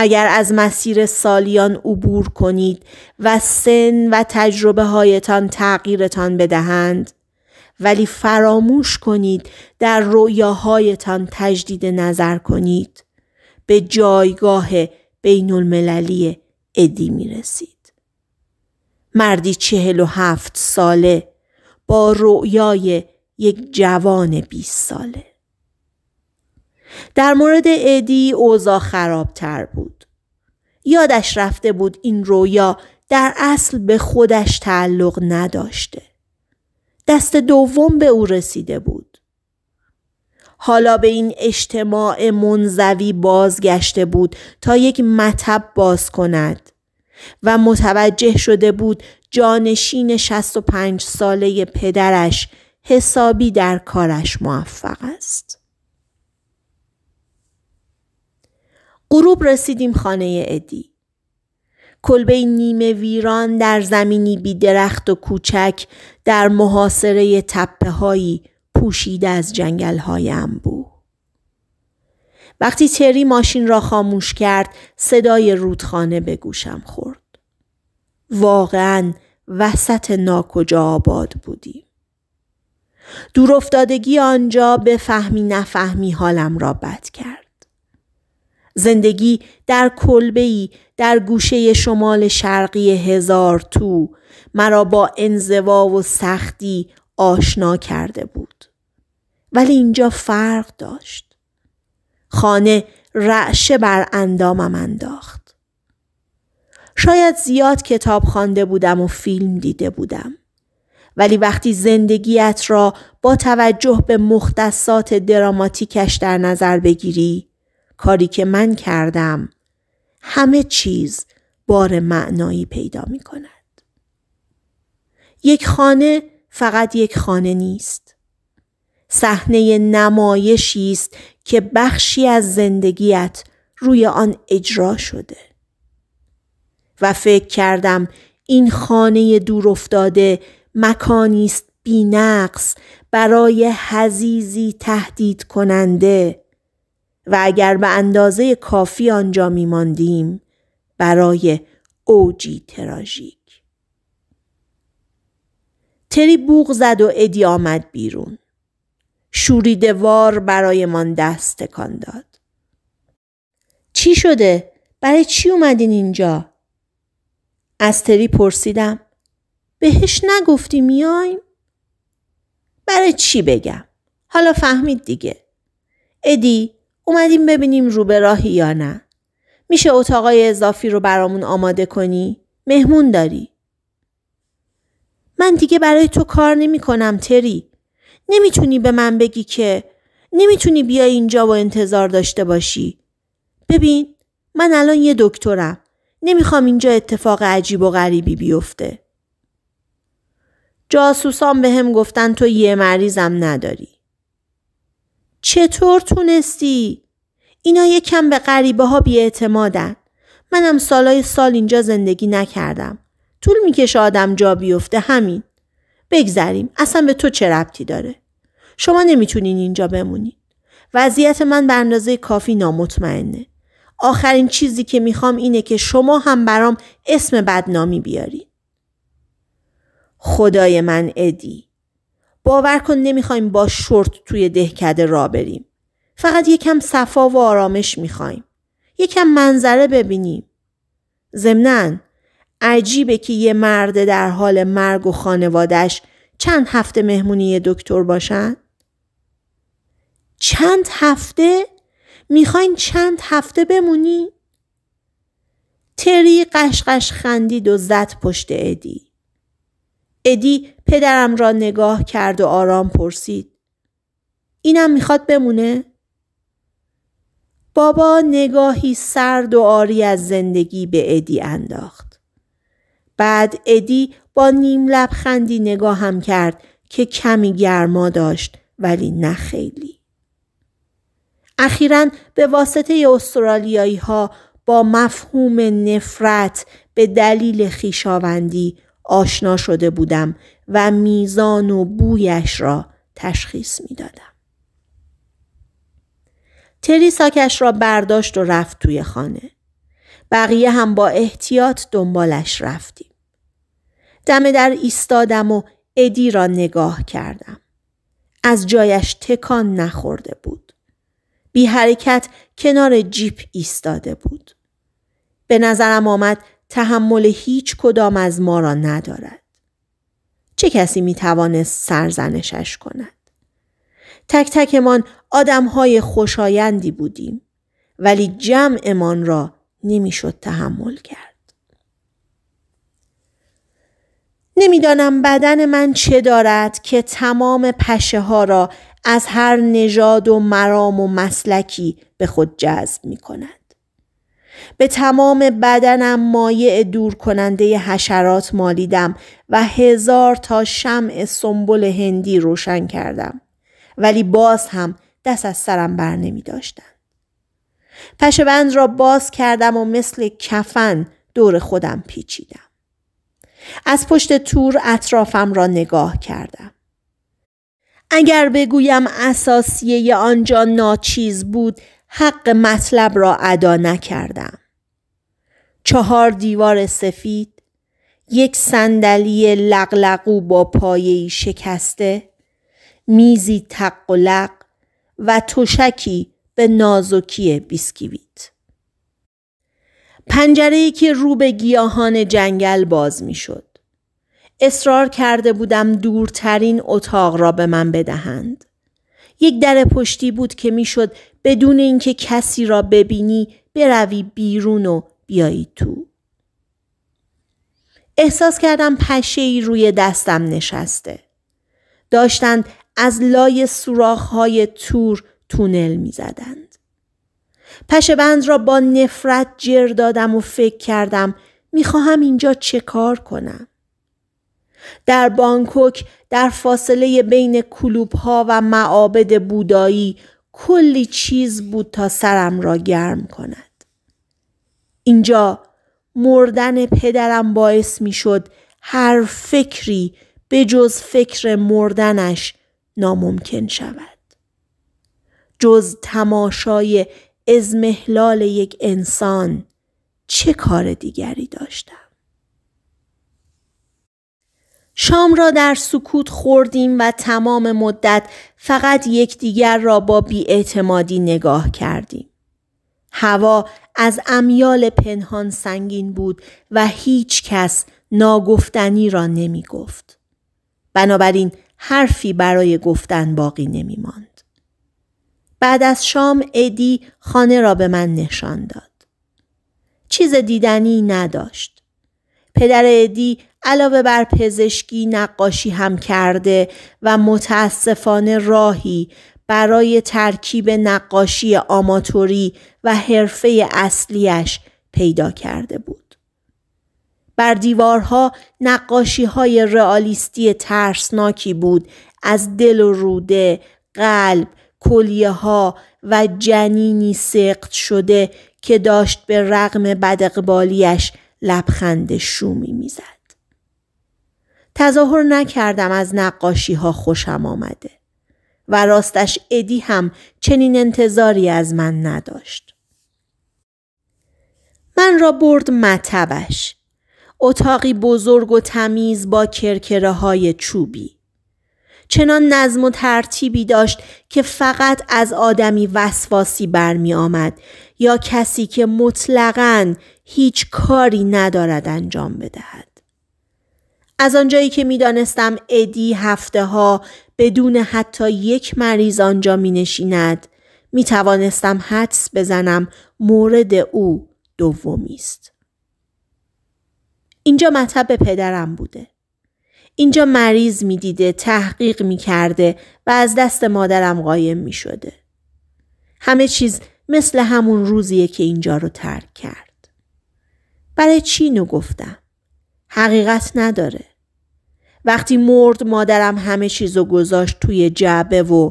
اگر از مسیر سالیان عبور کنید و سن و تجربه هایتان تغییرتان بدهند ولی فراموش کنید در رویاهایتان تجدید نظر کنید به جایگاه بین المللی ادی می رسید. مردی چهل و هفت ساله با رویای یک جوان بیست ساله. در مورد ادی اوضاع خرابتر بود. یادش رفته بود این رویا در اصل به خودش تعلق نداشته. دست دوم به او رسیده بود. حالا به این اجتماع منزوی بازگشته بود تا یک مطب باز کند و متوجه شده بود جانشین 65 ساله پدرش حسابی در کارش موفق است. غروب رسیدیم خانه ادی. کلبه نیمه ویران در زمینی بی درخت و کوچک در محاصره تپه هایی پوشیده از جنگل های انبو. وقتی تری ماشین را خاموش کرد صدای رودخانه به گوشم خورد. واقعا وسط ناکجا آباد بودیم. افتادگی آنجا به فهمی نفهمی حالم را بد کرد. زندگی در ای در گوشه شمال شرقی هزار تو مرا با انزوا و سختی آشنا کرده بود. ولی اینجا فرق داشت. خانه رعشه بر اندامم انداخت. شاید زیاد کتاب خوانده بودم و فیلم دیده بودم. ولی وقتی زندگیت را با توجه به مختصات دراماتیکش در نظر بگیری کاری که من کردم همه چیز بار معنایی پیدا می کند. یک خانه فقط یک خانه نیست. صحنه نمایشی است که بخشی از زندگیت روی آن اجرا شده. و فکر کردم این خانه دور افتاده مکانی است بینقص برای حزیزی تهدید کننده و اگر به اندازه کافی آنجا ماندیم برای اوجی تراژیک تری بوغ زد و ادی آمد بیرون برای برایمان دست تکان داد چی شده برای چی اومدین اینجا از تری پرسیدم بهش نگفتی میایم برای چی بگم حالا فهمید دیگه ادی اومدیم ببینیم رو به راهی یا نه. میشه اتاقای اضافی رو برامون آماده کنی؟ مهمون داری. من دیگه برای تو کار نمی کنم تری. نمیتونی به من بگی که نمیتونی بیای اینجا و انتظار داشته باشی. ببین من الان یه دکترم. نمیخوام اینجا اتفاق عجیب و غریبی بیفته. جاسوسان به هم گفتن تو یه مریضم نداری. چطور تونستی؟ اینا یکم به غریبه ها بیاعتمادن. منم سالای سال اینجا زندگی نکردم. طول میکشه آدم جا بیفته همین. بگذریم اصلا به تو چه ربطی داره؟ شما نمیتونین اینجا بمونین. وضعیت من به اندازه کافی نامطمئنه. آخرین چیزی که میخوام اینه که شما هم برام اسم بدنامی بیارین. خدای من ادی باور کن نمیخوایم با شورت توی دهکده را بریم. فقط یکم صفا و آرامش میخوایم. یکم منظره ببینیم. زمنان عجیبه که یه مرد در حال مرگ و خانوادش چند هفته مهمونی دکتر باشن؟ چند هفته؟ میخواین چند هفته بمونی؟ تری قشقش خندید و زد پشت ادی. ادی پدرم را نگاه کرد و آرام پرسید. اینم میخواد بمونه؟ بابا نگاهی سرد و آری از زندگی به ادی انداخت. بعد ادی با نیم لبخندی هم کرد که کمی گرما داشت ولی نه خیلی. اخیرا به واسطه استرالیایی ها با مفهوم نفرت به دلیل خیشاوندی آشنا شده بودم و میزان و بویش را تشخیص میدادم. تری ساکش را برداشت و رفت توی خانه. بقیه هم با احتیاط دنبالش رفتیم. دم در ایستادم و ادی را نگاه کردم. از جایش تکان نخورده بود. بی حرکت کنار جیپ ایستاده بود. به نظرم آمد تحمل هیچ کدام از ما را ندارد. چه کسی می توانست سرزنشش کند؟ تک تکمان های خوشایندی بودیم ولی جمعمان را نمیشد تحمل کرد. نمیدانم بدن من چه دارد که تمام پشه ها را از هر نژاد و مرام و مسلکی به خود جذب می کند. به تمام بدنم مایع دور کننده حشرات مالیدم و هزار تا شمع سنبل هندی روشن کردم. ولی باز هم دست از سرم بر نمی داشتم. پشبند را باز کردم و مثل کفن دور خودم پیچیدم. از پشت تور اطرافم را نگاه کردم. اگر بگویم اساسیه آنجا ناچیز بود حق مطلب را ادا نکردم. چهار دیوار سفید، یک صندلی لغلقو با پایه شکسته، میزی تق و لق و تشکی به نازکی بیسکویت. پنجره که رو به گیاهان جنگل باز میشد. اصرار کرده بودم دورترین اتاق را به من بدهند. یک در پشتی بود که میشد بدون اینکه کسی را ببینی بروی بیرون و بیایی تو. احساس کردم پشه ای روی دستم نشسته. داشتند از لای های تور تونل می زدند. پشه بند را با نفرت جر دادم و فکر کردم خواهم اینجا چه کار کنم. در بانکوک در فاصله بین کلوب ها و معابد بودایی کلی چیز بود تا سرم را گرم کند اینجا مردن پدرم باعث می شد هر فکری به جز فکر مردنش ناممکن شود جز تماشای ازمهلال یک انسان چه کار دیگری داشتم شام را در سکوت خوردیم و تمام مدت فقط یکدیگر را با بیاعتمادی نگاه کردیم. هوا از امیال پنهان سنگین بود و هیچ کس ناگفتنی را نمی گفت. بنابراین حرفی برای گفتن باقی نمی ماند. بعد از شام ادی خانه را به من نشان داد. چیز دیدنی نداشت. پدر ادی علاوه بر پزشکی نقاشی هم کرده و متاسفانه راهی برای ترکیب نقاشی آماتوری و حرفه اصلیش پیدا کرده بود. بر دیوارها نقاشی های رئالیستی ترسناکی بود از دل و روده، قلب، کلیه ها و جنینی سقط شده که داشت به رغم بدقبالیش لبخند شومی میزد. تظاهر نکردم از نقاشی ها خوشم آمده و راستش ادی هم چنین انتظاری از من نداشت. من را برد مطبش. اتاقی بزرگ و تمیز با کرکره های چوبی. چنان نظم و ترتیبی داشت که فقط از آدمی وسواسی برمی آمد یا کسی که مطلقاً هیچ کاری ندارد انجام بدهد. از آنجایی که دانستم ادی هفته ها بدون حتی یک مریض آنجا می نشیند می توانستم حدس بزنم مورد او دومی است. اینجا مطب پدرم بوده. اینجا مریض می دیده، تحقیق می کرده و از دست مادرم قایم می شده. همه چیز مثل همون روزیه که اینجا رو ترک کرد. برای چی گفتم؟ حقیقت نداره. وقتی مرد مادرم همه چیز چیزو گذاشت توی جعبه و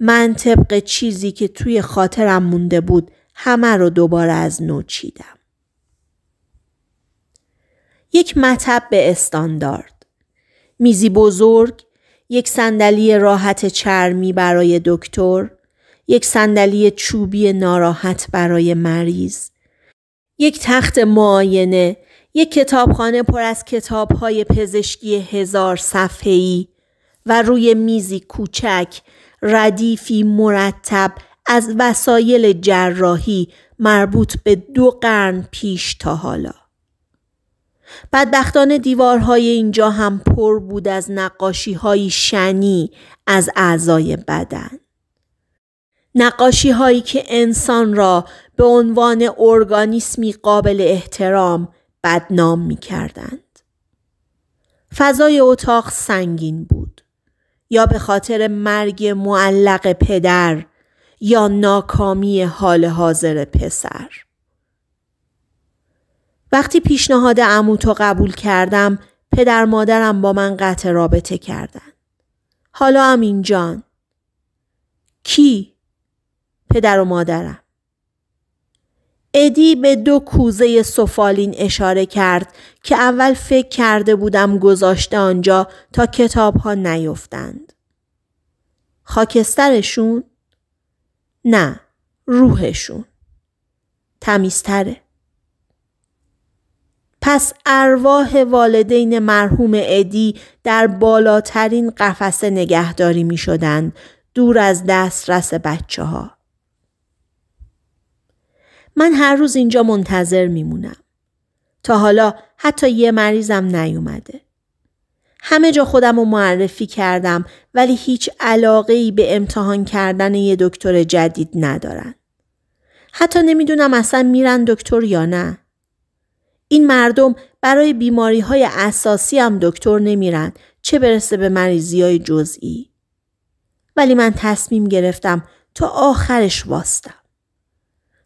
من طبق چیزی که توی خاطرم مونده بود همه رو دوباره از نو چیدم. یک مطب به استاندارد میزی بزرگ یک صندلی راحت چرمی برای دکتر یک صندلی چوبی ناراحت برای مریض یک تخت معاینه یک کتابخانه پر از کتابهای پزشکی هزار صفحه‌ای و روی میزی کوچک ردیفی مرتب از وسایل جراحی مربوط به دو قرن پیش تا حالا. بدبختان دیوارهای اینجا هم پر بود از نقاشی های شنی از اعضای بدن. نقاشی هایی که انسان را به عنوان ارگانیسمی قابل احترام بدنام می کردند. فضای اتاق سنگین بود. یا به خاطر مرگ معلق پدر یا ناکامی حال حاضر پسر. وقتی پیشنهاد عموتو قبول کردم پدر مادرم با من قطع رابطه کردند. حالا هم اینجان. کی؟ پدر و مادرم. ادی به دو کوزه سفالین اشاره کرد که اول فکر کرده بودم گذاشته آنجا تا کتاب ها نیفتند. خاکسترشون؟ نه، روحشون. تمیزتره. پس ارواح والدین مرحوم ادی در بالاترین قفسه نگهداری می شدند دور از دسترس بچه ها. من هر روز اینجا منتظر میمونم. تا حالا حتی یه مریضم نیومده. همه جا خودم رو معرفی کردم ولی هیچ علاقه ای به امتحان کردن یه دکتر جدید ندارن. حتی نمیدونم اصلا میرن دکتر یا نه. این مردم برای بیماری های اساسی هم دکتر نمیرن چه برسه به مریضی های جزئی. ولی من تصمیم گرفتم تا آخرش واستم.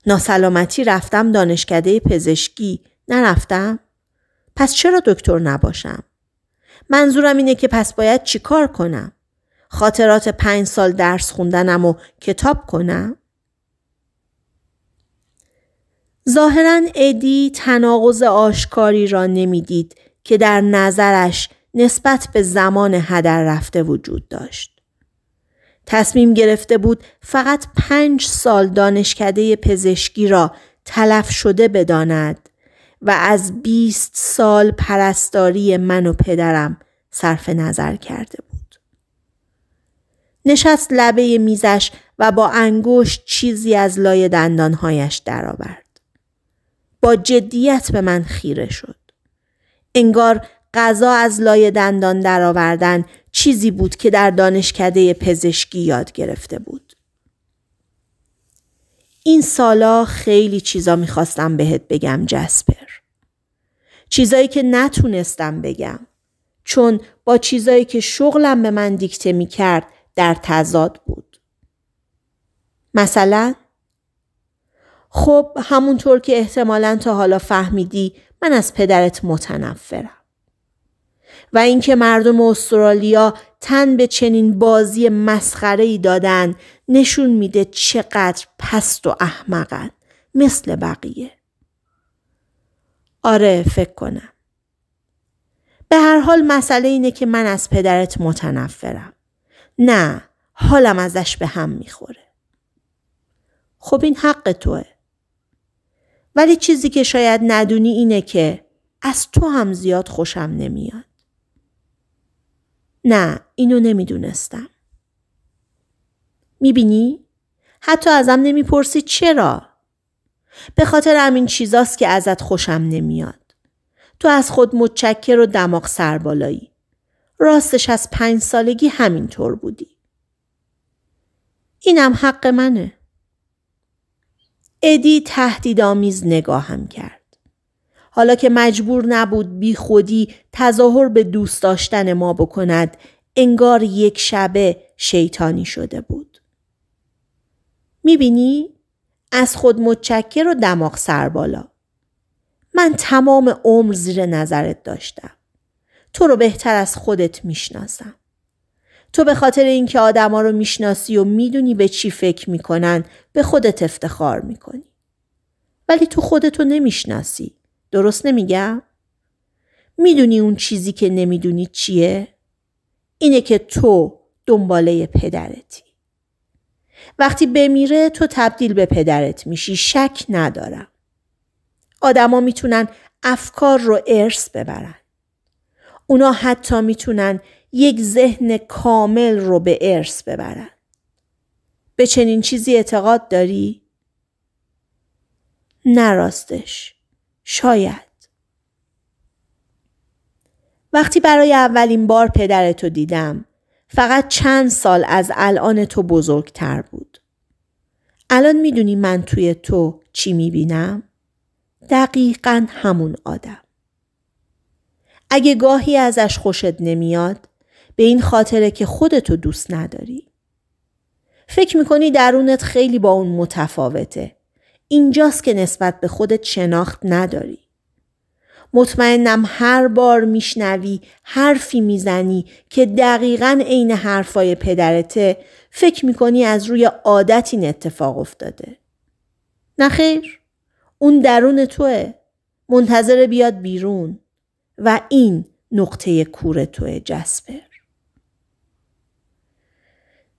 ناسلامتی رفتم دانشکده پزشکی نرفتم؟ پس چرا دکتر نباشم؟ منظورم اینه که پس باید چیکار کنم؟ خاطرات پنج سال درس خوندنم و کتاب کنم؟ ظاهرا ادی تناقض آشکاری را نمیدید که در نظرش نسبت به زمان هدر رفته وجود داشت. تصمیم گرفته بود فقط پنج سال دانشکده پزشکی را تلف شده بداند و از بیست سال پرستاری من و پدرم صرف نظر کرده بود. نشست لبه میزش و با انگشت چیزی از لای دندانهایش درآورد. با جدیت به من خیره شد. انگار غذا از لای دندان درآوردن چیزی بود که در دانشکده پزشکی یاد گرفته بود. این سالا خیلی چیزا میخواستم بهت بگم جسپر. چیزایی که نتونستم بگم. چون با چیزایی که شغلم به من دیکته میکرد در تضاد بود. مثلا خب همونطور که احتمالا تا حالا فهمیدی من از پدرت متنفرم. و اینکه مردم استرالیا تن به چنین بازی مسخره ای دادن نشون میده چقدر پست و احمقن مثل بقیه آره فکر کنم به هر حال مسئله اینه که من از پدرت متنفرم نه حالم ازش به هم میخوره خب این حق توه ولی چیزی که شاید ندونی اینه که از تو هم زیاد خوشم نمیاد نه اینو نمیدونستم. میبینی؟ حتی ازم نمیپرسی چرا؟ به خاطر همین چیزاست که ازت خوشم نمیاد. تو از خود متچکر و دماغ سربالایی. راستش از پنج سالگی همینطور بودی. اینم حق منه. ادی تهدیدآمیز نگاهم کرد. حالا که مجبور نبود بی خودی تظاهر به دوست داشتن ما بکند انگار یک شبه شیطانی شده بود. بینی؟ از خود متشکر و دماغ سر بالا. من تمام عمر زیر نظرت داشتم. تو رو بهتر از خودت میشناسم. تو به خاطر اینکه آدما رو میشناسی و میدونی به چی فکر میکنن به خودت افتخار میکنی. ولی تو خودتو نمیشناسی. درست نمیگم؟ میدونی اون چیزی که نمیدونی چیه؟ اینه که تو دنباله پدرتی. وقتی بمیره تو تبدیل به پدرت میشی شک ندارم. آدما میتونن افکار رو ارث ببرن. اونا حتی میتونن یک ذهن کامل رو به ارث ببرن. به چنین چیزی اعتقاد داری؟ نراستش. شاید. وقتی برای اولین بار پدرتو دیدم فقط چند سال از الان تو بزرگتر بود. الان میدونی من توی تو چی میبینم؟ دقیقا همون آدم. اگه گاهی ازش خوشت نمیاد به این خاطره که خودتو دوست نداری. فکر میکنی درونت خیلی با اون متفاوته اینجاست که نسبت به خودت شناخت نداری. مطمئنم هر بار میشنوی حرفی میزنی که دقیقا عین حرفای پدرته فکر میکنی از روی عادت این اتفاق افتاده. نخیر اون درون توه منتظر بیاد بیرون و این نقطه کور توه جسپر.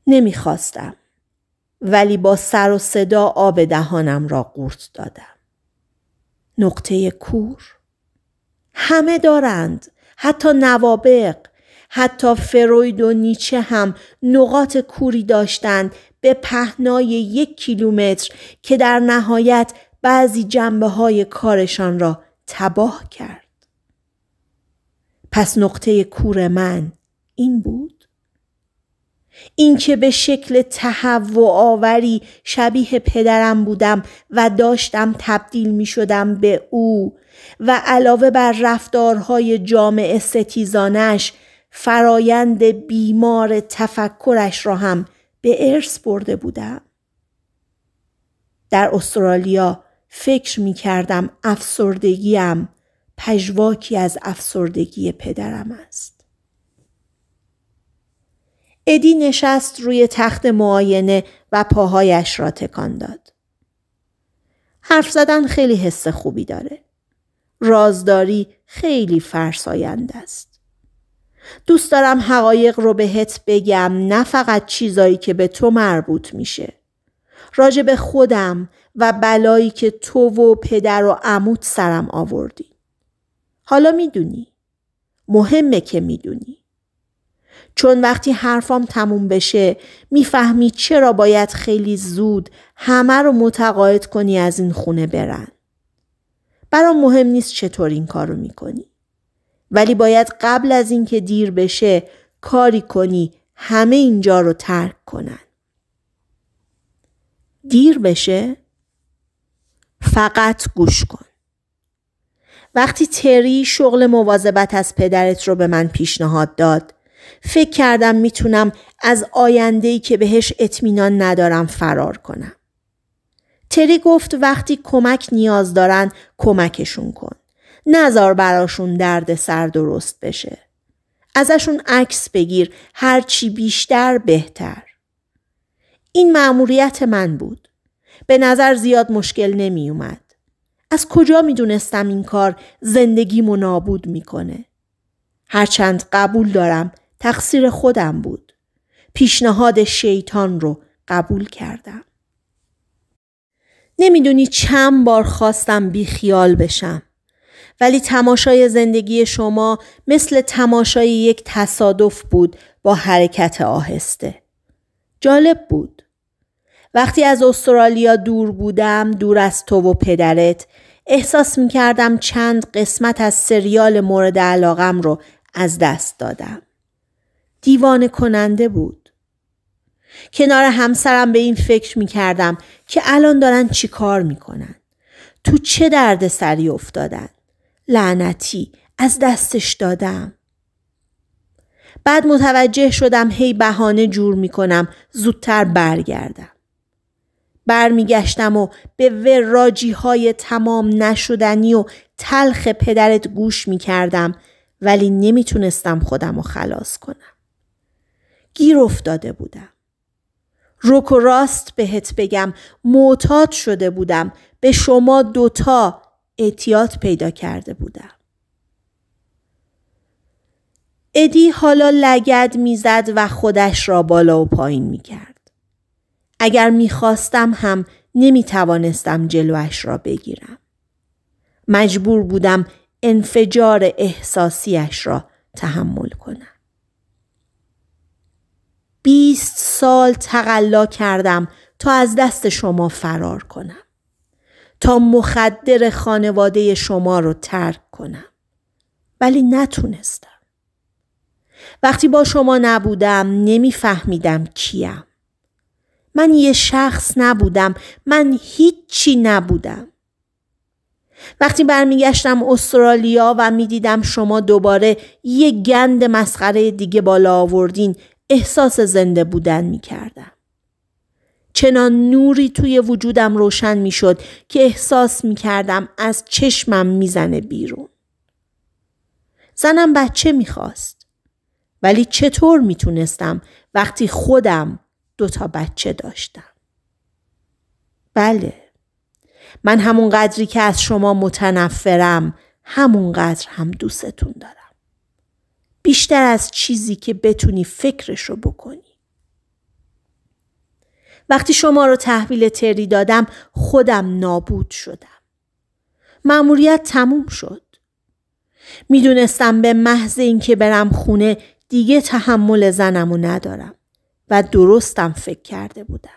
نمیخواستم. ولی با سر و صدا آب دهانم را قورت دادم. نقطه کور همه دارند حتی نوابق حتی فروید و نیچه هم نقاط کوری داشتند به پهنای یک کیلومتر که در نهایت بعضی جنبه های کارشان را تباه کرد. پس نقطه کور من این بود. اینکه به شکل تهوع آوری شبیه پدرم بودم و داشتم تبدیل می شدم به او و علاوه بر رفتارهای جامعه ستیزانش فرایند بیمار تفکرش را هم به ارث برده بودم. در استرالیا فکر می کردم افسردگیم پژواکی از افسردگی پدرم است. ادی نشست روی تخت معاینه و پاهایش را تکان داد. حرف زدن خیلی حس خوبی داره. رازداری خیلی فرسایند است. دوست دارم حقایق رو بهت بگم نه فقط چیزایی که به تو مربوط میشه. راجع به خودم و بلایی که تو و پدر و عمود سرم آوردی. حالا میدونی. مهمه که میدونی. چون وقتی حرفام تموم بشه میفهمی چرا باید خیلی زود همه رو متقاعد کنی از این خونه برن. برام مهم نیست چطور این کار رو میکنی. ولی باید قبل از اینکه دیر بشه کاری کنی همه اینجا رو ترک کنن. دیر بشه؟ فقط گوش کن. وقتی تری شغل مواظبت از پدرت رو به من پیشنهاد داد فکر کردم میتونم از آیندهی که بهش اطمینان ندارم فرار کنم. تری گفت وقتی کمک نیاز دارن کمکشون کن. نزار براشون درد سر درست بشه. ازشون عکس بگیر هرچی بیشتر بهتر. این مأموریت من بود. به نظر زیاد مشکل نمی اومد. از کجا می دونستم این کار زندگی نابود میکنه؟ هرچند قبول دارم تقصیر خودم بود. پیشنهاد شیطان رو قبول کردم. نمیدونی چند بار خواستم بیخیال بشم. ولی تماشای زندگی شما مثل تماشای یک تصادف بود با حرکت آهسته. جالب بود. وقتی از استرالیا دور بودم دور از تو و پدرت احساس می کردم چند قسمت از سریال مورد علاقم رو از دست دادم. دیوانه کننده بود. کنار همسرم به این فکر می کردم که الان دارن چی کار می کنن. تو چه درد سری افتادن؟ لعنتی از دستش دادم. بعد متوجه شدم هی بهانه جور می کنم زودتر برگردم. برمیگشتم و به وراجی های تمام نشدنی و تلخ پدرت گوش می کردم ولی نمیتونستم خودم رو خلاص کنم. گیر افتاده بودم. روک و راست بهت بگم معتاد شده بودم به شما دوتا اعتیاد پیدا کرده بودم. ادی حالا لگد میزد و خودش را بالا و پایین می کرد. اگر میخواستم هم نمی توانستم جلوش را بگیرم. مجبور بودم انفجار احساسیش را تحمل کنم. بیست سال تقلا کردم تا از دست شما فرار کنم. تا مخدر خانواده شما رو ترک کنم. ولی نتونستم. وقتی با شما نبودم نمیفهمیدم کیم. من یه شخص نبودم. من هیچی نبودم. وقتی برمیگشتم استرالیا و میدیدم شما دوباره یه گند مسخره دیگه بالا آوردین احساس زنده بودن می کردم. چنان نوری توی وجودم روشن می شد که احساس می کردم از چشمم میزنه بیرون. زنم بچه می خواست. ولی چطور می تونستم وقتی خودم دوتا بچه داشتم؟ بله. من همون قدری که از شما متنفرم همون قدر هم دوستتون دارم. بیشتر از چیزی که بتونی فکرش رو بکنی. وقتی شما رو تحویل تری دادم خودم نابود شدم. مأموریت تموم شد. میدونستم به محض اینکه برم خونه دیگه تحمل زنم ندارم و درستم فکر کرده بودم.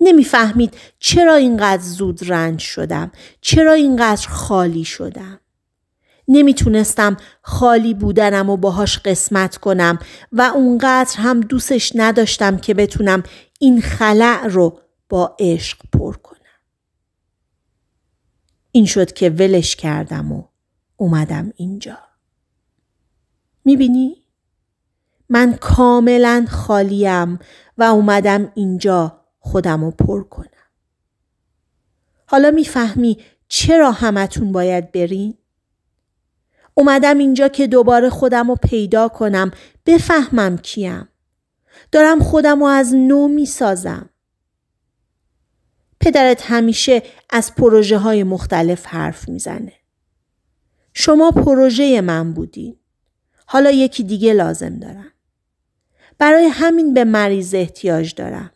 نمیفهمید چرا اینقدر زود رنج شدم چرا اینقدر خالی شدم نمیتونستم خالی بودنم و باهاش قسمت کنم و اونقدر هم دوستش نداشتم که بتونم این خلع رو با عشق پر کنم. این شد که ولش کردم و اومدم اینجا. میبینی؟ من کاملا خالیم و اومدم اینجا خودم رو پر کنم. حالا میفهمی چرا همتون باید برین؟ اومدم اینجا که دوباره خودم رو پیدا کنم بفهمم کیم دارم خودم رو از نو می سازم پدرت همیشه از پروژه های مختلف حرف میزنه شما پروژه من بودین حالا یکی دیگه لازم دارم برای همین به مریض احتیاج دارم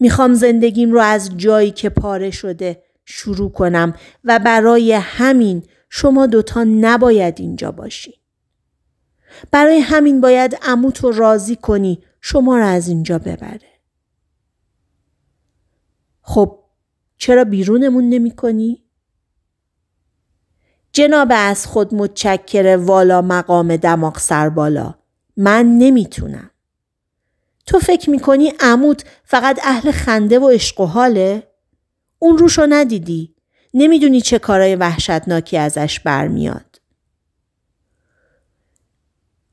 میخوام زندگیم رو از جایی که پاره شده شروع کنم و برای همین شما دوتا نباید اینجا باشی. برای همین باید اموتو راضی کنی شما را از اینجا ببره. خب چرا بیرونمون نمی کنی؟ جناب از خود متشکر والا مقام دماغ سر بالا. من نمیتونم. تو فکر میکنی عمود فقط اهل خنده و عشق و حاله؟ اون روشو ندیدی؟ نمیدونی چه کارای وحشتناکی ازش برمیاد.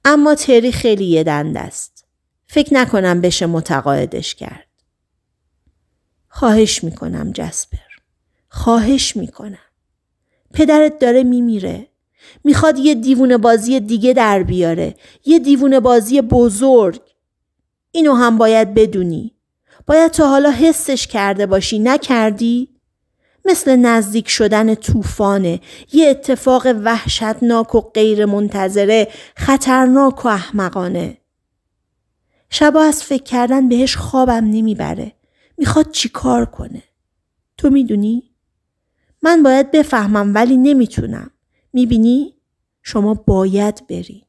اما تری خیلی یه دند است. فکر نکنم بشه متقاعدش کرد. خواهش میکنم جسپر. خواهش میکنم. پدرت داره میمیره. میخواد یه دیوونه بازی دیگه در بیاره. یه دیوونه بازی بزرگ. اینو هم باید بدونی. باید تا حالا حسش کرده باشی. نکردی؟ مثل نزدیک شدن طوفانه یه اتفاق وحشتناک و غیر منتظره خطرناک و احمقانه شبا از فکر کردن بهش خوابم نمیبره میخواد چیکار کنه تو میدونی من باید بفهمم ولی نمیتونم میبینی شما باید بری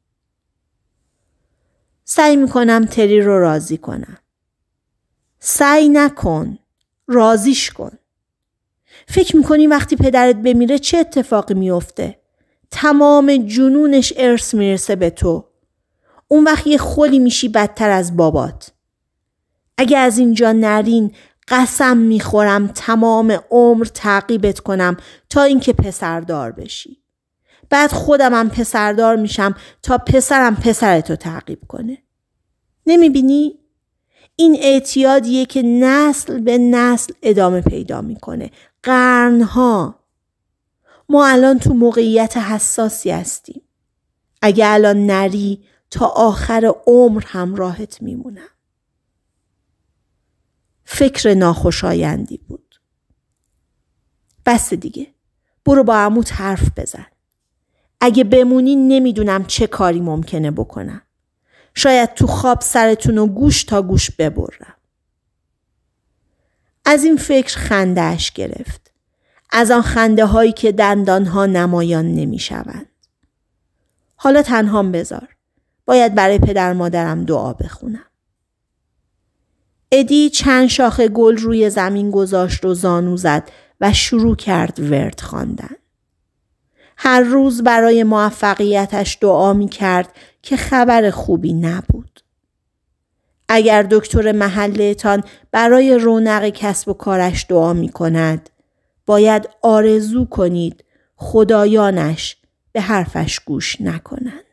سعی میکنم تری رو راضی کنم سعی نکن راضیش کن فکر میکنی وقتی پدرت بمیره چه اتفاقی میافته؟ تمام جنونش ارث میرسه به تو. اون وقت یه خولی میشی بدتر از بابات. اگه از اینجا نرین قسم میخورم تمام عمر تعقیبت کنم تا اینکه پسردار بشی. بعد خودمم پسردار میشم تا پسرم پسرتو تعقیب کنه. نمیبینی؟ این اعتیادیه که نسل به نسل ادامه پیدا میکنه قرنها ما الان تو موقعیت حساسی هستیم اگه الان نری تا آخر عمر راحت میمونم فکر ناخوشایندی بود بس دیگه برو با عموت حرف بزن اگه بمونی نمیدونم چه کاری ممکنه بکنم شاید تو خواب سرتون و گوش تا گوش ببرم از این فکر خندهاش گرفت. از آن خنده هایی که ها نمایان نمی شوند. حالا تنها بذار. باید برای پدر مادرم دعا بخونم. ادی چند شاخه گل روی زمین گذاشت و زانو زد و شروع کرد ورد خواندن. هر روز برای موفقیتش دعا می کرد که خبر خوبی نبود. اگر دکتر محلتان برای رونق کسب و کارش دعا می کند باید آرزو کنید خدایانش به حرفش گوش نکنند.